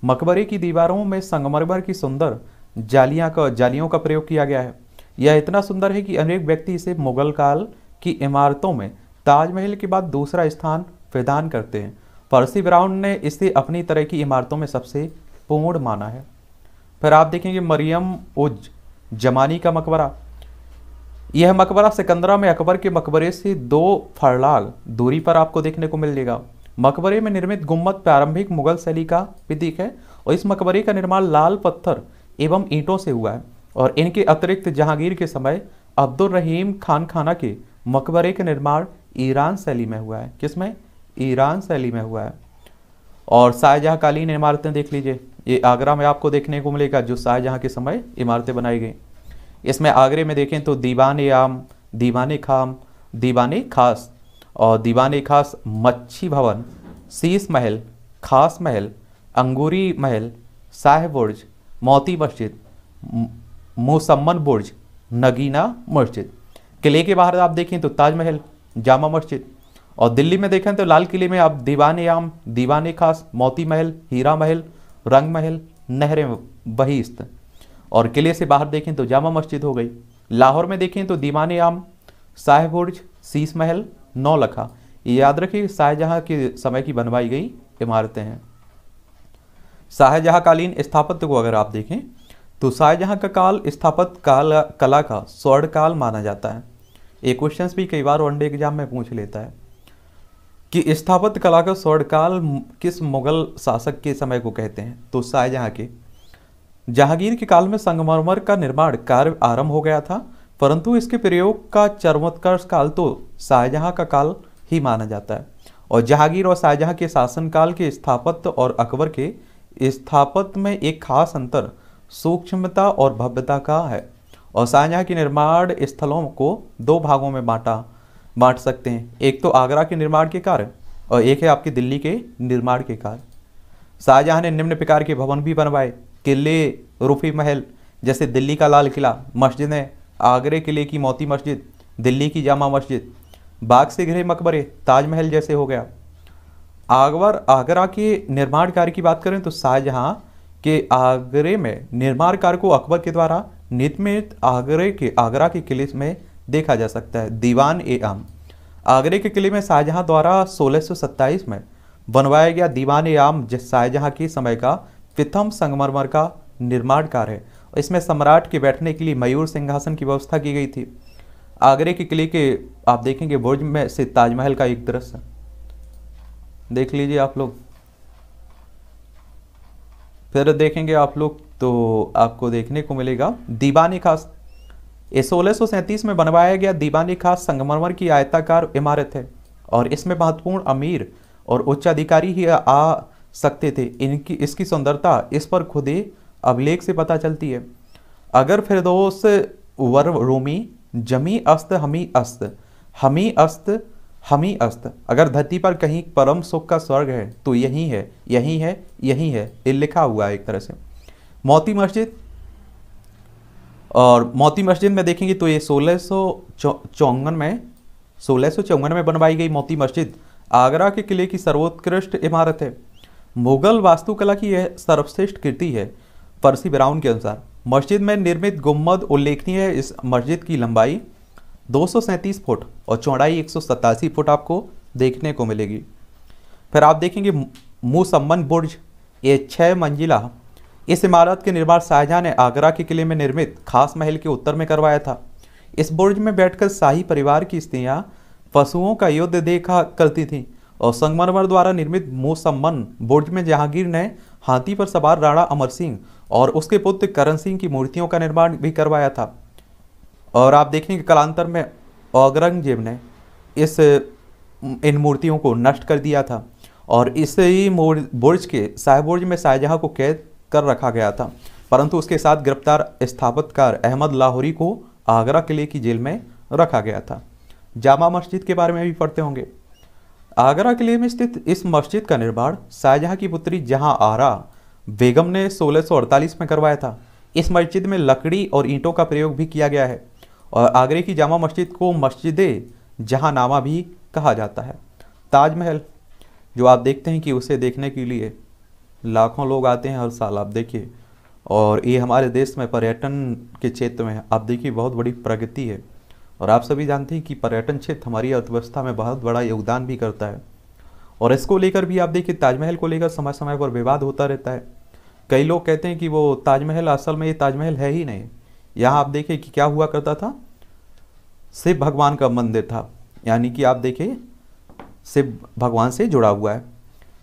मकबरे की दीवारों में संगमरमर की सुंदर जालियाँ का जालियों का प्रयोग किया गया है यह इतना सुंदर है कि अनेक व्यक्ति इसे मुगल काल की इमारतों में ताजमहल के बाद दूसरा स्थान प्रदान करते हैं पर्सी ब्राउन ने इसे अपनी तरह की इमारतों में सबसे पूर्ण माना है फिर आप देखेंगे मरियम उज जमानी का मकबरा यह मकबरा सिकंदरा में अकबर के मकबरे से दो फरलाग दूरी पर आपको देखने को मिलेगा मकबरे में निर्मित गुम्बद प्रारंभिक मुगल शैली का प्रतीक है और इस मकबरे का निर्माण लाल पत्थर एवं ईंटों से हुआ है और इनके अतिरिक्त जहांगीर के समय अब्दुल रहीम खान खाना के मकबरे का निर्माण ईरान शैली में हुआ है किसमें ईरान शैली में हुआ है और शाहजहाँकालीन इमारतें देख लीजिए ये आगरा में आपको देखने को मिलेगा जो शाहजहाँ के समय इमारतें बनाई गई इसमें आगरे में देखें तो दीवान आम दीवान खाम दीवान खास और दीवान खास मच्छी भवन शीस महल खास महल अंगूरी महल शाह बुर्ज मोती मस्जिद मोसम्मन बुर्ज नगीना मस्जिद किले के बाहर आप देखें तो ताजमहल जामा मस्जिद और दिल्ली में देखें तो लाल किले में आप दीवान आम दीवान खास मोती महल हीरा महल रंगमहल नहरें बहिस्त और किले से बाहर देखें तो जामा मस्जिद हो गई लाहौर में देखें तो दीवान आम साहेब बुर्ज शीश महल नौलखा याद रखिए शाहजहाँ के समय की बनवाई गई इमारतें हैं शाहजहाँकालीन स्थापत्य को अगर आप देखें तो शाहजहाँ का काल स्थापत्य काल कला का स्वर्ण काल माना जाता है ये क्वेश्चंस भी कई बार वनडे एग्जाम में पूछ लेता है कि स्थापत्य कला का स्वर्णकाल किस मुगल शासक के समय को कहते हैं तो शाहजहां के जहांगीर के काल में संगमरमर का निर्माण कार्य आरंभ हो गया था परंतु इसके प्रयोग का चरमोत्कर्ष काल तो शाहजहां का काल ही माना जाता है और जहांगीर और शाहजहां के शासनकाल के स्थापत्य और अकबर के स्थापत्य में एक खास अंतर सूक्ष्मता और भव्यता का है और शाहजहां के निर्माण स्थलों को दो भागों में बांटा बांट सकते हैं एक तो आगरा के निर्माण के कारण और एक है आपके दिल्ली के निर्माण के कारण शाहजहाँ ने निम्न प्रकार के भवन भी बनवाए किले रूफी महल जैसे दिल्ली का लाल किला मस्जिदें आगरे किले की मोती मस्जिद दिल्ली की जामा मस्जिद बाग से घिरे मकबरे ताजमहल जैसे हो गया आगवर आगरा के निर्माण कार्य की बात करें तो शाहजहाँ के आगरे में निर्माण कार्य को अकबर के द्वारा नित्य आगरे के आगरा के किले में देखा जा सकता है दीवान ए आम आगरे के किले में शाहजहाँ द्वारा 1627 में बनवाया गया दीवान ए आम जिस शाहजहाँ के समय का प्रथम संगमरमर का निर्माण कार्य है इसमें सम्राट के बैठने के लिए मयूर सिंहासन की व्यवस्था की गई थी आगरे के किले के आप देखेंगे बुर्ज में से ताजमहल का एक दृश्य देख लीजिए आप लोग फिर देखेंगे आप लोग तो आपको देखने को मिलेगा दीवानी खास ये सोलह में बनवाया गया दीवानी खास संगमरमर की आयताकार इमारत है और इसमें महत्वपूर्ण अमीर और उच्चाधिकारी ही आ सकते थे इनकी इसकी सुंदरता इस पर खुद अभिलेख से पता चलती है अगर फिरदोस वर रोमी जमी अस्त हमी अस्त हमी अस्त हमी अस्त अगर धरती पर कहीं परम सुख का स्वर्ग है तो यही है यही है यही है ये लिखा हुआ है एक तरह से मोती मस्जिद और मोती मस्जिद में देखेंगे तो ये सोलह चौवन में सोलह चौवन में बनवाई गई मोती मस्जिद आगरा के किले की सर्वोत्कृष्ट इमारत है मुगल वास्तुकला की यह सर्वश्रेष्ठ कृति है फर्सी ब्राउन के अनुसार मस्जिद में निर्मित गुम्मद उल्लेखनीय है इस मस्जिद की लंबाई दो फुट और चौड़ाई एक फुट आपको देखने को मिलेगी फिर आप देखेंगे मुसम्मन बुर्ज ये छः मंजिला इस इमारत के निर्माण शाहजहाँ ने आगरा के किले में निर्मित खास महल के उत्तर में करवाया था इस बुर्ज में बैठकर शाही परिवार की स्त्रियाँ पशुओं का युद्ध देखा करती थीं और संगमरमर द्वारा निर्मित मोसम्मन बुर्ज में जहांगीर ने हाथी पर सवार राणा अमर सिंह और उसके पुत्र करण सिंह की मूर्तियों का निर्माण भी करवाया था और आप देखेंगे कालांतर में औरंगजेब ने इस इन मूर्तियों को नष्ट कर दिया था और इसी बुर्ज के शाहबुर्ज में शाहजहाँ को कैद कर रखा गया था परंतु उसके साथ गिरफ्तार स्थापतकार अहमद लाहौरी को आगरा किले की जेल में रखा गया था जामा मस्जिद के बारे में भी पढ़ते होंगे आगरा किले में स्थित इस मस्जिद का निर्माण शाहजहाँ की पुत्री जहाँ आरा बेगम ने सोलह में करवाया था इस मस्जिद में लकड़ी और ईंटों का प्रयोग भी किया गया है और आगरे की जामा मस्जिद को मस्जिद जहानामा भी कहा जाता है ताजमहल जो आप देखते हैं कि उसे देखने के लिए लाखों लोग आते हैं हर साल आप देखिए और ये हमारे देश में पर्यटन के क्षेत्र में आप देखिए बहुत बड़ी प्रगति है और आप सभी जानते हैं कि पर्यटन क्षेत्र हमारी अर्थव्यवस्था में बहुत बड़ा योगदान भी करता है और इसको लेकर भी आप देखिए ताजमहल को लेकर समय समय पर विवाद होता रहता है कई लोग कहते हैं कि वो ताजमहल असल में ये ताजमहल है ही नहीं यहाँ आप देखिए कि क्या हुआ करता था शिव भगवान का मंदिर था यानी कि आप देखिए शिव भगवान से जुड़ा हुआ है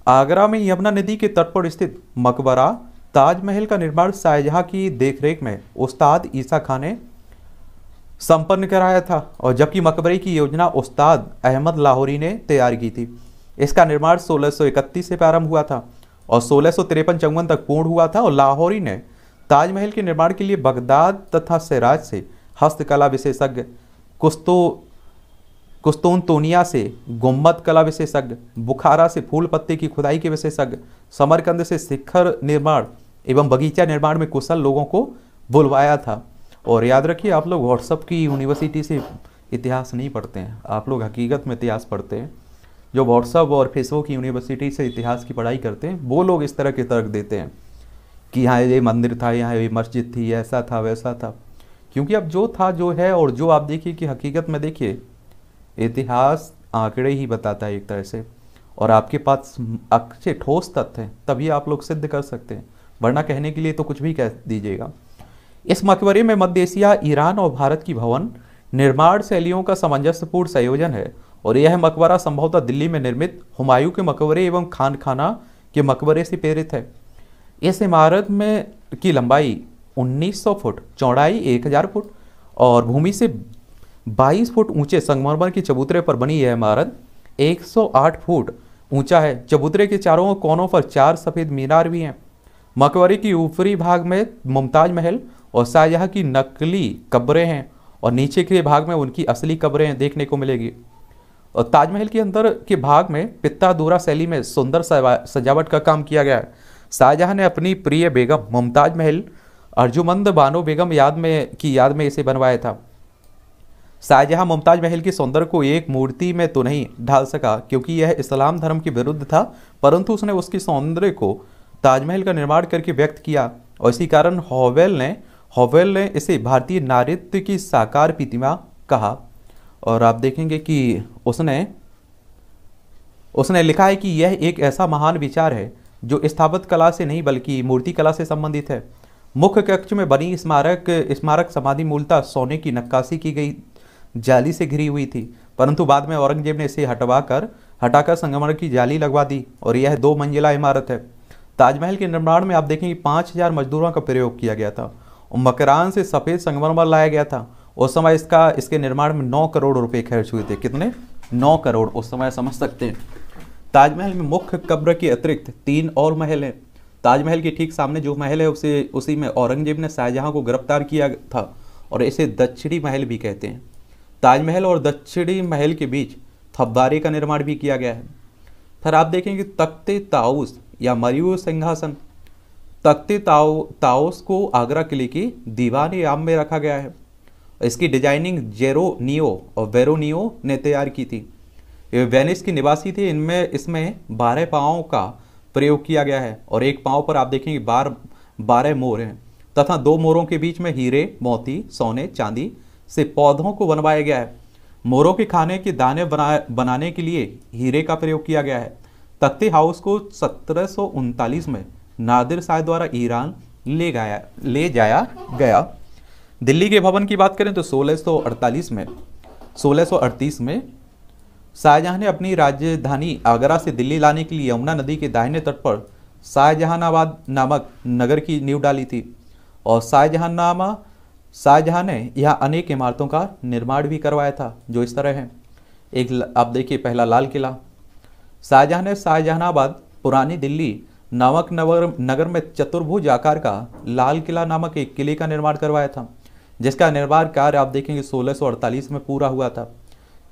आगरा में यमुना नदी के तट पर स्थित मकबरा ताजमहल का निर्माण शाहजहाँ की देखरेख में उस्ताद ईसा खान ने संपन्न कराया था और जबकि मकबरे की योजना उस्ताद अहमद लाहौरी ने तैयार की थी इसका निर्माण 1631 से प्रारंभ हुआ था और सोलह सौ तक पूर्ण हुआ था और लाहौरी ने ताजमहल के निर्माण के लिए बगदाद तथा सराज से हस्तकला विशेषज्ञ कुस्तो कुस्तोनतोनिया से गुम्बद कला विशेषज्ञ बुखारा से फूल पत्ते की खुदाई के विशेषज्ञ समरकंद से शिखर निर्माण एवं बगीचा निर्माण में कुशल लोगों को बुलवाया था और याद रखिए आप लोग व्हाट्सअप की यूनिवर्सिटी से इतिहास नहीं पढ़ते हैं आप लोग हकीकत में इतिहास पढ़ते हैं जो व्हाट्सअप और फेसबुक की यूनिवर्सिटी से इतिहास की पढ़ाई करते हैं वो लोग इस तरह के तर्क देते हैं कि यहाँ ये मंदिर था यहाँ ये मस्जिद थी ऐसा था वैसा था क्योंकि अब जो था जो है और जो आप देखिए कि हकीकत में देखिए इतिहास आंकड़े ही बताता है एक तरह से और आपके पास अच्छे ठोस तथ्य हैं तभी आप लोग सिद्ध कर सकते हैं वरना कहने के लिए तो कुछ भी कह दीजिएगा इस मकबरे में मध्य एशिया ईरान और भारत की भवन निर्माण शैलियों का सामंजस्यपूर्ण संयोजन है और यह मकबरा संभवतः दिल्ली में निर्मित हुमायूं के मकबरे एवं खान खाना के मकबरे से प्रेरित है इस इमारत में की लंबाई 1900 फुट चौड़ाई 1000 फुट और भूमि से 22 फुट ऊंचे संगमरमर की चबूतरे पर बनी यह इमारत 108 फुट ऊंचा है चबूतरे के चारों कोनों पर चार सफ़ेद मीनार भी हैं मकबरे की ऊपरी भाग में मुमताज महल और शाहजहाँ की नकली कब्रें हैं और नीचे के भाग में उनकी असली कब्रें देखने को मिलेगी और ताजमहल के अंदर के भाग में पिता दूरा शैली में सुंदर सजावट का काम किया गया है शाहजहाँ ने अपनी प्रिय बेगम मुमताज महल अर्जुमंद बानो बेगम याद में की याद में इसे बनवाया था शाहजहां मुमताज महल की सौंदर्य को एक मूर्ति में तो नहीं ढाल सका क्योंकि यह इस्लाम धर्म के विरुद्ध था परंतु उसने उसके सौंदर्य को ताजमहल का निर्माण करके व्यक्त किया और इसी कारण हॉवेल ने हॉवेल ने इसे भारतीय नारित्य की साकार प्रतिमा कहा और आप देखेंगे कि उसने उसने लिखा है कि यह एक ऐसा महान विचार है जो स्थापत कला से नहीं बल्कि मूर्ति कला से संबंधित है मुख्य कक्ष में बनी स्मारक स्मारक समाधि मूलतः सोने की नक्काशी की गई जाली से घिरी हुई थी परंतु बाद में औरंगजेब ने इसे हटवाकर हटाकर संगमरमर की जाली लगवा दी और यह दो मंजिला इमारत है ताजमहल के निर्माण में आप देखेंगे पाँच हज़ार मजदूरों का प्रयोग किया गया था और मकरान से सफ़ेद संगमरमर लाया गया था उस समय इसका इसके निर्माण में नौ करोड़ रुपए खर्च हुए थे कितने नौ करोड़ उस समय समझ सकते हैं ताजमहल में मुख्य कब्र के अतिरिक्त तीन और महल हैं ताजमहल के ठीक सामने जो महल है उसे उसी में औरंगजेब ने शाहजहाँ को गिरफ्तार किया था और इसे दक्षिणी महल भी कहते हैं ताजमहल और दक्षिणी महल के बीच थपदारे का निर्माण भी किया गया है फिर आप देखेंगे तख्ते ताउस या मयूर सिंहासन तख्ते ताउस को आगरा किले की दीवानी आम में रखा गया है इसकी डिजाइनिंग जेरोनियो और वेरोनियो ने तैयार की थी ये वेनिस के निवासी थे इनमें इसमें बारह पाँव का प्रयोग किया गया है और एक पाँव पर आप देखेंगे बार बारह मोर हैं तथा दो मोरों के बीच में हीरे मोती सोने चांदी से पौधों को बनवाया गया है मोरों के खाने के दाने बना बनाने के लिए हीरे का प्रयोग किया गया है तख्ती हाउस को सत्रह में नादिर शाह द्वारा ईरान ले गया ले जाया गया दिल्ली के भवन की बात करें तो 1648 में 1638 में शाहजहां ने अपनी राजधानी आगरा से दिल्ली लाने के लिए यमुना नदी के दाहिने तट पर शाहजहानाबाद नामक नगर की नींव डाली थी और शाहजहांनामा शाहजहां ने यहाँ अनेक इमारतों का निर्माण भी करवाया था जो इस तरह है एक आप देखिए पहला लाल किला शाहजहां ने शाहजहानाबाद पुरानी दिल्ली नामक नगर नगर में चतुर्भुज आकार का लाल किला नामक एक किले का निर्माण करवाया था जिसका निर्माण कार्य आप देखेंगे सोलह में पूरा हुआ था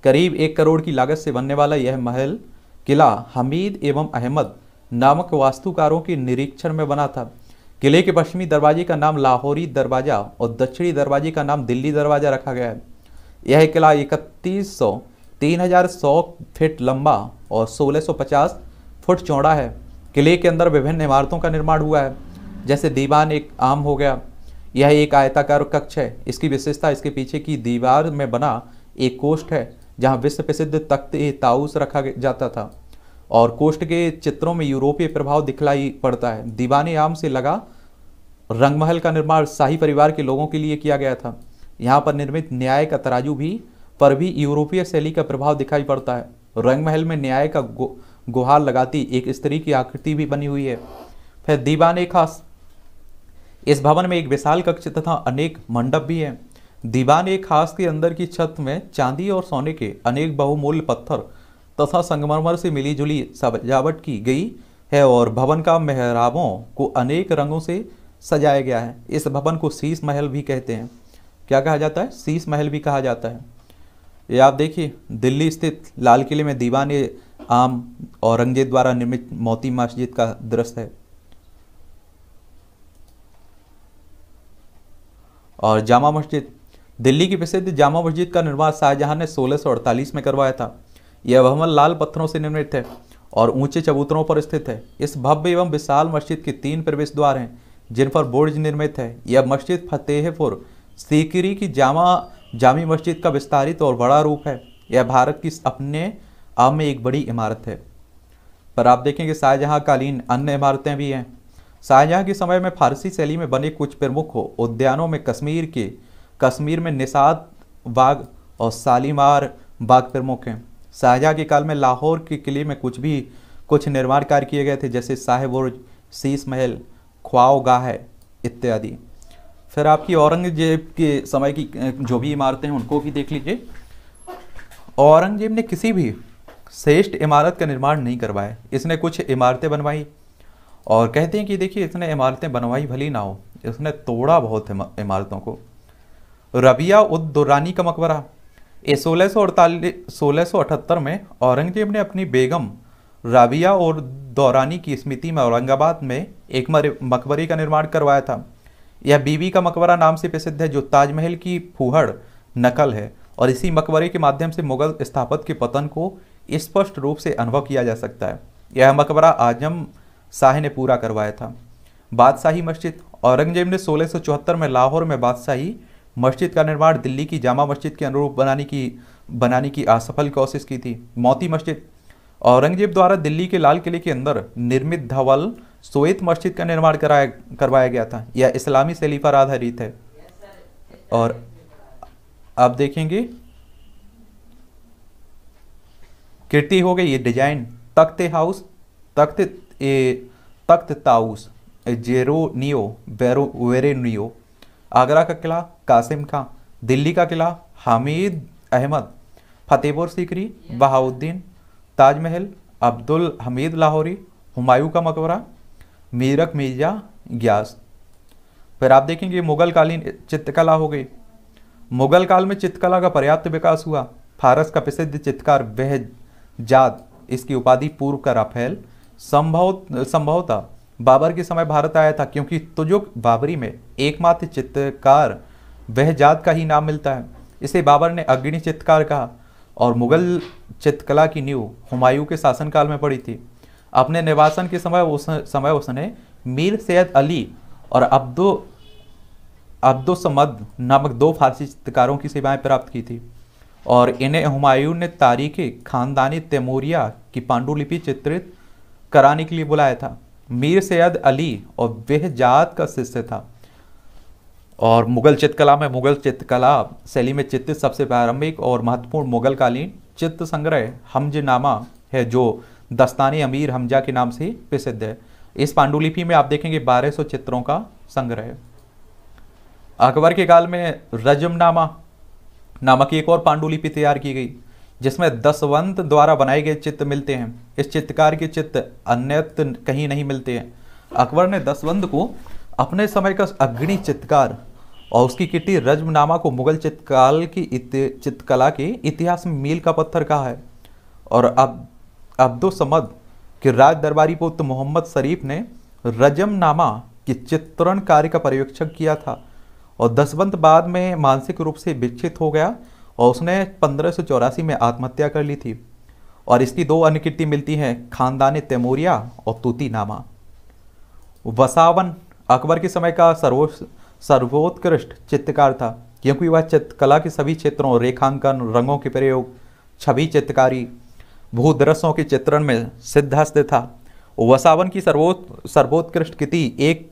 करीब एक करोड़ की लागत से बनने वाला यह महल किला हमीद एवं अहमद नामक वास्तुकारों के निरीक्षण में बना था किले के पश्चिमी दरवाजे का नाम लाहौरी दरवाजा और दक्षिणी दरवाजे का नाम दिल्ली दरवाजा रखा गया है यह किला इकतीस सौ तीन हजार सौ फीट लंबा और सोलह सौ पचास फुट चौड़ा है किले के अंदर विभिन्न इमारतों का निर्माण हुआ है जैसे दीवान एक आम हो गया यह एक आयताकार कक्ष है इसकी विशेषता इसके पीछे की दीवार में बना एक कोष्ठ है जहाँ विश्व प्रसिद्ध तख्त ताउस रखा जाता था और कोष्ट के चित्रों में यूरोपीय प्रभाव दिखलाई पड़ता है दीवाने आम से लगा रंगमहल का निर्माण शाही परिवार के लोगों के लिए किया गया था यहाँ पर निर्मित न्याय का तराजू भी पर भी यूरोपीय शैली का प्रभाव दिखाई पड़ता है रंगमहल में न्याय का गो, गुहार लगाती एक स्त्री की आकृति भी बनी हुई है फिर दीवाने खास इस भवन में एक विशाल कक्ष तथा अनेक मंडप भी हैं दीवान ए खास के अंदर की छत में चांदी और सोने के अनेक बहुमूल्य पत्थर तथा संगमरमर से मिली जुली सजावट की गई है और भवन का मेहराबों को अनेक रंगों से सजाया गया है इस भवन को शीस महल भी कहते हैं क्या कहा जाता है शीस महल भी कहा जाता है ये आप देखिए दिल्ली स्थित लाल किले में दीवान आम औरंगजेब द्वारा निर्मित मोती मस्जिद का दृश्य है और जामा मस्जिद दिल्ली की प्रसिद्ध जामा मस्जिद का निर्माण शाहजहां ने सोलह में करवाया था यह भवन लाल पत्थरों से निर्मित है और ऊंचे चबूतरों पर स्थित है इस भव्य एवं विशाल मस्जिद के तीन प्रवेश द्वार हैं जिन पर बुर्ज निर्मित है यह मस्जिद फतेहपुर सीकरी की जामा जामी मस्जिद का विस्तारित और बड़ा रूप है यह भारत की अपने आम में एक बड़ी इमारत है पर आप देखेंगे शाहजहाँ कालीन अन्य इमारतें भी हैं शाहजहाँ के समय में फारसी शैली में बने कुछ प्रमुख उद्यानों में कश्मीर के कश्मीर में निषाद बाग और शालीमार बाग प्रमुख हैं शाहजहाँ के काल में लाहौर के किले में कुछ भी कुछ निर्माण कार्य किए गए थे जैसे साहेबुर्ज शीश महल ख्वाओ गाह इत्यादि फिर आपकी औरंगजेब के समय की जो भी इमारतें हैं उनको भी देख लीजिए औरंगजेब ने किसी भी श्रेष्ठ इमारत का निर्माण नहीं करवाया इसने कुछ इमारतें बनवाई और कहते हैं कि देखिए इसने इमारतें बनवाई भली ना हो इसने तोड़ा बहुत इमारतों को रबिया उद दुरानी का मकबरा ये सोलह सौ अड़तालीस सोलह सौ अठहत्तर में औरंगजेब ने अपनी बेगम राबिया और दौरानी की स्मृति में औरंगाबाद में एक मकबरे का निर्माण करवाया था यह बीबी का मकबरा नाम से प्रसिद्ध है जो ताजमहल की फूहड़ नकल है और इसी मकबरे के माध्यम से मुगल स्थापत्य के पतन को स्पष्ट रूप से अनुभव किया जा सकता है यह मकबरा आजम शाह ने पूरा करवाया था बादशाही मस्जिद औरंगजेब ने सोलह में लाहौर में बादशाही मस्जिद का निर्माण दिल्ली की जामा मस्जिद के अनुरूप बनाने की बनाने की असफल कोशिश की थी मोती मस्जिद औरंगजेब द्वारा दिल्ली के लाल किले के अंदर निर्मित धवल सोएत मस्जिद का निर्माण कराया करवाया गया था यह इस्लामी शैली पर आधारित है और आप देखेंगे कीर्ति हो गई ये डिजाइन तख्त हाउस तख्त ए तख्त ताउस जेरोनियो वेरो वेरेनियो आगरा का किला कासिम खां दिल्ली का किला हामिद अहमद फतेहपुर सीकरी बहाउद्दीन ताजमहल अब्दुल हमीद लाहौरी हुमायूं का मकबरा मीरक मिर्जा ग्यास फिर आप देखेंगे मुगल कालीन चित्रकला हो गई मुगल काल में चित्रकला का पर्याप्त विकास हुआ फारस का प्रसिद्ध चित्रकार वह जाद इसकी उपाधि पूर्व का राफेल संभव संभवतः बाबर के समय भारत आया था क्योंकि तुजुक बाबरी में एकमात्र चित्रकार वह जात का ही नाम मिलता है इसे बाबर ने अग्नि चित्रकार कहा और मुगल चित्रकला की नींव हुमायूं के शासनकाल में पड़ी थी अपने निवासन के समय उस समय उसने मीर सैद अली और अब्दो अब्दुलसमद नामक दो फारसी चित्रकारों की सेवाएं प्राप्त की थी और इन्हें हुमायूं ने तारीख खानदानी तैमूरिया की पांडुलिपि चित्रित कराने के लिए बुलाया था मीर सैद अली और बेहजात का शिष्य था और मुगल चित्रकला में मुगल चित्रकला शैली में चित्र सबसे प्रारंभिक और महत्वपूर्ण मुगल कालीन चित्र संग्रह हमजनामा है जो दस्तानी अमीर हमजा के नाम से प्रसिद्ध है इस पांडुलिपि में आप देखेंगे 1200 चित्रों का संग्रह अकबर के काल में रजमनामा नामक एक और पांडुलिपि तैयार की गई जिसमें दसवंत द्वारा बनाए गए चित्र मिलते हैं इस चित्रकार के चित्र अन्यत्र कहीं नहीं मिलते हैं अकबर ने दसवंत को अपने समय का अग्नि चित्रकार और उसकी किटी रजमनामा को मुगल चित्रकाल की चित्रकला के इतिहास में मील का पत्थर कहा है और अब अब्दुलसमद के राज दरबारी पुत्र मोहम्मद शरीफ ने रजमनामा के चित्रण कार्य का पर्यवेक्षक किया था और दसवंत बाद में मानसिक रूप से विकसित हो गया और उसने पंद्रह सौ चौरासी में आत्महत्या कर ली थी और इसकी दो अन्य कृति मिलती हैं खानदान तैमूरिया और तूती नामा वसावन अकबर के समय का सर्वो सर्वोत्कृष्ट चित्रकार था क्योंकि वह चित्रकला के सभी क्षेत्रों रेखांकन रंगों के प्रयोग छवि चित्रकारी भूदृश्यों के चित्रण में सिद्धस्त था वसावन की सर्वोत् सर्वोत्कृष्ट कृति एक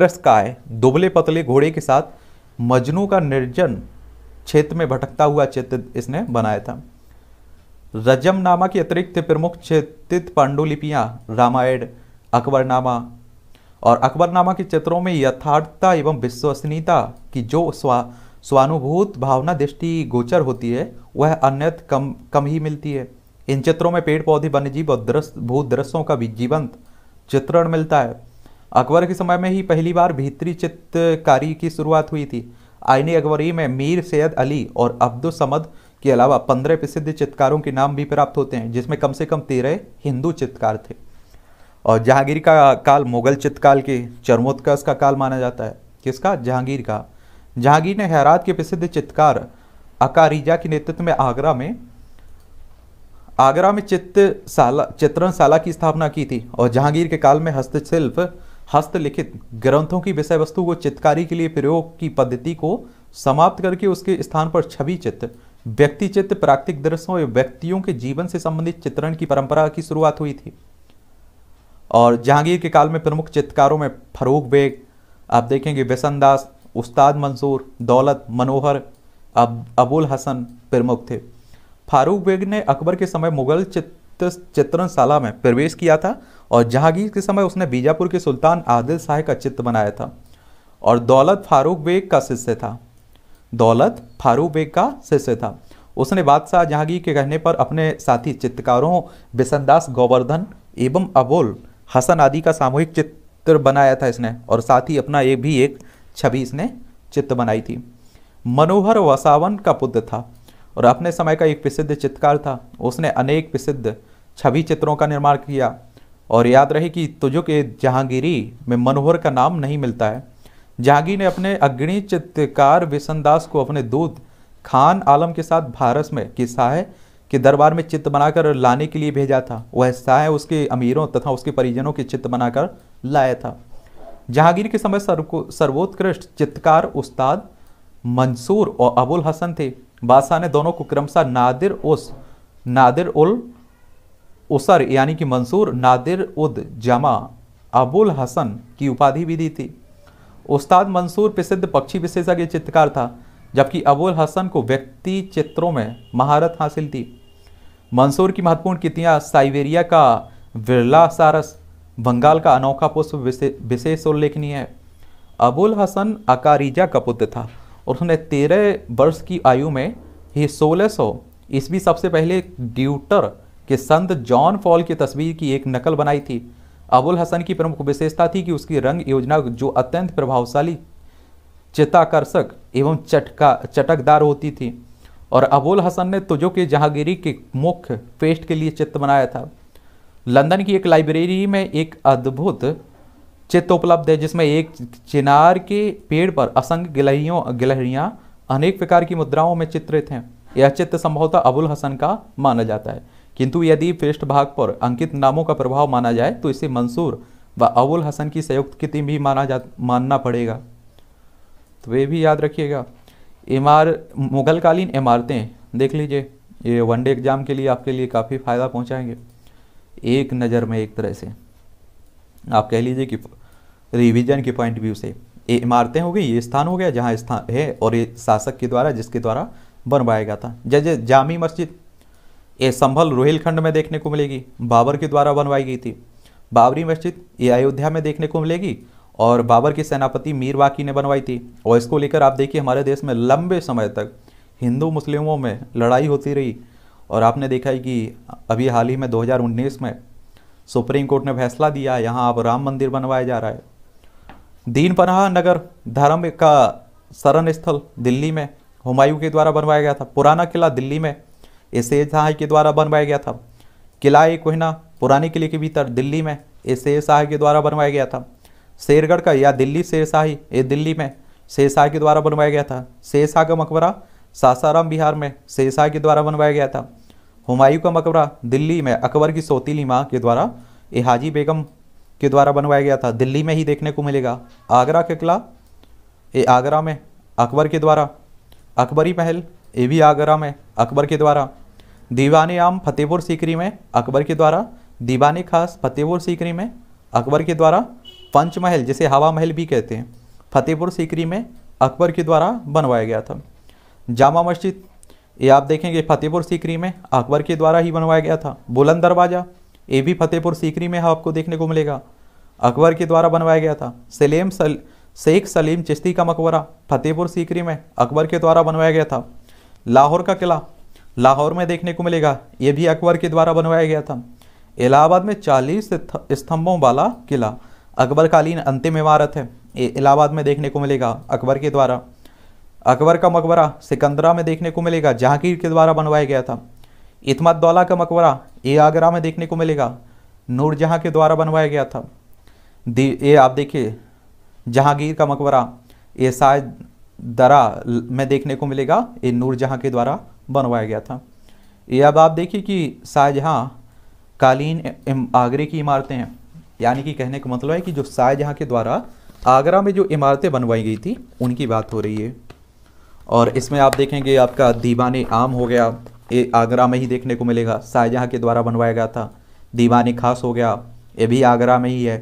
काय दुबले पतले घोड़े के साथ मजनू का निर्जन क्षेत्र में भटकता हुआ चित्र इसने बनाया था रजम नामा के अतिरिक्त प्रमुख चित्रित पांडुलिपियां रामायण अकबरनामा और अकबरनामा के चित्रों में यथार्थता एवं विश्वसनीयता की जो स्वा स्वानुभूत भावना दृष्टि गोचर होती है वह अन्यत कम कम ही मिलती है इन चित्रों में पेड़ पौधे वन्यजीव और दृश्य भूत दृश्यों का भी जीवंत चित्रण मिलता है अकबर के समय में ही पहली बार भीतरी चित्रकारी की शुरुआत हुई थी आईनी अकबरी में मीर सैयद अली और अब्दुल समद के अलावा पंद्रह प्रसिद्ध चित्रकारों के नाम भी प्राप्त होते हैं जिसमें कम से कम तेरह हिंदू चित्रकार थे और जहांगीर का काल मुगल चित्रकाल के चरमोत्कर्ष का काल माना जाता है किसका जहांगीर का जहांगीर ने हैरात के प्रसिद्ध चित्रकार अकारीजा के नेतृत्व में आगरा में आगरा में चित्रशाला चित्रणशाला की स्थापना की थी और जहांगीर के काल में हस्तशिल्प हस्तलिखित ग्रंथों की विषय वस्तु को चित्रकारी के लिए प्रयोग की पद्धति को समाप्त करके उसके स्थान पर छवि चित्र व्यक्ति चित्र प्राकृतिक दृश्यों एवं व्यक्तियों के जीवन से संबंधित चित्रण की परंपरा की शुरुआत हुई थी और जहांगीर के काल में प्रमुख चित्रकारों में फरूक बेग आप देखेंगे व्यसन दास उस्ताद मंसूर दौलत मनोहर अब अबुल हसन प्रमुख थे फारूक बेग ने अकबर के समय मुगल चित्र चित्रणशाला में प्रवेश किया था और जहांगीर के समय उसने बीजापुर के सुल्तान आदिल शाह का चित्र बनाया था और दौलत फारूक बेग का शिष्य था दौलत फारूक बेग का शिष्य था उसने बादशाह जहांगीर के कहने पर अपने साथी चित्रकारों बिसनदास गोवर्धन एवं अबुल हसन आदि का सामूहिक चित्र बनाया था इसने और साथ ही अपना एक भी एक छवि इसने चित्र बनाई थी मनोहर वसावन का पुत्र था और अपने समय का एक प्रसिद्ध चित्रकार था उसने अनेक प्रसिद्ध छवि चित्रों का निर्माण किया और याद रहे कि के जहांगीरी में मनोहर का नाम नहीं मिलता है जहांगीर ने अपने अग्रणी चित्रकार विसनदास को अपने दूध खान आलम के साथ भारत में कि शाह के दरबार में चित्र बनाकर लाने के लिए भेजा था वह शाह उसके अमीरों तथा उसके परिजनों के चित्र बनाकर लाया था जहांगीर के समय सर्वोत्कृष्ट चित्रकार उस्ताद मंसूर और अबुल हसन थे बादशाह ने दोनों को क्रमशः नादिर उस नादिर उल उसर यानी कि मंसूर नादिर उद जमा अबुल हसन की उपाधि भी दी थी उस्ताद मंसूर प्रसिद्ध पक्षी विशेषज्ञ चित्रकार था जबकि अबुल हसन को व्यक्ति चित्रों में महारत हासिल थी मंसूर की महत्वपूर्ण कृतियाँ साइबेरिया का विरला सारस बंगाल का अनोखा पुष्प विशेष उल्लेखनीय है अबुल हसन अकारिजा का पुत्र था और उसने तेरह वर्ष की आयु में ही सोलह सौ ईस्वी सबसे पहले ड्यूटर के संत जॉन फॉल की तस्वीर की एक नकल बनाई थी अबुल हसन की प्रमुख विशेषता थी कि उसकी रंग योजना जो अत्यंत प्रभावशाली चिताकर्षक एवं चटका चटकदार होती थी और अबुल हसन ने तुजो के जहांगीरी के मुख्य फेस्ट के लिए चित्र बनाया था लंदन की एक लाइब्रेरी में एक अद्भुत चित्र उपलब्ध है जिसमें एक चिनार के पेड़ पर असंख्य गिलहरियों गिलहरियाँ अनेक प्रकार की मुद्राओं में चित्रित हैं यह चित्र संभवतः अबुल हसन का माना जाता है किंतु यदि पृष्ठ भाग पर अंकित नामों का प्रभाव माना जाए तो इसे मंसूर व अबुल हसन की संयुक्त कृति भी माना जा मानना पड़ेगा तो वे भी याद रखिएगा इमार मुगलकालीन इमारतें देख लीजिए ये वनडे एग्जाम के लिए आपके लिए काफ़ी फ़ायदा पहुँचाएंगे एक नज़र में एक तरह से आप कह लीजिए कि रिविजन के पॉइंट व्यू से ये इमारतें हो गई ये स्थान हो गया जहाँ स्थान है और ये शासक के द्वारा जिसके द्वारा बनवाया गया था जैसे जामी मस्जिद ये संभल रोहिलखंड में देखने को मिलेगी बाबर के द्वारा बनवाई गई थी बाबरी मस्जिद ये अयोध्या में देखने को मिलेगी और बाबर के सेनापति मीर वाकी ने बनवाई थी और इसको लेकर आप देखिए हमारे देश में लंबे समय तक हिंदू मुस्लिमों में लड़ाई होती रही और आपने देखा है कि अभी हाल ही में 2019 में सुप्रीम कोर्ट ने फैसला दिया यहाँ अब राम मंदिर बनवाया जा रहा है दीनपनाह नगर धर्म का शरण स्थल दिल्ली में हुमायूं के द्वारा बनवाया गया था पुराना किला दिल्ली में एसे शाह के द्वारा बनवाया गया था किला ए कोहना पुराने किले के भीतर दिल्ली में एसे शाह के द्वारा बनवाया गया था शेरगढ़ का या दिल्ली शेरशाही ये दिल्ली में शेरशाह के द्वारा बनवाया गया था शेरशाह का मकबरा सासाराम बिहार में शेरशाह के द्वारा बनवाया गया था हुमायूं का मकबरा दिल्ली में अकबर की सौतीली माँ के द्वारा ए हाजी बेगम के द्वारा बनवाया गया था दिल्ली में ही देखने को मिलेगा आगरा का किला ये आगरा में अकबर के द्वारा अकबरी महल ये भी आगरा में अकबर के द्वारा दीवानी आम फतेहपुर सीकरी में अकबर के द्वारा दीवान खास फतेहपुर सीकरी में अकबर के द्वारा पंचमहल जिसे हवा महल भी कहते हैं फतेहपुर सीकरी में अकबर के द्वारा बनवाया गया था जामा मस्जिद ये आप देखेंगे फतेहपुर सीकरी में अकबर के द्वारा ही बनवाया गया था बुलंद दरवाज़ा ये भी फतेहपुर सीकरी में आपको देखने को मिलेगा अकबर के द्वारा बनवाया गया था सलेम सल शेख सलीम चिश्ती का मकबरा फतेहपुर सीकरी में अकबर के द्वारा बनवाया गया था लाहौर का किला लाहौर में देखने को मिलेगा ये भी अकबर के द्वारा बनवाया गया था इलाहाबाद में चालीस स्तंभों वाला किला अकबरकालीन अंतिम इमारत है ये इलाहाबाद में देखने को मिलेगा अकबर के द्वारा अकबर का मकबरा सिकंदरा में देखने को मिलेगा जहांगीर के द्वारा बनवाया गया था इतमादौला का मकबरा ये आगरा में देखने को मिलेगा नूरजहाँ के द्वारा बनवाया गया था ये आप देखिए जहांगीर का मकबरा ये शायद दरा में देखने को मिलेगा ये नूरजहाँ के द्वारा बनवाया गया था ये अब आप देखिए कि शाहजहाँ कालीन आगरे की इमारतें हैं यानी कि कहने का मतलब है कि जो शाहजहाँ के द्वारा आगरा में जो इमारतें बनवाई गई थी उनकी बात हो रही है और इसमें आप देखेंगे आपका दीवान आम हो गया ये आगरा में ही देखने को मिलेगा शाहजहाँ के द्वारा बनवाया गया था दीवानी खास हो गया ये भी आगरा में ही है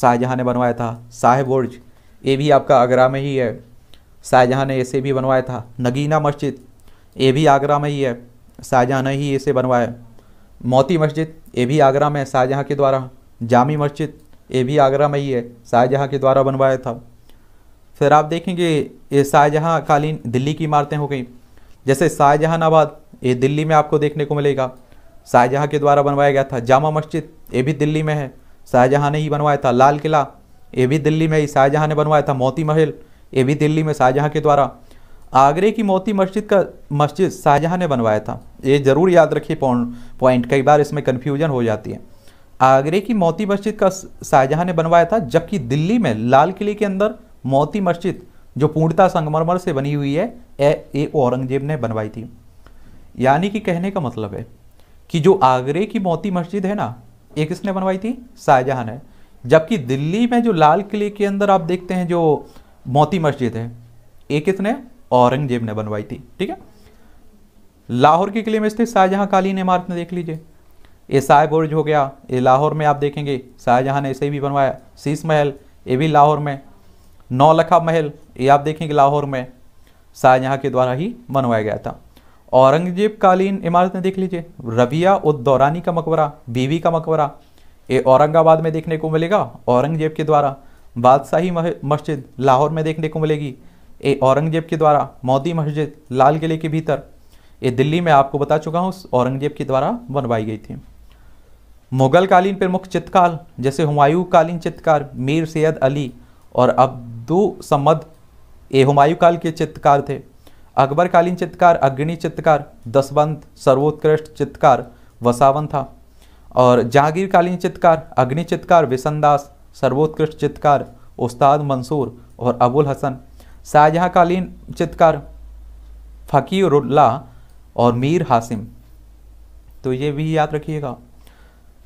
शाहजहाँ ने बनवाया था शाह बुर्ज ये भी आपका आगरा में ही है शाहजहाँ ने इसे भी बनवाया था नगीना मस्जिद ये भी आगरा में ही है शाहजहाँ ने ही इसे बनवाया मोती मस्जिद ये भी आगरा में शाहजहाँ के द्वारा जामी मस्जिद ये भी आगरा में ही है शाहजहाँ के द्वारा बनवाया था फिर आप देखेंगे ये शाहजहाँ कालीन दिल्ली की इमारतें हो गई जैसे शाहजहानाबाद ये दिल्ली में आपको देखने को मिलेगा शाहजहाँ के द्वारा बनवाया गया था जामा मस्जिद ये भी दिल्ली में है शाहजहाँ ने ही बनवाया था लाल किला ये भी दिल्ली में ही शाहजहाँ ने बनवाया था मोती महल ये भी दिल्ली में शाहजहाँ के द्वारा आगरे की मोती मस्जिद का मस्जिद शाहजहाँ ने बनवाया था ये ज़रूर याद रखिए पॉइंट कई बार इसमें कन्फ्यूजन हो जाती है आगरे की मोती मस्जिद का शाहजहाँ ने बनवाया था जबकि दिल्ली में लाल किले के अंदर मोती मस्जिद जो पूर्णता संगमरमर से बनी हुई है ए औरंगजेब ने बनवाई थी यानी कि कहने का मतलब है कि जो आगरे की मोती मस्जिद है ना ये किसने बनवाई थी शाहजहां ने जबकि दिल्ली में जो लाल किले के अंदर आप देखते हैं जो मोती मस्जिद है ये किसने औरंगजेब ने बनवाई थी ठीक है लाहौर के किले में स्थित शाहजहां कालीन इमारत में देख लीजिए ये साहेब बुर्ज हो गया ये लाहौर में आप देखेंगे शाहजहां ने ऐसे भी बनवाया शीश महल ये भी लाहौर में नौलखा महल ये आप देखेंगे लाहौर में शाहजहां के द्वारा ही बनवाया गया था औरंगजेब कालीन इमारतें देख लीजिए रबिया उद दौरानी का मकबरा बीवी का मकबरा ये औरंगाबाद में देखने को मिलेगा औरंगजेब के द्वारा बादशाही मस्जिद लाहौर में देखने को मिलेगी ये औरंगजेब के द्वारा मोदी मस्जिद लाल किले के भीतर ये दिल्ली में आपको बता चुका हूँ औरंगजेब के द्वारा बनवाई गई थी मुगल कालीन प्रमुख चित्रकार जैसे हुमायूं कालीन चित्रकार मीर सैयद अली और अब्दू समद ये हुमायूं काल के चित्रकार थे अकबरकालीन चित्रकार अग्नि चित्रकार दसवंत सर्वोत्कृष्ट चित्रकार वसावन था और जहांगीरकालीन चित्रकार अग्नि चित्रकार विसनदास सर्वोत्कृष्ट चित्रकार उस्ताद मंसूर और अबुल हसन शाहजहाँकालीन चित्रकार फ़कीरुल्ला और मीर हासिम तो ये भी याद रखिएगा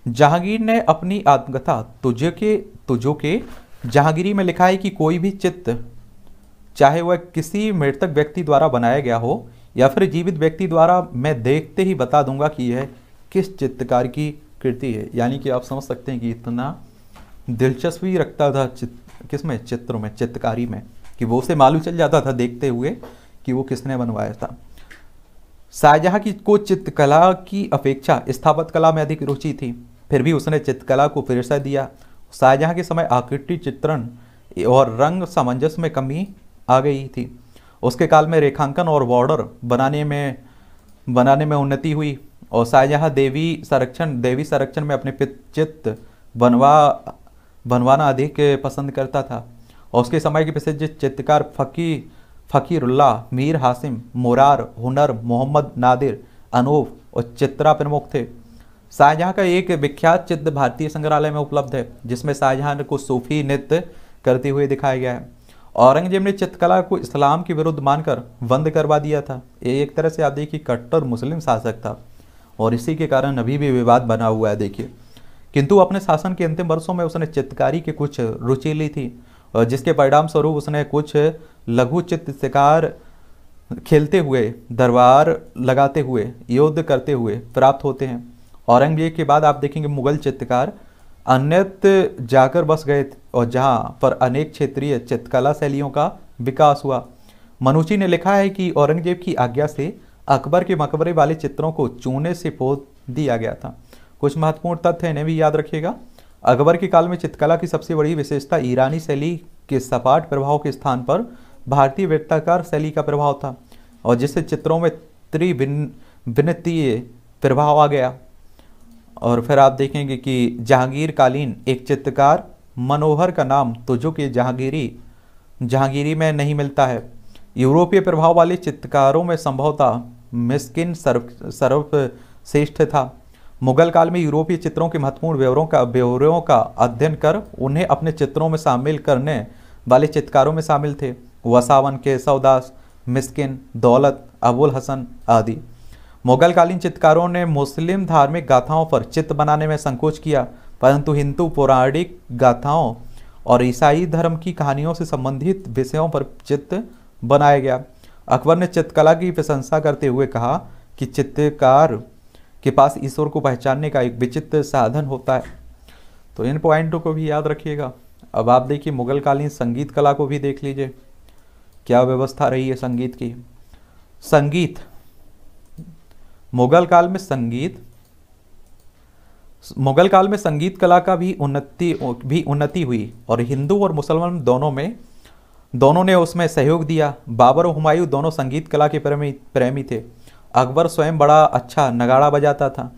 जहांगीर ने अपनी आत्मकथा तुझे के तुझो के जहांगीरी में लिखा है कि कोई भी चित्र चाहे वह किसी मृतक व्यक्ति द्वारा बनाया गया हो या फिर जीवित व्यक्ति द्वारा मैं देखते ही बता दूंगा कि यह किस चित्रकार की कृति है यानी कि आप समझ सकते हैं कि इतना दिलचस्पी रखता था चित्र किस में चित्रों में चित्रकारी में कि वो उसे मालूम चल जाता था देखते हुए कि वो किसने बनवाया था शाहजहाँ की को चित्रकला की अपेक्षा स्थापत कला में अधिक रुचि थी फिर भी उसने चित्रकला को फिर से दिया शाहजहाँ के समय आकृति चित्रण और रंग सामंजस्य में कमी आ गई थी उसके काल में रेखांकन और बॉर्डर बनाने में बनाने में उन्नति हुई और शाहजहाँ देवी संरक्षण देवी संरक्षण में अपने चित्र बनवा बनवाना अधिक पसंद करता था और उसके समय के प्रसिद्ध चित्रकार फ़की फ़कीरुल्ला मीर हासिम मुरार हुनर मोहम्मद नादिर अनूप और चित्रा प्रमुख थे शाहजहाँ का एक विख्यात चित्र भारतीय संग्रहालय में उपलब्ध है जिसमें शाहजहाँ को सूफी नृत्य करते हुए दिखाया गया है औरंगजेब ने चित्रकला को इस्लाम के विरुद्ध मानकर बंद करवा दिया था ये एक तरह से आप देखिए कट्टर मुस्लिम शासक था और इसी के कारण अभी भी विवाद बना हुआ है देखिए किंतु अपने शासन के अंतिम वर्षों में उसने चित्रकारी की कुछ रुचि ली थी जिसके परिणाम स्वरूप उसने कुछ लघु चित्रकार खेलते हुए दरबार लगाते हुए युद्ध करते हुए प्राप्त होते हैं औरंगजेब के बाद आप देखेंगे मुगल चित्रकार अन्यत जाकर बस गए और जहाँ पर अनेक क्षेत्रीय चित्रकला शैलियों का विकास हुआ मनुची ने लिखा है कि औरंगजेब की आज्ञा से अकबर के मकबरे वाले चित्रों को चूने से पोत दिया गया था कुछ महत्वपूर्ण तथ्य इन्हें भी याद रखिएगा अकबर के काल में चित्रकला की सबसे बड़ी विशेषता ईरानी शैली के सपाट प्रभाव के स्थान पर भारतीय वृत्ताकार शैली का प्रभाव था और जिससे चित्रों में त्रिभिन्न भिन्नतीय प्रभाव आ गया और फिर आप देखेंगे कि जहांगीर कालीन एक चित्रकार मनोहर का नाम तो जो कि जहांगीरी जहांगीरी में नहीं मिलता है यूरोपीय प्रभाव वाले चित्रकारों में संभवतः मिस्किन सर्व सर्वश्रेष्ठ था मुगल काल में यूरोपीय चित्रों के महत्वपूर्ण ब्यौरों का ब्यौरों का अध्ययन कर उन्हें अपने चित्रों में शामिल करने वाले चित्रकारों में शामिल थे वसावन केशवदास मिस्किन दौलत अबुल हसन आदि मुगलकालीन चित्रकारों ने मुस्लिम धार्मिक गाथाओं पर चित्र बनाने में संकोच किया परंतु हिंदू पौराणिक गाथाओं और ईसाई धर्म की कहानियों से संबंधित विषयों पर चित्र बनाया गया अकबर ने चित्रकला की प्रशंसा करते हुए कहा कि चित्रकार के पास ईश्वर को पहचानने का एक विचित्र साधन होता है तो इन पॉइंटों को भी याद रखिएगा अब आप देखिए मुगलकालीन संगीत कला को भी देख लीजिए क्या व्यवस्था रही है संगीत की संगीत मुगल काल में संगीत मुगल काल में संगीत कला का भी उन्नति भी उन्नति हुई और हिंदू और मुसलमान दोनों में दोनों ने उसमें सहयोग दिया बाबर और हुमायूं दोनों संगीत कला के प्रेमी प्रेमी थे अकबर स्वयं बड़ा अच्छा नगाड़ा बजाता था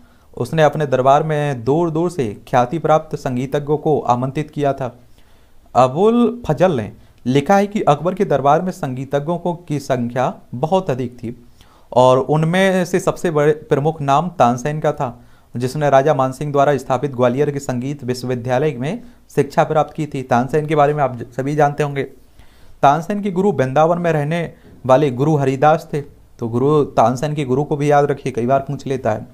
उसने अपने दरबार में दूर दूर से ख्याति प्राप्त संगीतज्ञों को आमंत्रित किया था अबुल फजल ने लिखा है कि अकबर के दरबार में संगीतज्ञों को की संख्या बहुत अधिक थी और उनमें से सबसे बड़े प्रमुख नाम तानसेन का था जिसने राजा मानसिंह द्वारा स्थापित ग्वालियर के संगीत विश्वविद्यालय में शिक्षा प्राप्त की थी तानसेन के बारे में आप सभी जानते होंगे तानसेन के गुरु वृंदावन में रहने वाले गुरु हरिदास थे तो गुरु तानसेन के गुरु को भी याद रखिए कई बार पूछ लेता है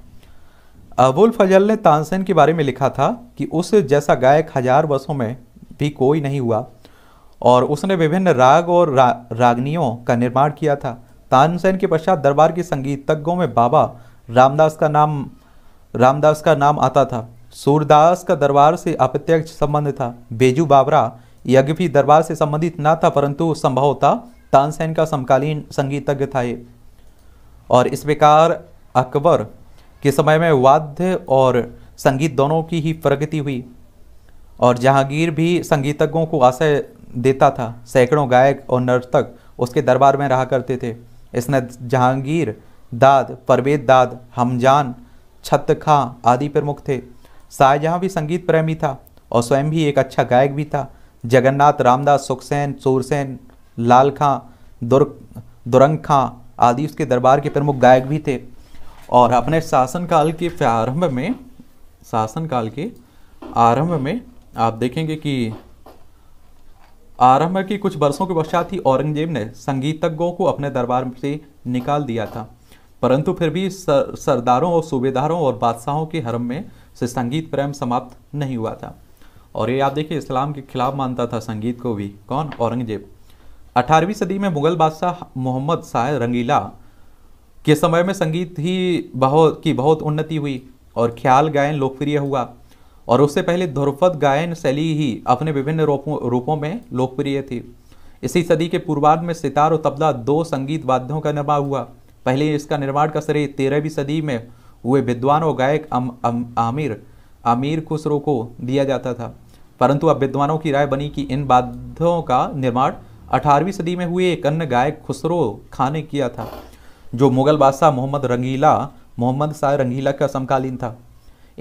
अबुल फजल ने तानसेन के बारे में लिखा था कि उस जैसा गायक हजार वर्षों में भी कोई नहीं हुआ और उसने विभिन्न राग और रा, रागनियों का निर्माण किया था तानसेन के पश्चात दरबार के संगीतज्ञों में बाबा रामदास का नाम रामदास का नाम आता था सूरदास का दरबार से अप्रत्यक्ष संबंध था बेजू बाबरा यज्ञपी दरबार से संबंधित ना था परंतु संभवतः तानसेन का समकालीन संगीतज्ञ था ये और इस प्रकार अकबर के समय में वाद्य और संगीत दोनों की ही प्रगति हुई और जहांगीर भी संगीतज्ञों को आशय देता था सैकड़ों गायक और नर्तक उसके दरबार में रहा करते थे इसने जहांगीर दाद परवेद दाद हमजान छत खां आदि प्रमुख थे शाहजहाँ भी संगीत प्रेमी था और स्वयं भी एक अच्छा गायक भी था जगन्नाथ रामदास सुखसेन सूरसेन लाल खां दुर दुरंग खां आदि उसके दरबार के प्रमुख गायक भी थे और अपने शासनकाल के प्रारंभ में शासनकाल के आरंभ में आप देखेंगे कि आरंभ की कुछ वर्षों के पश्चात ही औरंगजेब ने संगीतज्ञों को अपने दरबार से निकाल दिया था परंतु फिर भी सर, सरदारों और सूबेदारों और बादशाहों के हरम में से संगीत प्रेम समाप्त नहीं हुआ था और ये आप देखिए इस्लाम के खिलाफ मानता था संगीत को भी कौन औरंगजेब अठारहवीं सदी में मुगल बादशाह मोहम्मद शाह रंगीला के समय में संगीत ही बहुत की बहुत उन्नति हुई और ख्याल गायन लोकप्रिय हुआ और उससे पहले ध्रुपद गायन शैली ही अपने विभिन्न रूपों में लोकप्रिय थी इसी सदी के पूर्वार्ध में सितार और तबला दो संगीत वाद्यों का निर्माण हुआ पहले इसका निर्माण का श्रेय तेरहवीं सदी में हुए विद्वान और गायक अम, अम, आमिर आमिर खुसरो को दिया जाता था परंतु अब विद्वानों की राय बनी कि इन वाद्यों का निर्माण अठारहवीं सदी में हुए एक अन्य गायक खुसरो खान ने किया था जो मुगल बादशाह मोहम्मद रंगीला मोहम्मद शाह रंगीला का समकालीन था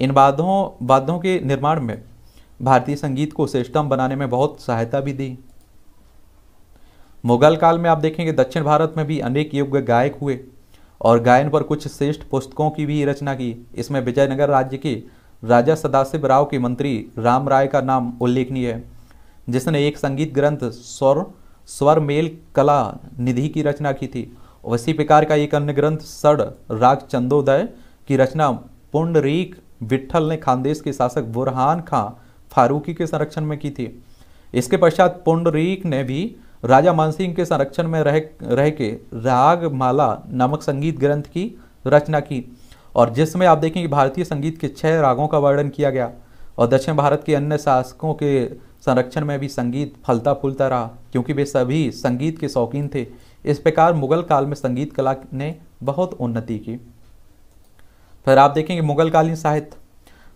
इन वाद्यों वाद्यों के निर्माण में भारतीय संगीत को श्रेष्ठम बनाने में बहुत सहायता भी दी मुगल काल में आप देखेंगे दक्षिण भारत में भी अनेक योग्य गायक हुए और गायन पर कुछ श्रेष्ठ पुस्तकों की भी रचना की इसमें विजयनगर राज्य के राजा सदाशिव राव के मंत्री राम राय का नाम उल्लेखनीय है जिसने एक संगीत ग्रंथ स्वर स्वर मेल कला निधि की रचना की थी उसी प्रकार का एक अन्य ग्रंथ सड़ राग चंदोदय की रचना पुंडरीक विट्ठल ने खानदेश के शासक बुरहान खां फारूकी के संरक्षण में की थी इसके पश्चात पुंडरीक ने भी राजा मानसिंह के संरक्षण में रह रह के रागमाला नामक संगीत ग्रंथ की रचना की और जिसमें आप देखें कि भारतीय संगीत के छह रागों का वर्णन किया गया और दक्षिण भारत के अन्य शासकों के संरक्षण में भी संगीत फलता फूलता रहा क्योंकि वे सभी संगीत के शौकीन थे इस प्रकार मुगल काल में संगीत कला ने बहुत उन्नति की फिर आप देखेंगे मुगल कालीन साहित्य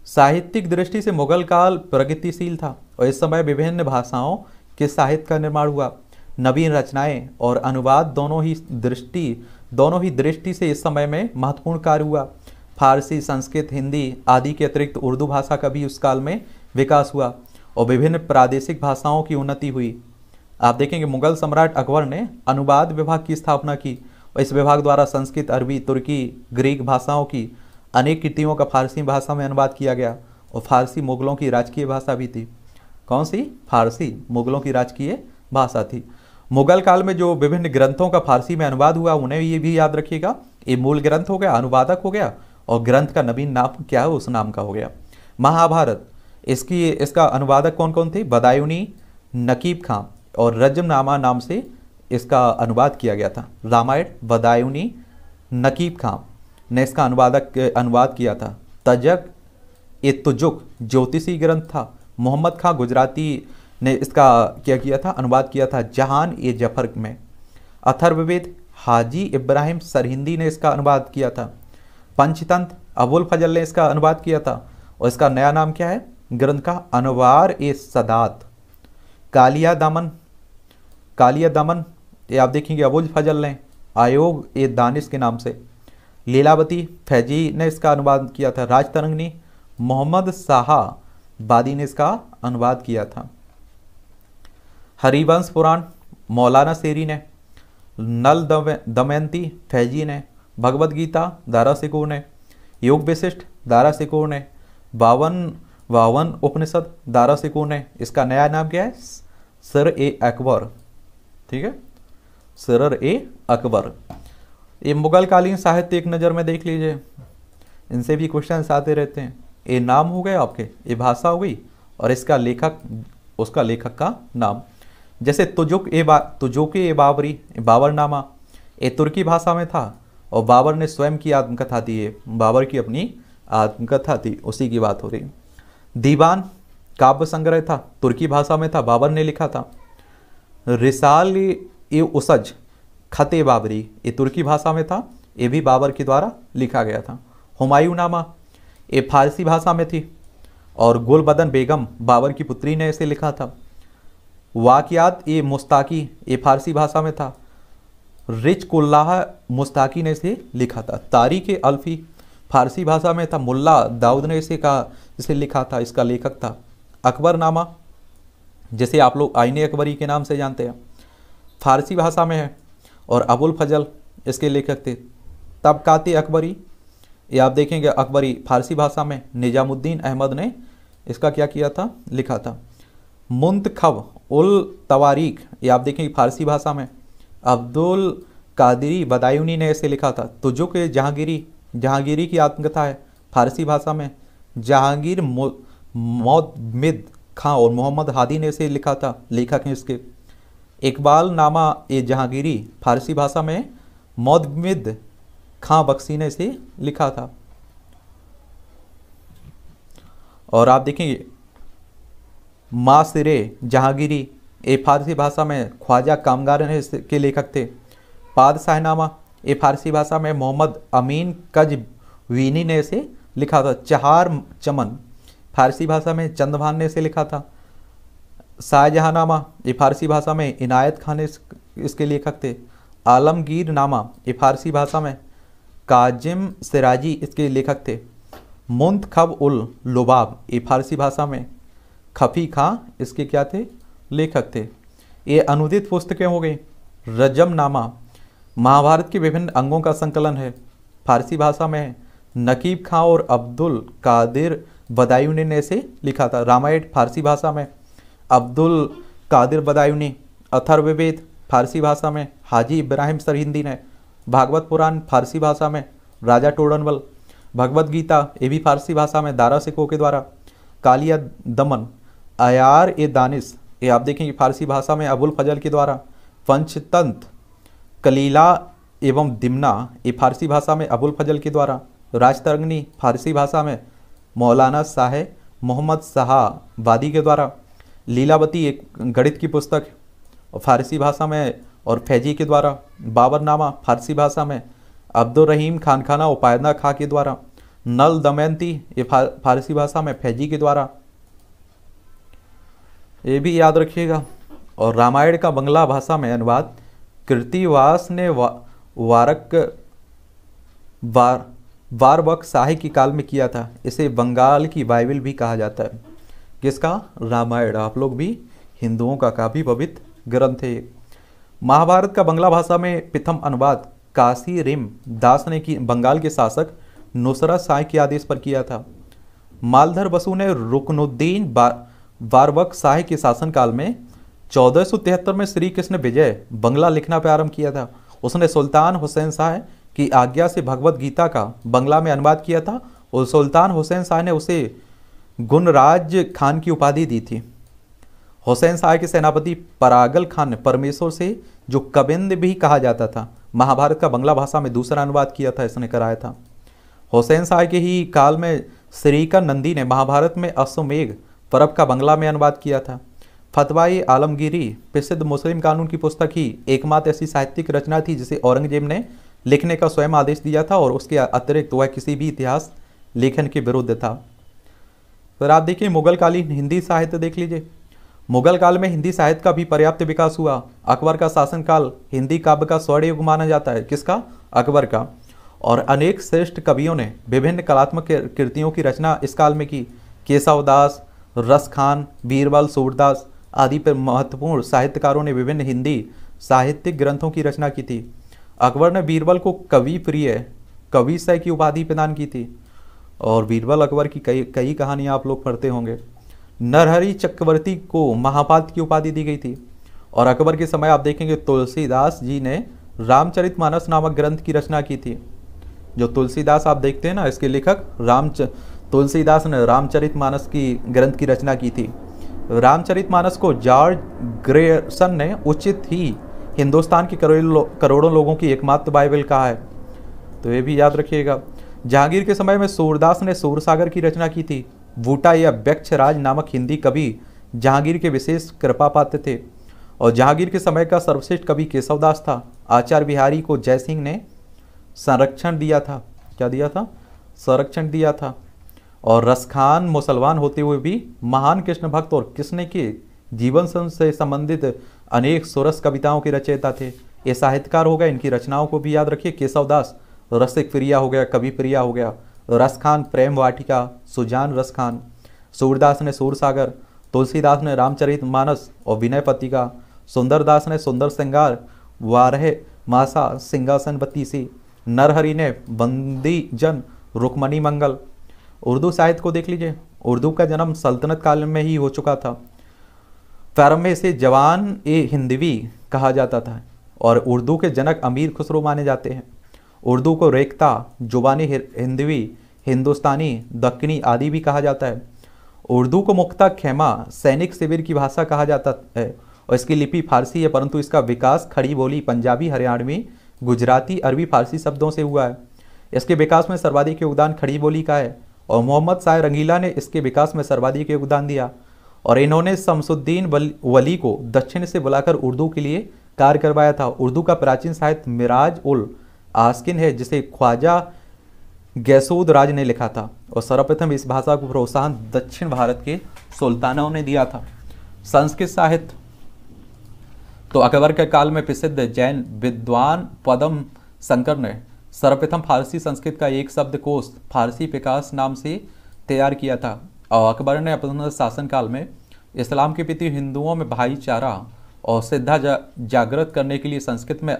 साहित्यिक दृष्टि से मुगल काल प्रगतिशील था और इस समय विभिन्न भाषाओं के साहित्य का निर्माण हुआ नवीन रचनाएं और अनुवाद दोनों ही दृष्टि दोनों ही दृष्टि से इस समय में महत्वपूर्ण कार्य हुआ फारसी संस्कृत हिंदी आदि के अतिरिक्त उर्दू भाषा का भी उस काल में विकास हुआ और विभिन्न प्रादेशिक भाषाओं की उन्नति हुई आप देखेंगे मुगल सम्राट अकबर ने अनुवाद विभाग की स्थापना की और इस विभाग द्वारा संस्कृत अरबी तुर्की ग्रीक भाषाओं की अनेक कृतियों का फारसी भाषा में अनुवाद किया गया और फारसी मुगलों की राजकीय भाषा भी थी कौन सी फारसी मुगलों की राजकीय भाषा थी मुगल काल में जो विभिन्न ग्रंथों का फारसी में अनुवाद हुआ उन्हें ये भी याद रखिएगा ये मूल ग्रंथ हो गया अनुवादक हो गया और ग्रंथ का नवीन नाम क्या है उस नाम का हो गया महाभारत इसकी इसका अनुवादक कौन कौन थे बदायूनी नकीब खां और रजमनामा नाम से इसका अनुवाद किया गया था रामायण बदायूनी नकीब खां ने इसका अनुवादक अनुवाद किया था तजक ए तुजुक ज्योतिषी ग्रंथ था मोहम्मद खां गुजराती ने इसका क्या किया था अनुवाद किया था जहान ए जफर में अथर्ववेद हाजी इब्राहिम सरहिंदी ने इसका अनुवाद किया था पंचतंत्र अबुल फजल ने इसका अनुवाद किया था और इसका नया नाम क्या है ग्रंथ का अनुवार ए सदात कालिया दामन कालिया दामन ये आप देखेंगे अबुल फजल ने आयोग ए दानिश के नाम से लीलावती फैजी ने इसका अनुवाद किया था राजतरंगनी मोहम्मद शाह बादी ने इसका अनुवाद किया था हरिवंश पुराण मौलाना सेरी ने नल दमयंती फैजी ने भगवद गीता दारा सिकोर ने योग विशिष्ट दारा सिकोर ने बावन बावन उपनिषद दारा सिकोर ने इसका नया नाम क्या है सर ए अकबर ठीक है सरर ए अकबर ये मुगल कालीन साहित्य एक नज़र में देख लीजिए इनसे भी क्वेश्चन आते रहते हैं ये नाम हो गए आपके ये भाषा हो गई और इसका लेखक उसका लेखक का नाम जैसे तुजुक ए बा तुजुक ए बाबरी बाबरनामा ये तुर्की भाषा में था और बाबर ने स्वयं की आत्मकथा दी है बाबर की अपनी आत्मकथा थी उसी की बात हो रही दीवान काव्य संग्रह था तुर्की भाषा में था बाबर ने लिखा था रिसाल ए उसज खते बाबरी ये तुर्की भाषा में था ये भी बाबर के द्वारा लिखा गया था हुमायूं नामा ये फारसी भाषा में थी और गुलबदन बेगम बाबर की पुत्री ने इसे लिखा था वाकियात ए मुस्ताकी ये फारसी भाषा में था रिच कुल्लाह मुस्ताकी ने इसे लिखा था तारीख अल्फी फारसी भाषा में था मुल्ला दाऊद ने इसे का इसे लिखा था इसका लेखक था अकबर नामा जिसे आप लोग आईने अकबरी के नाम से जानते हैं फारसी भाषा में है और अबुल फजल इसके लेखक थे तबकाती अकबरी ये आप देखेंगे अकबरी फारसी भाषा में निजामुद्दीन अहमद ने इसका क्या किया था लिखा था खब उल तवारीक ये आप देखेंगे फारसी भाषा में अब्दुल कादरी बदायूनी ने इसे लिखा था तो के जहांगीरी जहांगीरी की आत्मकथा है फारसी भाषा में जहांगीर मिद खां और मोहम्मद हादी ने इसे लिखा था लेखक हैं इसके इकबाल नामा ए जहांगीरी फारसी भाषा में मौदमिद खां बख्शी ने इसे लिखा था और आप देखेंगे सिरे जहांगीरी ए फारसी भाषा में ख्वाजा कामगार ने के लेखक थे पादशाहनामा ए फारसी भाषा में मोहम्मद अमीन कज वीनी ने इसे लिखा था चहार चमन फारसी भाषा में चंदभान ने इसे लिखा था शाहजहाँ नामा ये फारसी भाषा में इनायत खान इस, इसके लेखक थे आलमगीर नामा ये फारसी भाषा में काजिम सिराजी इसके लेखक थे मुंत खब उल लुबाब ये फारसी भाषा में खफी खां इसके क्या थे लेखक थे ये अनुदित पुस्तकें हो गई रजम नामा महाभारत के विभिन्न अंगों का संकलन है फारसी भाषा में नकीब खां और अब्दुल कादिर बदायूनी ने इसे लिखा था रामायण फारसी भाषा में अब्दुल कादिर बदायूनी अथर्वेद फारसी भाषा में हाजी इब्राहिम सरहिंदी ने भागवत पुराण फारसी भाषा में राजा टोडनवल भगवत गीता ये भी फारसी भाषा में दारा सिखों के द्वारा कालिया दमन अयार ए दानिश ये आप देखेंगे फारसी भाषा में अबुल फजल के द्वारा पंचतंत्र कलीला एवं दिमना ये फारसी भाषा में अबुल फजल के द्वारा राजतरंगनी फारसी भाषा में मौलाना साहे मोहम्मद शाह वादी के द्वारा लीलावती एक गणित की पुस्तक और फारसी भाषा में और फैजी के द्वारा बाबरनामा फारसी भाषा में अब्दुल रहीम खान खाना उपायदा खां के द्वारा नल दमयंती ये फारसी भाषा में फैजी के द्वारा ये भी याद रखिएगा और रामायण का बंगला भाषा में अनुवाद कृतिवास ने वा, वारक वार वारवक शाही के काल में किया था इसे बंगाल की बाइबल भी कहा जाता है किसका रामायण आप लोग भी हिंदुओं का काफी पवित्र ग्रंथ है महाभारत का बंगला भाषा में प्रथम अनुवाद काशी रिम दास ने की बंगाल के शासक नुसरा साय के आदेश पर किया था मालधर बसु ने रुकनुद्दीन बारवक साय के शासनकाल में चौदह में श्री कृष्ण विजय बंगला लिखना प्रारंभ किया था उसने सुल्तान हुसैन शाह की आज्ञा से भगवत गीता का बंगला में अनुवाद किया था और सुल्तान हुसैन शाह ने उसे गुनराज खान की उपाधि दी थी हुसैन शाह के सेनापति परागल खान ने परमेश्वर से जो कबिंद भी कहा जाता था महाभारत का बंगला भाषा में दूसरा अनुवाद किया था इसने कराया था हुसैन शाह के ही काल में श्रीका नंदी ने महाभारत में अश्वमेघ परब का बंगला में अनुवाद किया था फतवाई आलमगिरी प्रसिद्ध मुस्लिम कानून की पुस्तक ही एकमात्र ऐसी साहित्यिक रचना थी जिसे औरंगजेब ने लिखने का स्वयं आदेश दिया था और उसके अतिरिक्त वह किसी भी इतिहास लेखन के विरुद्ध था फिर तो आप देखिए मुगल कालीन हिंदी साहित्य देख लीजिए मुगल काल में हिंदी साहित्य का भी पर्याप्त विकास हुआ अकबर का शासनकाल हिंदी काव्य का स्वर्ण युग माना जाता है किसका अकबर का और अनेक श्रेष्ठ कवियों ने विभिन्न कलात्मक कृतियों की रचना इस काल में की केशवदास रस खान बीरबल सूरदास आदि पर महत्वपूर्ण साहित्यकारों ने विभिन्न हिंदी साहित्यिक ग्रंथों की रचना की थी अकबर ने बीरबल को कवि प्रिय कविशय की उपाधि प्रदान की थी और बीरबल अकबर की कई कई कहानियाँ आप लोग पढ़ते होंगे नरहरी चक्रवर्ती को महापात की उपाधि दी गई थी और अकबर के समय आप देखेंगे तुलसीदास जी ने रामचरितमानस नामक ग्रंथ की रचना की थी जो तुलसीदास आप देखते हैं ना इसके लेखक राम तुलसीदास ने रामचरितमानस की ग्रंथ की रचना की थी रामचरितमानस को जॉर्ज ग्रेसन ने उचित ही हिंदुस्तान के करोड़ों लोगों की एकमात्र बाइबल कहा है तो ये भी याद रखिएगा जहांगीर के समय में सूरदास ने सूरसागर की रचना की थी बूटा या राज नामक हिंदी कवि जहांगीर के विशेष कृपा पात्र थे और जहांगीर के समय का सर्वश्रेष्ठ कवि केशवदास था आचार्य बिहारी को जयसिंह ने संरक्षण दिया था क्या दिया था संरक्षण दिया था और रसखान मुसलमान होते हुए भी महान कृष्ण भक्त और कृष्ण के जीवन से संबंधित अनेक सुरस कविताओं के रचयिता थे ये साहित्यकार हो गए इनकी रचनाओं को भी याद रखिए केशवदास रसिक प्रिया हो गया कवि प्रिया हो गया रस खान प्रेम वाटिका सुजान रस खान सूरदास ने सूरसागर तुलसीदास ने रामचरित मानस और विनय पतिका सुंदरदास ने सुंदर श्रृंगार वारह मासा सिंहासन बत्तीसी नरहरी ने बंदी जन रुकमणी मंगल उर्दू साहित्य को देख लीजिए उर्दू का जन्म सल्तनत काल में ही हो चुका था प्रारंभ में इसे जवान ए हिंदवी कहा जाता था और उर्दू के जनक अमीर खुसरो माने जाते हैं उर्दू को रेखता जुबानी हिंदवी हिंदुस्तानी दक्षिणी आदि भी कहा जाता है उर्दू को मुख्ता खेमा सैनिक शिविर की भाषा कहा जाता है और इसकी लिपि फारसी है परंतु इसका विकास खड़ी बोली पंजाबी हरियाणवी गुजराती अरबी फारसी शब्दों से हुआ है इसके विकास में सर्वाधिक योगदान खड़ी बोली का है और मोहम्मद शाह रंगीला ने इसके विकास में सर्वाधिक योगदान दिया और इन्होंने शमसुद्दीन वली को दक्षिण से बुलाकर उर्दू के लिए कार्य करवाया था उर्दू का प्राचीन साहित्य मिराज उल आस्किन है जिसे ख्वाजा गैसूद राज ने लिखा था और सर्वप्रथम इस भाषा को प्रोत्साहन दक्षिण भारत के सुल्तानों ने दिया था संस्कृत साहित्य तो अकबर के काल में प्रसिद्ध जैन विद्वान पदम शंकर ने सर्वप्रथम फारसी संस्कृत का एक शब्द कोश फारसी विकास नाम से तैयार किया था और अकबर ने अपने शासनकाल में इस्लाम के प्रति हिंदुओं में भाईचारा और सिद्धा जा, जागृत करने के लिए संस्कृत में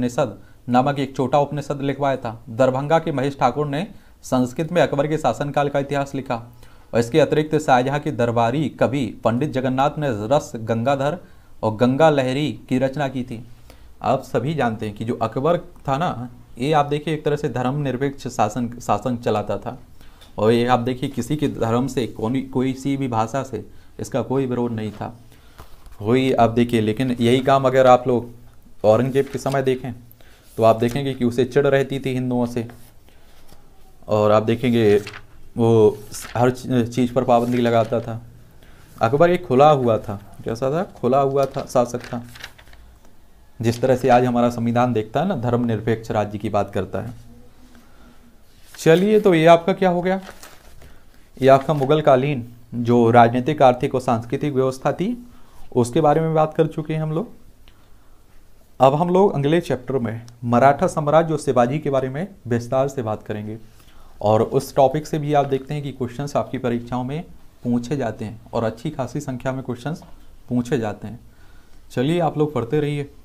निषद नामक एक छोटा उपनिषद लिखवाया था दरभंगा के महेश ठाकुर ने संस्कृत में अकबर के शासनकाल का इतिहास लिखा और इसके अतिरिक्त शाहजहाँ के दरबारी कवि पंडित जगन्नाथ ने रस गंगाधर और गंगा लहरी की रचना की थी आप सभी जानते हैं कि जो अकबर था ना ये आप देखिए एक तरह से धर्मनिरपेक्ष शासन शासन चलाता था और ये आप देखिए किसी के धर्म से कोई कोई सी भी भाषा से इसका कोई विरोध नहीं था वही आप देखिए लेकिन यही काम अगर आप लोग औरंगजेब के समय देखें तो आप देखेंगे कि उसे चिड़ रहती थी हिंदुओं से और आप देखेंगे वो हर चीज़ पर पाबंदी लगाता था अकबर एक खुला हुआ था कैसा था खुला हुआ था शासक था जिस तरह से आज हमारा संविधान देखता है ना धर्मनिरपेक्ष राज्य की बात करता है चलिए तो ये आपका क्या हो गया ये आपका मुगल कालीन जो राजनीतिक आर्थिक और सांस्कृतिक व्यवस्था थी उसके बारे में बात कर चुके हैं हम लोग अब हम लोग अगले चैप्टर में मराठा साम्राज्य और शिवाजी के बारे में विस्तार से बात करेंगे और उस टॉपिक से भी आप देखते हैं कि क्वेश्चंस आपकी परीक्षाओं में पूछे जाते हैं और अच्छी खासी संख्या में क्वेश्चंस पूछे जाते हैं चलिए आप लोग पढ़ते रहिए